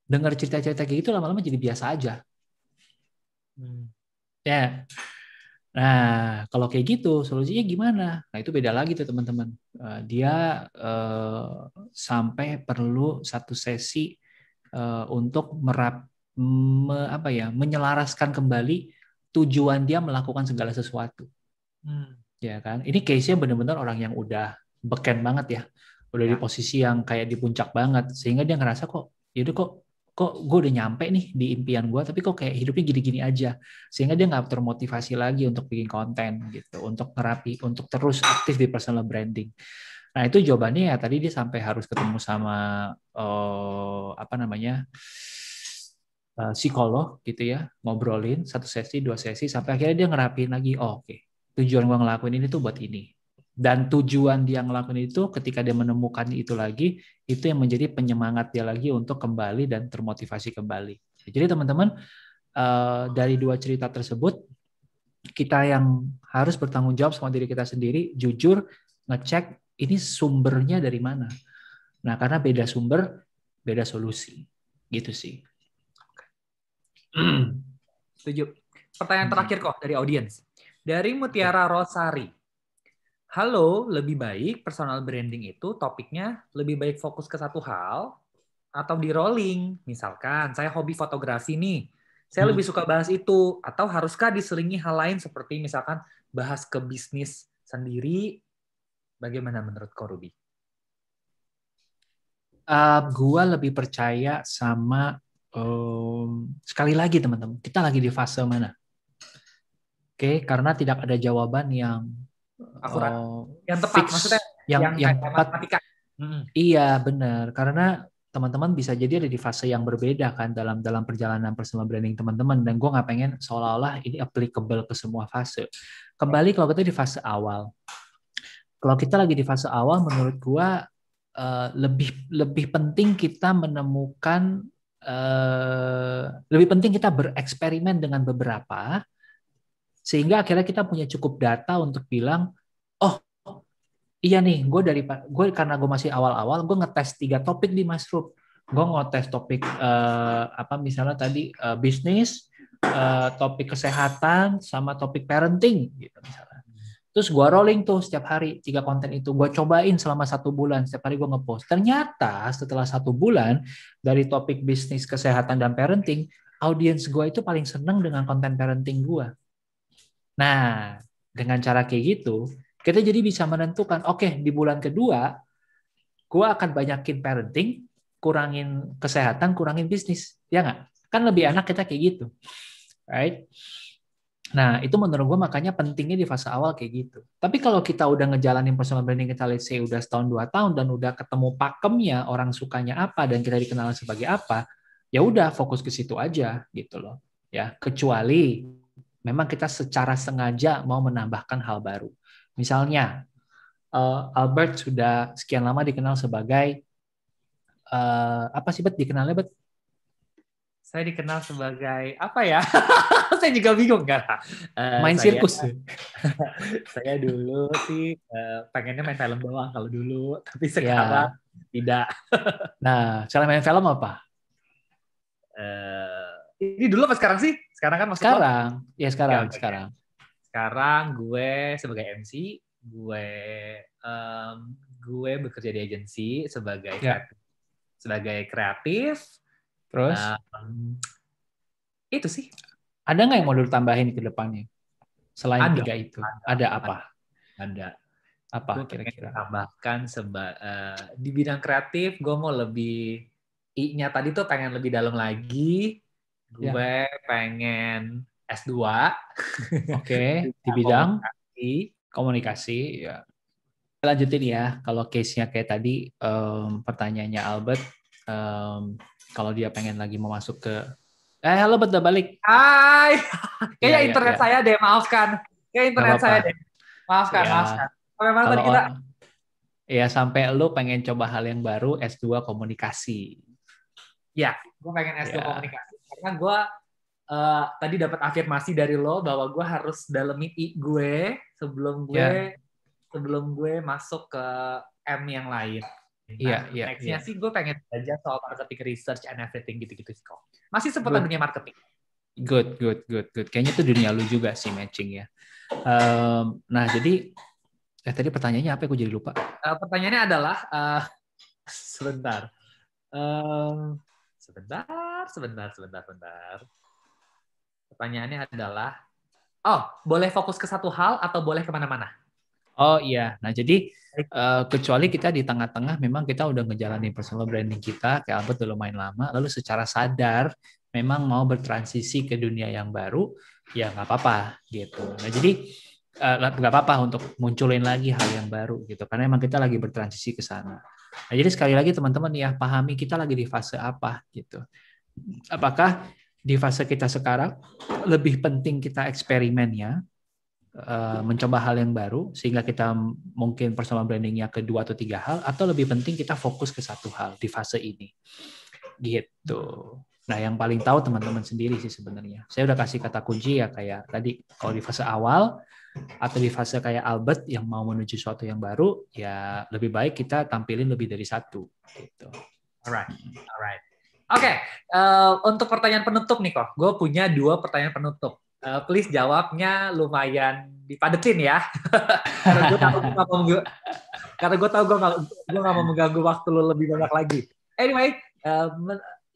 dengar cerita-cerita kayak gitu lama-lama jadi biasa aja hmm. ya yeah. nah kalau kayak gitu solusinya gimana nah itu beda lagi tuh teman-teman eh, dia uh, sampai perlu satu sesi uh, untuk merap me, apa ya menyelaraskan kembali tujuan dia melakukan segala sesuatu Hmm. Ya kan? Ini case-nya benar-benar orang yang udah beken banget ya. Udah ya. di posisi yang kayak di puncak banget sehingga dia ngerasa kok yaudah kok kok gue udah nyampe nih di impian gue tapi kok kayak hidupnya gini-gini aja sehingga dia nggak termotivasi lagi untuk bikin konten gitu untuk ngerapi untuk terus aktif di personal branding nah itu jawabannya ya tadi dia sampai harus ketemu sama uh, apa namanya eh, psikolog gitu ya ngobrolin satu sesi dua sesi sampai akhirnya dia ngerapin lagi oh, oke okay tujuan gue ngelakuin ini tuh buat ini dan tujuan dia ngelakuin itu ketika dia menemukan itu lagi itu yang menjadi penyemangat dia lagi untuk kembali dan termotivasi kembali jadi teman-teman eh, dari dua cerita tersebut kita yang harus bertanggung jawab sama diri kita sendiri jujur ngecek ini sumbernya dari mana nah karena beda sumber beda solusi gitu sih <clears throat> setuju pertanyaan terakhir kok dari audiens dari Mutiara Rosari. Halo, lebih baik personal branding itu topiknya lebih baik fokus ke satu hal atau di rolling. Misalkan saya hobi fotografi nih, saya hmm. lebih suka bahas itu atau haruskah diselingi hal lain seperti misalkan bahas ke bisnis sendiri? Bagaimana menurut Ko Ruby? Uh, gua lebih percaya sama um, sekali lagi teman-teman, kita lagi di fase mana? Oke, okay, karena tidak ada jawaban yang akurat, uh, yang tepat fix, maksudnya yang yang, yang tepat. Hmm. Iya, benar. Karena teman-teman bisa jadi ada di fase yang berbeda kan dalam dalam perjalanan personal branding teman-teman dan gue nggak pengen seolah-olah ini applicable ke semua fase. Kembali kalau kita di fase awal. Kalau kita lagi di fase awal menurut gue uh, lebih lebih penting kita menemukan uh, lebih penting kita bereksperimen dengan beberapa sehingga akhirnya kita punya cukup data untuk bilang, oh iya nih, gue dari gue karena gue masih awal-awal, gue ngetes tiga topik di Mas Rup. Gue ngetes topik eh, apa misalnya tadi eh, bisnis, eh, topik kesehatan, sama topik parenting gitu misalnya. Terus gue rolling tuh setiap hari tiga konten itu gue cobain selama satu bulan setiap hari gue ngepost. Ternyata setelah satu bulan dari topik bisnis kesehatan dan parenting, audiens gue itu paling seneng dengan konten parenting gue. Nah, dengan cara kayak gitu, kita jadi bisa menentukan, oke, okay, di bulan kedua, gue akan banyakin parenting, kurangin kesehatan, kurangin bisnis. Ya nggak? Kan lebih iya. enak kita kayak gitu. Right? Nah, itu menurut gue makanya pentingnya di fase awal kayak gitu. Tapi kalau kita udah ngejalanin personal branding kita let's say udah setahun dua tahun dan udah ketemu pakemnya, orang sukanya apa dan kita dikenal sebagai apa, ya udah fokus ke situ aja gitu loh. Ya, kecuali memang kita secara sengaja mau menambahkan hal baru. Misalnya, eh, Albert sudah sekian lama dikenal sebagai uh, apa sih bet dikenalnya bet? Saya dikenal sebagai apa ya? <laughs> saya juga bingung kan. Uh, main saya, sirkus. <laughs> saya dulu sih uh, pengennya main film doang kalau dulu, tapi iya. sekarang ya. tidak. <laughs> nah, cara main film apa? Uh, ini dulu apa sekarang sih? Sekarang kan maksudnya Sekarang. Lo? Ya sekarang, ya, sekarang. Sekarang gue sebagai MC, gue um, gue bekerja di agensi sebagai ya. kreatif, sebagai kreatif. Terus um, itu sih. Ada nggak yang mau dulu tambahin ke depannya? Selain ada, tiga itu, ada, ada apa? Ada. Apa kira-kira? Tambahkan seba, uh, di bidang kreatif, gue mau lebih I-nya tadi tuh pengen lebih dalam lagi. Iya. gue ya. pengen S2. Oke, okay, <laughs> di bidang komunikasi. komunikasi ya. Lanjutin ya, kalau case-nya kayak tadi um, pertanyaannya Albert um, kalau dia pengen lagi mau masuk ke Eh, halo betul balik. Hai. <laughs> Kayaknya ya, internet ya, saya deh, maafkan. Kayak internet saya deh. Maafkan, ya. maafkan. Sampai mana tadi kita? On, ya sampai lu pengen coba hal yang baru S2 komunikasi. Ya, gue pengen S2 ya. komunikasi karena gue uh, tadi dapat afirmasi dari lo bahwa gue harus dalami i gue sebelum gue yeah. sebelum gue masuk ke M yang lain. Iya, nah, iya. Nextnya yeah. sih gue pengen belajar soal marketing research and everything gitu-gitu sih kok. Masih seputar dunia marketing. Good, good, good, good. Kayaknya itu dunia lu juga sih matching ya. Um, nah jadi, eh tadi pertanyaannya apa? Gue ya? jadi lupa. Uh, pertanyaannya adalah, uh, <laughs> sebentar. Um, Sebentar, sebentar, sebentar, sebentar. Pertanyaannya adalah, oh, boleh fokus ke satu hal atau boleh kemana-mana? Oh iya, nah jadi uh, kecuali kita di tengah-tengah memang kita udah ngejalanin personal branding kita, kayak Albert udah lumayan lama, lalu secara sadar memang mau bertransisi ke dunia yang baru, ya nggak apa-apa gitu. Nah jadi eh, nggak uh, apa-apa untuk munculin lagi hal yang baru gitu, karena emang kita lagi bertransisi ke sana. Nah, jadi sekali lagi teman-teman ya pahami kita lagi di fase apa gitu. Apakah di fase kita sekarang lebih penting kita eksperimen ya, eh, mencoba hal yang baru sehingga kita mungkin personal brandingnya ke dua atau tiga hal atau lebih penting kita fokus ke satu hal di fase ini gitu nah yang paling tahu teman-teman sendiri sih sebenarnya saya udah kasih kata kunci ya kayak tadi kalau di fase awal atau di fase kayak Albert yang mau menuju suatu yang baru ya lebih baik kita tampilin lebih dari satu gitu. Alright, alright. Oke, okay. uh, eh, untuk pertanyaan penutup nih kok, gue punya dua pertanyaan penutup. Uh, please jawabnya lumayan dipadetin ya. <laughs> karena gue tahu gue gak mau mengganggu waktu lo lebih banyak lagi. Anyway, uh,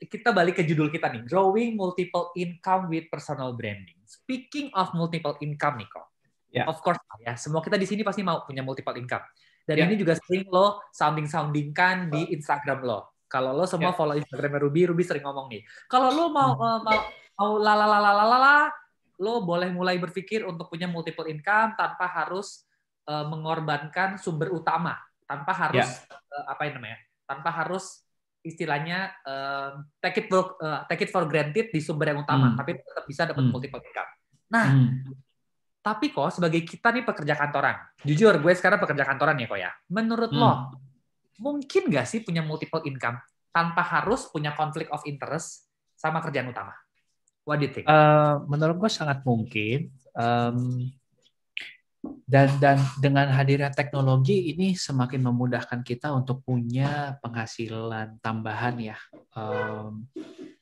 kita balik ke judul kita nih, growing multiple income with personal branding. Speaking of multiple income nih kok, Yeah. Of course ya, semua kita di sini pasti mau punya multiple income. Dan yeah. ini juga sering lo sounding-soundingkan di Instagram lo. Kalau lo semua yeah. follow Instagramnya Ruby, Ruby sering ngomong nih. Kalau lo mau hmm. uh, mau mau la, lo boleh mulai berpikir untuk punya multiple income tanpa harus uh, mengorbankan sumber utama, tanpa harus yeah. Ya. uh, apa namanya, tanpa harus istilahnya uh, take it for uh, take it for granted di sumber yang utama, hmm. tapi tetap bisa dapat hmm. multiple income. Nah, hmm tapi kok sebagai kita nih pekerja kantoran, jujur gue sekarang pekerja kantoran ya kok ya. Menurut hmm. lo, mungkin gak sih punya multiple income tanpa harus punya konflik of interest sama kerjaan utama? What do you think? Uh, menurut gue sangat mungkin. Um, dan dan dengan hadirnya teknologi ini semakin memudahkan kita untuk punya penghasilan tambahan ya. Um,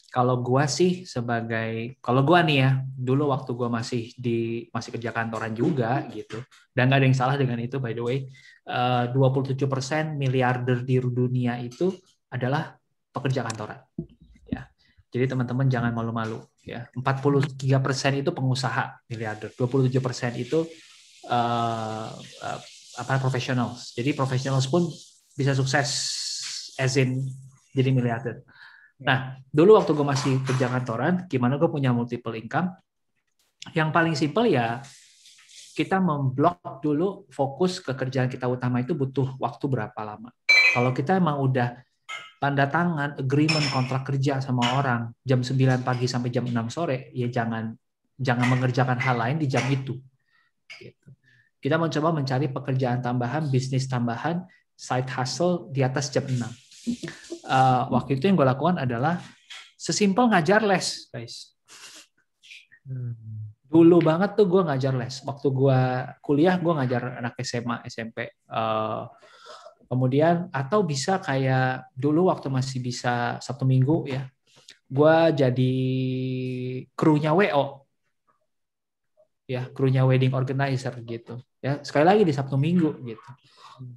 kalau gua sih sebagai kalau gua nih ya dulu waktu gua masih di masih kerja kantoran juga gitu dan nggak ada yang salah dengan itu by the way eh, uh, 27% miliarder di dunia itu adalah pekerja kantoran ya jadi teman-teman jangan malu-malu ya 43% itu pengusaha miliarder 27% itu uh, apa profesional jadi profesional pun bisa sukses as in jadi miliarder Nah, dulu waktu gue masih kerja kantoran, gimana gue punya multiple income? Yang paling simpel ya kita memblok dulu fokus ke kerjaan kita utama itu butuh waktu berapa lama. Kalau kita emang udah tanda tangan agreement kontrak kerja sama orang jam 9 pagi sampai jam 6 sore, ya jangan jangan mengerjakan hal lain di jam itu. Gitu. Kita mencoba mencari pekerjaan tambahan, bisnis tambahan, side hustle di atas jam 6 uh, waktu itu yang gue lakukan adalah sesimpel ngajar les, guys. Dulu banget tuh gue ngajar les. Waktu gue kuliah, gue ngajar anak SMA, SMP. Uh, eh, kemudian atau bisa kayak dulu waktu masih bisa satu minggu ya, gue jadi krunya WO ya krunya wedding organizer gitu ya sekali lagi di Sabtu Minggu gitu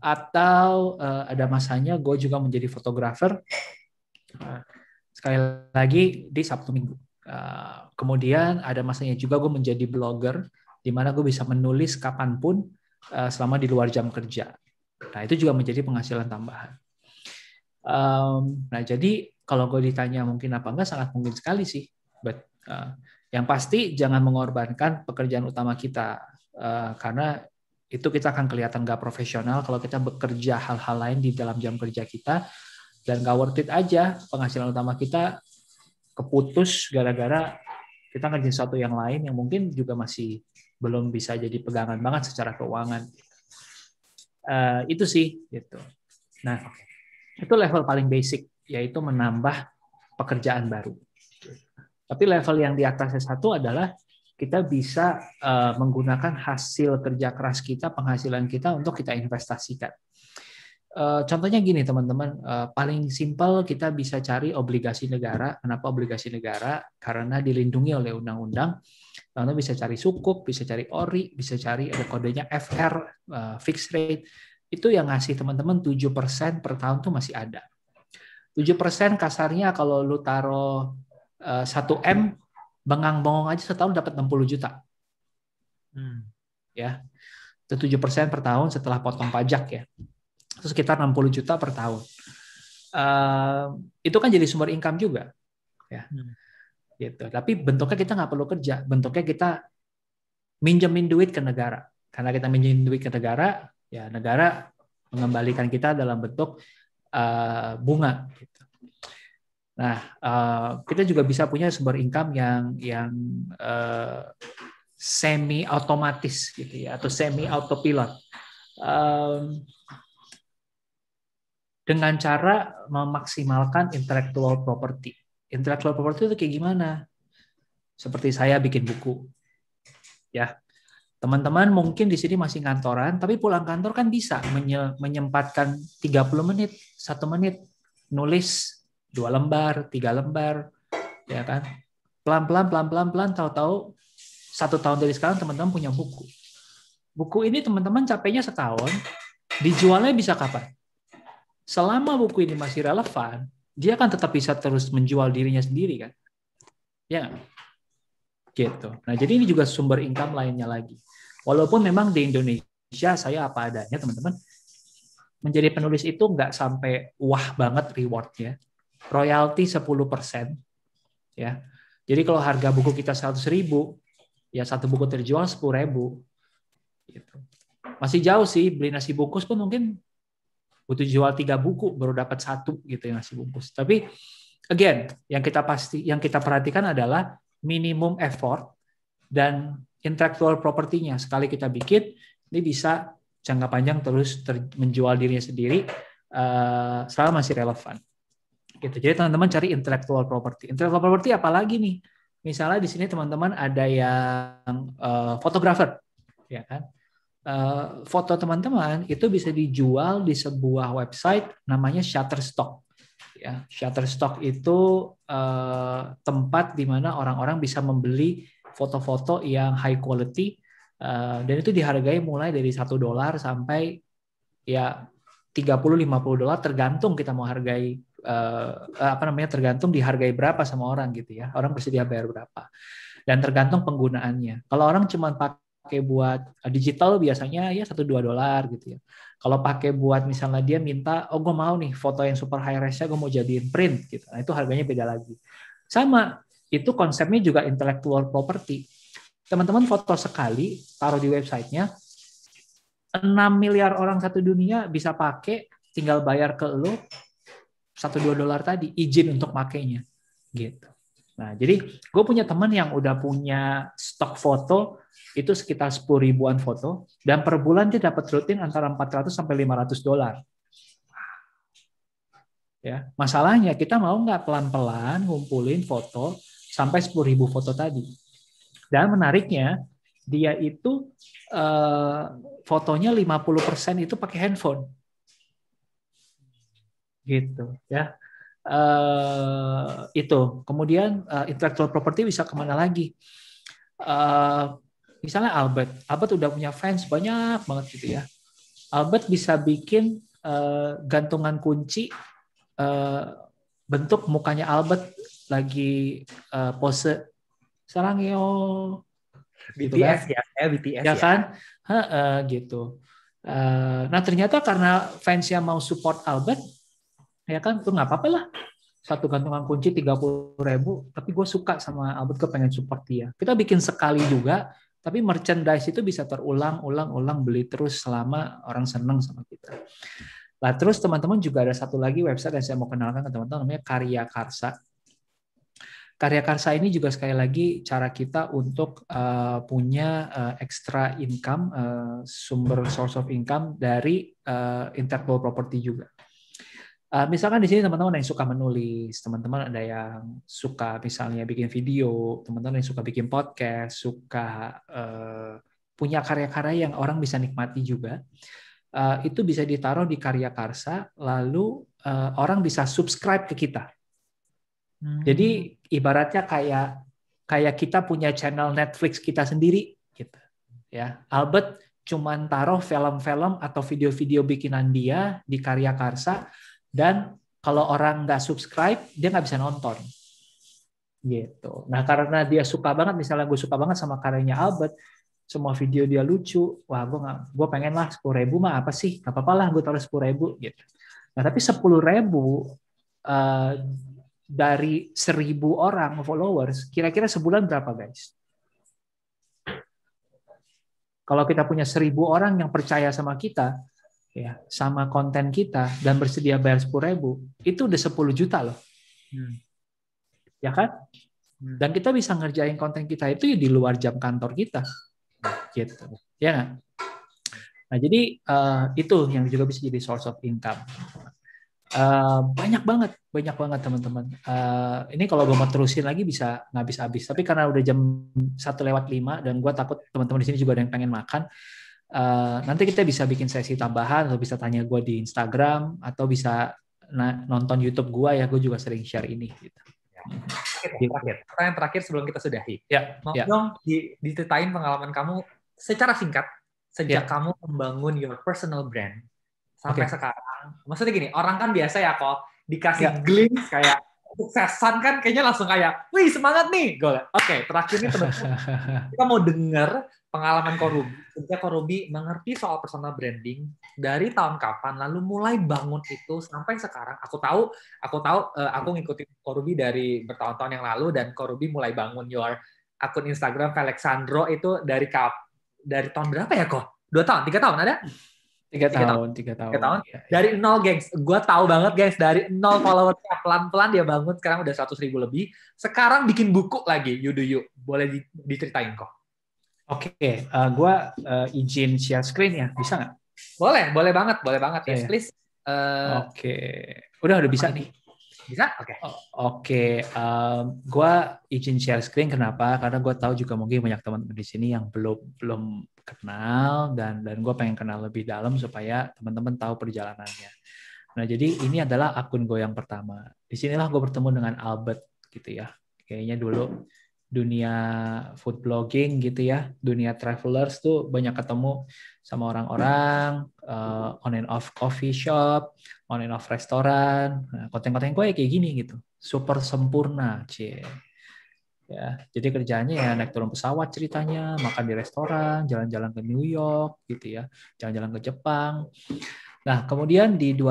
atau uh, ada masanya gue juga menjadi fotografer uh, sekali lagi di Sabtu Minggu. Uh, kemudian ada masanya juga gue menjadi blogger di mana gue bisa menulis kapanpun uh, selama di luar jam kerja. Nah itu juga menjadi penghasilan tambahan. Um, nah jadi kalau gue ditanya mungkin apa enggak sangat mungkin sekali sih. But uh, yang pasti jangan mengorbankan pekerjaan utama kita uh, karena itu kita akan kelihatan nggak profesional kalau kita bekerja hal-hal lain di dalam jam kerja kita dan nggak worth it aja penghasilan utama kita keputus gara-gara kita ngerjain sesuatu yang lain yang mungkin juga masih belum bisa jadi pegangan banget secara keuangan uh, itu sih gitu nah itu level paling basic yaitu menambah pekerjaan baru tapi level yang di atasnya satu adalah kita bisa uh, menggunakan hasil kerja keras kita, penghasilan kita untuk kita investasikan. Uh, contohnya gini teman-teman, uh, paling simpel kita bisa cari obligasi negara. Kenapa obligasi negara? Karena dilindungi oleh undang-undang. Teman-teman bisa cari sukuk, bisa cari ori, bisa cari ada kodenya FR, uh, fixed rate. Itu yang ngasih teman-teman 7% per tahun tuh masih ada. 7% kasarnya kalau lu taruh 1M bengang bengong aja setahun dapat 60 juta. Hmm. Ya. Itu 7% per tahun setelah potong pajak ya. Itu sekitar 60 juta per tahun. Uh, itu kan jadi sumber income juga. Ya. Hmm. Gitu. Tapi bentuknya kita nggak perlu kerja, bentuknya kita minjemin duit ke negara. Karena kita minjemin duit ke negara, ya negara mengembalikan kita dalam bentuk uh, bunga. Nah, uh, kita juga bisa punya sumber income yang yang uh, eh, semi otomatis gitu ya atau semi autopilot. Um, dengan cara memaksimalkan intellectual property. Intellectual property itu kayak gimana? Seperti saya bikin buku. Ya. Teman-teman mungkin di sini masih kantoran, tapi pulang kantor kan bisa menyempatkan 30 menit, satu menit nulis dua lembar, tiga lembar, ya kan? Pelan-pelan, pelan-pelan, pelan tahu-tahu satu tahun dari sekarang teman-teman punya buku. Buku ini teman-teman capeknya setahun, dijualnya bisa kapan? Selama buku ini masih relevan, dia akan tetap bisa terus menjual dirinya sendiri kan? Ya Gitu. Nah, jadi ini juga sumber income lainnya lagi. Walaupun memang di Indonesia saya apa adanya, teman-teman, menjadi penulis itu nggak sampai wah banget rewardnya royalti 10%. Ya. Jadi kalau harga buku kita seratus ribu, ya satu buku terjual sepuluh ribu. Gitu. Masih jauh sih, beli nasi bungkus pun mungkin butuh jual tiga buku baru dapat satu gitu ya nasi bungkus. Tapi again, yang kita pasti yang kita perhatikan adalah minimum effort dan intellectual propertinya. Sekali kita bikin, ini bisa jangka panjang terus ter menjual dirinya sendiri uh, eh, selama masih relevan gitu. Jadi teman-teman cari intellectual property. Intellectual property apalagi nih? Misalnya di sini teman-teman ada yang eh, fotografer,
uh, ya kan?
Uh, foto teman-teman itu bisa dijual di sebuah website namanya Shutterstock. Ya, Shutterstock itu uh, tempat di mana orang-orang bisa membeli foto-foto yang high quality uh, dan itu dihargai mulai dari satu dolar sampai ya 30-50 dolar tergantung kita mau hargai uh, apa namanya tergantung dihargai berapa sama orang gitu ya. Orang bersedia bayar berapa. Dan tergantung penggunaannya. Kalau orang cuma pakai buat eh, digital biasanya ya satu dua dolar gitu ya. Kalau pakai buat misalnya dia minta, oh gue mau nih foto yang super high resnya gue mau jadiin print gitu. Nah itu harganya beda lagi. Sama, itu konsepnya juga intellectual property. Teman-teman foto sekali, taruh di websitenya, 6 miliar orang satu dunia bisa pakai, tinggal bayar ke lo, satu dua dolar tadi izin untuk makainya gitu. Nah, jadi gue punya teman yang udah punya stok foto itu sekitar sepuluh ribuan foto dan per bulan dia dapat rutin antara 400 sampai lima ratus dolar. Ya, masalahnya kita mau nggak pelan-pelan ngumpulin foto sampai sepuluh ribu foto tadi. Dan menariknya dia itu uh, fotonya 50% itu pakai handphone gitu ya uh, itu kemudian uh, intellectual property bisa kemana lagi uh, misalnya Albert Albert udah punya fans banyak banget gitu ya Albert bisa bikin uh, gantungan kunci uh, bentuk mukanya Albert lagi uh, pose sarang yo gitu BTS kan? ya eh, BTS ya, ya. kan ha, uh, gitu nah ternyata karena fansnya mau support Albert ya kan itu nggak apa-apa lah satu gantungan kunci tiga puluh ribu tapi gue suka sama Albert gue pengen support dia kita bikin sekali juga tapi merchandise itu bisa terulang ulang ulang beli terus selama orang seneng sama kita lah terus teman-teman juga ada satu lagi website yang saya mau kenalkan ke teman-teman namanya Karya Karsa Karya Karsa ini juga sekali lagi cara kita untuk uh, punya uh, extra income, uh, sumber source of income dari uh, intellectual property juga. Uh, misalkan di sini teman-teman yang suka menulis, teman-teman ada yang suka misalnya bikin video, teman-teman yang suka bikin podcast, suka uh, punya karya-karya yang orang bisa nikmati juga, uh, itu bisa ditaruh di karya karsa, lalu uh, orang bisa subscribe ke kita. Hmm. Jadi ibaratnya kayak kayak kita punya channel Netflix kita sendiri, gitu. Ya, Albert cuman taruh film-film atau video-video bikinan dia di karya karsa dan kalau orang nggak subscribe, dia nggak bisa nonton. Gitu. Nah karena dia suka banget, misalnya gue suka banget sama karyanya Albert, semua video dia lucu, wah gue nggak gue pengen lah sepuluh ribu mah apa sih, gak apa-apa lah gue taruh sepuluh ribu gitu. Nah tapi sepuluh ribu uh, dari seribu orang followers, kira-kira sebulan berapa guys? Kalau kita punya seribu orang yang percaya sama kita, ya sama konten kita dan bersedia bayar sepuluh ribu itu udah 10 juta loh hmm. ya kan hmm. dan kita bisa ngerjain konten kita itu ya di luar jam kantor kita gitu ya kan? nah jadi uh, itu yang juga bisa jadi source of income Uh, banyak banget, banyak banget teman-teman. Uh, ini kalau gue mau terusin lagi bisa ngabis habis-habis. Tapi karena udah jam satu lewat lima dan gue takut teman-teman di sini juga ada yang pengen makan, Uh, nanti kita bisa bikin sesi tambahan atau bisa tanya gue di Instagram atau bisa nonton YouTube gue ya gue juga sering share ini. Gitu. Terakhir, terakhir, pertanyaan terakhir sebelum kita sudahi. Ya, Mau ya. dong di, diceritain pengalaman kamu secara singkat sejak ya. kamu membangun your personal brand sampai okay. sekarang. Maksudnya gini, orang kan biasa ya kok dikasih ya. glimpse kayak suksesan kan kayaknya langsung kayak, wih semangat nih, gue. Oke, okay, terakhir ini teman <laughs> kita mau dengar pengalaman Korubi, sejak Korubi mengerti soal personal branding dari tahun kapan, lalu mulai bangun itu sampai sekarang. Aku tahu, aku tahu, eh, aku ngikutin Korubi dari bertahun-tahun yang lalu dan Korubi mulai bangun your akun Instagram Alexandro itu dari kap dari tahun berapa ya kok? Dua tahun, tiga tahun ada? Tiga, tiga tahun,
tiga tahun. Tiga tahun.
Dari nol, gengs. Gue tahu banget, guys. Dari nol followersnya pelan-pelan dia bangun. Sekarang udah seratus ribu lebih. Sekarang bikin buku lagi, You Do Boleh diceritain kok. Oke, okay, uh, eh, gue uh, izin share screen ya, bisa nggak? Boleh, boleh banget, boleh banget ya, yes, iya. please. Uh, Oke, okay. udah udah bisa nih. Bisa? Oke. Okay. Oh. Oke, okay. Eh, um, gue izin share screen kenapa? Karena gue tahu juga mungkin banyak teman-teman di sini yang belum belum kenal dan dan gue pengen kenal lebih dalam supaya teman-teman tahu perjalanannya. Nah, jadi ini adalah akun gue yang pertama. Di Disinilah gue bertemu dengan Albert gitu ya. Kayaknya dulu dunia food blogging gitu ya, dunia travelers tuh banyak ketemu sama orang-orang uh, on and off coffee shop, on and off restoran, nah, konten-konten gue kayak gini gitu, super sempurna, cie. Ya, jadi kerjanya ya naik turun pesawat ceritanya, makan di restoran, jalan-jalan ke New York gitu ya, jalan-jalan ke Jepang. Nah, kemudian di 2018 uh,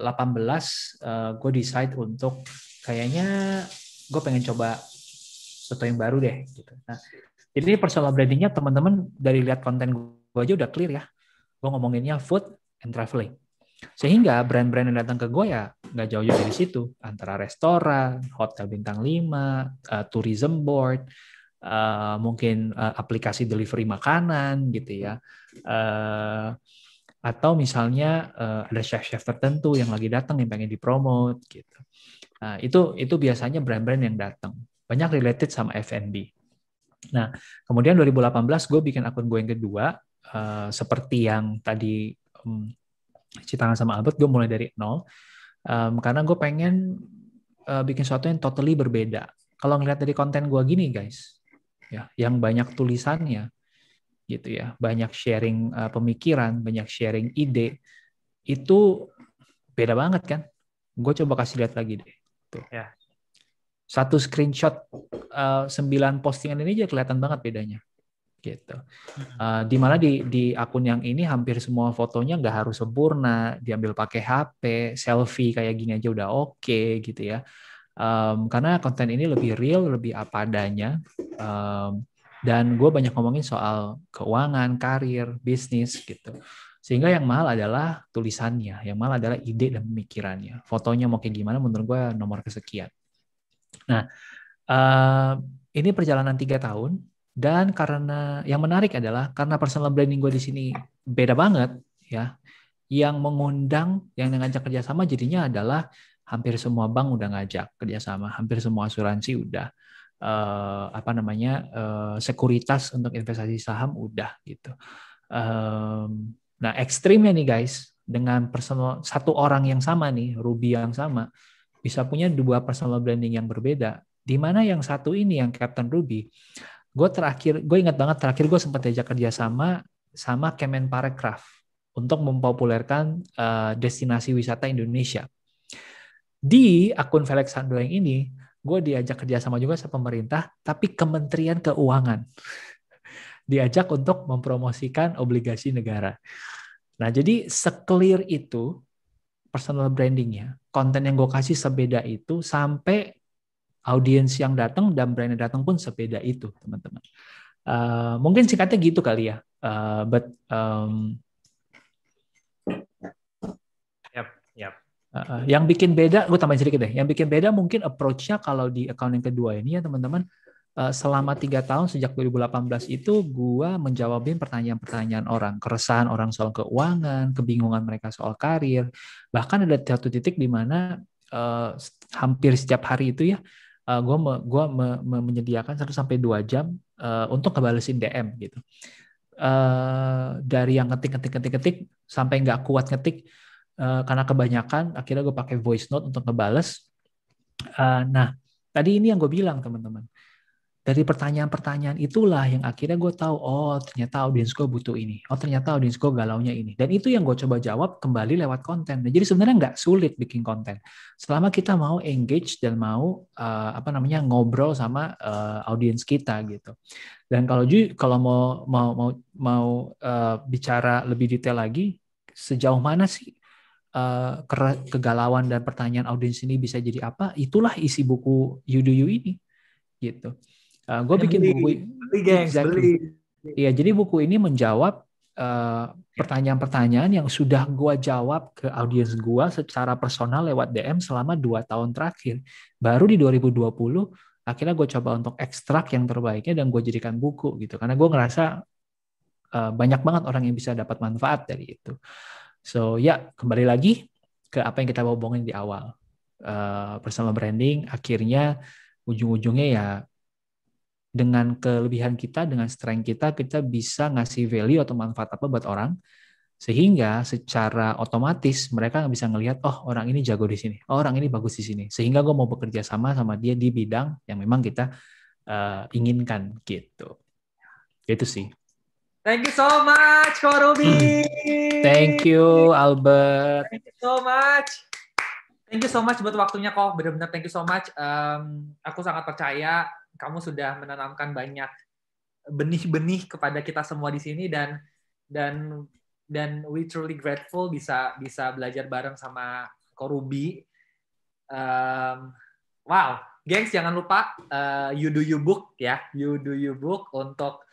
eh, eh, gue decide untuk kayaknya gue pengen coba sesuatu yang baru deh gitu. Nah, jadi personal brandingnya teman-teman dari lihat konten gue aja udah clear ya. Gue ngomonginnya food and traveling. Sehingga brand-brand yang datang ke gue ya nggak jauh-jauh dari situ. Antara restoran, hotel bintang 5, uh, eh, tourism board, uh, mungkin uh, aplikasi delivery makanan gitu ya. Uh, atau misalnya uh, ada chef-chef tertentu yang lagi datang yang pengen dipromote gitu. Nah, itu itu biasanya brand-brand yang datang. Banyak related sama F&B. Nah, kemudian 2018 gue bikin akun gue yang kedua uh, seperti yang tadi um, mm, Citangan sama Albert gue mulai dari nol um, karena gue pengen uh, bikin sesuatu yang totally berbeda. Kalau ngeliat dari konten gue gini guys, ya yang banyak tulisannya gitu ya, banyak sharing uh, pemikiran, banyak sharing ide itu beda banget kan? Gue coba kasih lihat lagi deh gitu. Ya. Satu screenshot eh, sembilan postingan ini aja kelihatan banget bedanya gitu. Uh, hmm. eh, dimana di di akun yang ini hampir semua fotonya nggak harus sempurna, diambil pakai HP, selfie kayak gini aja udah oke okay, gitu ya. Um, karena konten ini lebih real, lebih apa adanya. Um, dan gue banyak ngomongin soal keuangan, karir, bisnis gitu. Sehingga yang mahal adalah tulisannya, yang mahal adalah ide dan pemikirannya. Fotonya mau kayak gimana menurut gue nomor kesekian. Nah, uh, ini perjalanan tiga tahun dan karena yang menarik adalah karena personal branding gue di sini beda banget ya. Yang mengundang, yang ngajak kerjasama jadinya adalah hampir semua bank udah ngajak kerjasama, hampir semua asuransi udah, uh, apa namanya uh, sekuritas untuk investasi saham udah gitu. Um, Nah, ekstrimnya nih guys, dengan personal satu orang yang sama nih, Ruby yang sama, bisa punya dua personal branding yang berbeda. Di mana yang satu ini yang Captain Ruby, gue terakhir, gue ingat banget terakhir gue sempat diajak kerja sama sama Kemenparekraf untuk mempopulerkan uh, destinasi wisata Indonesia. Di akun Felix Handling ini, gue diajak kerjasama juga sama pemerintah, tapi Kementerian Keuangan diajak untuk mempromosikan obligasi negara. Nah, jadi seclear itu personal brandingnya, konten yang gue kasih sebeda itu sampai audiens yang datang dan brand yang datang pun sebeda itu, teman-teman. Uh, mungkin singkatnya gitu kali ya, uh, but um,
yep, yep.
Uh, eh, yang bikin beda, gue tambahin sedikit deh. Yang bikin beda mungkin approach-nya kalau di account yang kedua ini ya teman-teman, Eh, selama tiga tahun sejak 2018 itu gue menjawabin pertanyaan-pertanyaan orang keresahan orang soal keuangan kebingungan mereka soal karir bahkan ada satu titik di mana uh, hampir setiap hari itu ya uh, eh, gue me, gua me, me, menyediakan satu sampai dua jam uh, untuk ngebalesin DM gitu uh, dari yang ketik-ketik-ketik-ketik sampai nggak kuat ngetik uh, karena kebanyakan akhirnya gue pakai voice note untuk ngebales uh, nah tadi ini yang gue bilang teman-teman dari pertanyaan-pertanyaan itulah yang akhirnya gue tahu oh ternyata audiens gue butuh ini oh ternyata audiens gue galaunya ini dan itu yang gue coba jawab kembali lewat konten nah, jadi sebenarnya nggak sulit bikin konten selama kita mau engage dan mau uh, apa namanya ngobrol sama uh, audiens kita gitu dan kalau kalau mau mau mau mau uh, bicara lebih detail lagi sejauh mana sih kegalauan dan pertanyaan audiens ini bisa jadi apa itulah isi buku You Do You ini gitu Uh, eh, gue bikin buku ini. exactly. Iya, jadi buku ini menjawab eh, pertanyaan-pertanyaan uh, yang sudah gue jawab ke audiens gue secara personal lewat DM selama dua tahun terakhir. Baru di 2020 akhirnya gue coba untuk ekstrak yang terbaiknya dan gue jadikan buku gitu karena gue ngerasa uh, banyak banget orang yang bisa dapat manfaat dari itu. So ya yeah, kembali lagi ke apa yang kita bawa di awal uh, personal branding akhirnya ujung-ujungnya ya dengan kelebihan kita, dengan strength kita, kita bisa ngasih value atau manfaat apa buat orang, sehingga secara otomatis mereka bisa ngelihat, oh orang ini jago di sini, oh orang ini bagus di sini, sehingga gue mau bekerja sama sama dia di bidang yang memang kita uh, inginkan gitu. Itu sih. Thank you so much, Korubi. <laughs> Thank you, Albert. Thank you so much. Thank you so much buat waktunya kok. Benar-benar thank you so much. Um, aku sangat percaya kamu sudah menanamkan banyak benih-benih kepada kita semua di sini dan dan dan we truly grateful bisa bisa belajar bareng sama Korubi. Um, wow, gengs jangan lupa uh, you do you book ya, you do you book untuk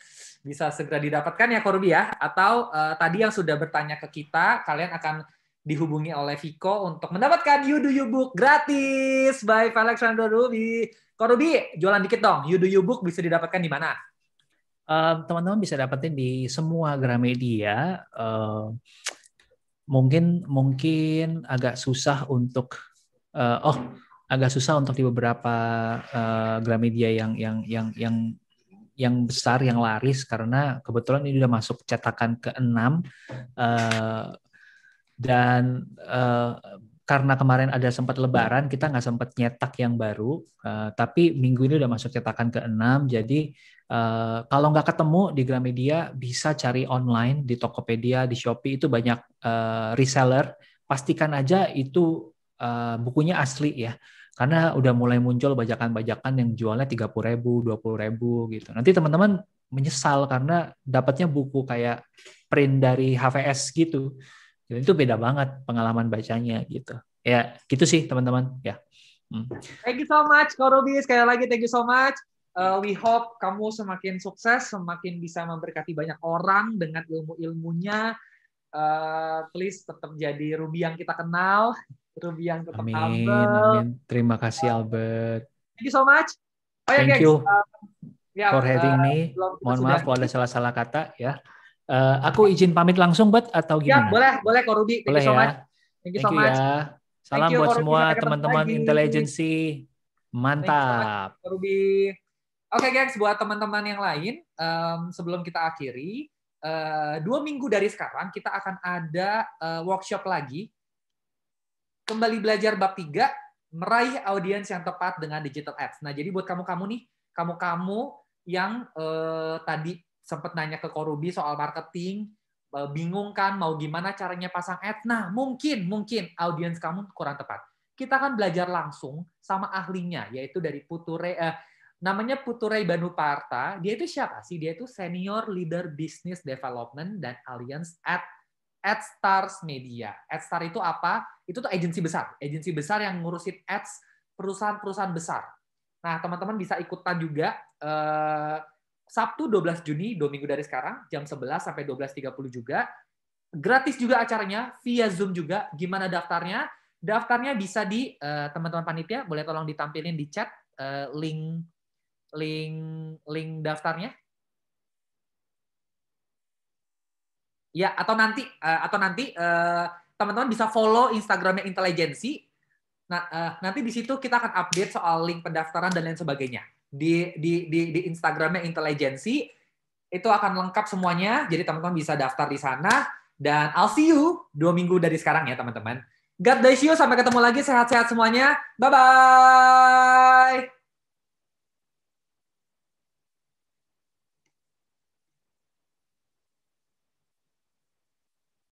bisa segera didapatkan ya Korubi ya. Atau uh, tadi yang sudah bertanya ke kita, kalian akan dihubungi oleh Viko untuk mendapatkan You Do You Book gratis by Alexander Ruby. Kau Rudi, jualan dikit dong. You do you book bisa didapatkan di mana? teman teman-teman bisa dapetin di semua Gramedia. Uh, mungkin mungkin agak susah untuk uh, oh agak susah untuk di beberapa uh, Gramedia yang yang yang yang yang besar yang laris karena kebetulan ini sudah masuk cetakan ke enam uh, dan uh, karena kemarin ada sempat lebaran kita nggak sempat nyetak yang baru uh, tapi minggu ini udah masuk cetakan ke-6 jadi uh, kalau nggak ketemu di Gramedia bisa cari online di Tokopedia di Shopee itu banyak uh, reseller pastikan aja itu uh, bukunya asli ya karena udah mulai muncul bajakan-bajakan yang jualnya 30 ribu, 20 ribu gitu. Nanti teman-teman menyesal karena dapatnya buku kayak print dari HVS gitu Gitu. itu beda banget pengalaman bacanya gitu ya gitu sih teman-teman ya hmm. thank you so much Korobi. sekali lagi thank you so much uh, we hope kamu semakin sukses semakin bisa memberkati banyak orang dengan ilmu-ilmunya uh, please tetap jadi Ruby yang kita kenal Ruby yang tetap amin, Albert amin. terima kasih Albert thank you so much oh, ya, thank ya, guys. you uh, yeah, for having uh, me mohon maaf kalau ada salah-salah kata ya Uh, aku izin pamit langsung, buat atau ya, gimana? Ya, boleh, boleh, Kak Ruby. Thank boleh you so ya. much. Thank you so much. Ya. Salam Thank you, buat semua teman-teman intelijensi. Mantap. so Oke, okay, guys, buat teman-teman yang lain, um, sebelum kita akhiri, uh, dua minggu dari sekarang kita akan ada uh, workshop lagi. Kembali belajar bab 3, meraih audiens yang tepat dengan digital ads. Nah, jadi buat kamu-kamu nih, kamu-kamu yang uh, tadi sempat nanya ke Korubi soal marketing, eh, bingung kan mau gimana caranya pasang ads. Nah, mungkin mungkin audiens kamu kurang tepat. Kita akan belajar langsung sama ahlinya yaitu dari Puture eh, namanya Puture Banuparta. Dia itu siapa sih? Dia itu senior leader business development dan alliance at stars Media. AdStar itu apa? Itu tuh agensi besar. Agensi besar yang ngurusin ads perusahaan-perusahaan besar. Nah, teman-teman bisa ikutan juga eh, Sabtu 12 Juni, dua minggu dari sekarang, jam 11 sampai 12.30 juga. Gratis juga acaranya, via Zoom juga. Gimana daftarnya? Daftarnya bisa di eh, teman-teman uh, panitia, boleh tolong ditampilin di chat uh, link link link daftarnya. Ya, atau nanti uh, atau nanti teman-teman uh, bisa follow Instagramnya Intelijensi. Nah, uh, nanti di situ kita akan update soal link pendaftaran dan lain sebagainya di di di, di Instagramnya intelijensi itu akan lengkap semuanya. Jadi teman-teman bisa daftar di sana dan I'll see you dua minggu dari sekarang ya teman-teman. God bless you. Sampai ketemu lagi. Sehat-sehat semuanya. Bye-bye.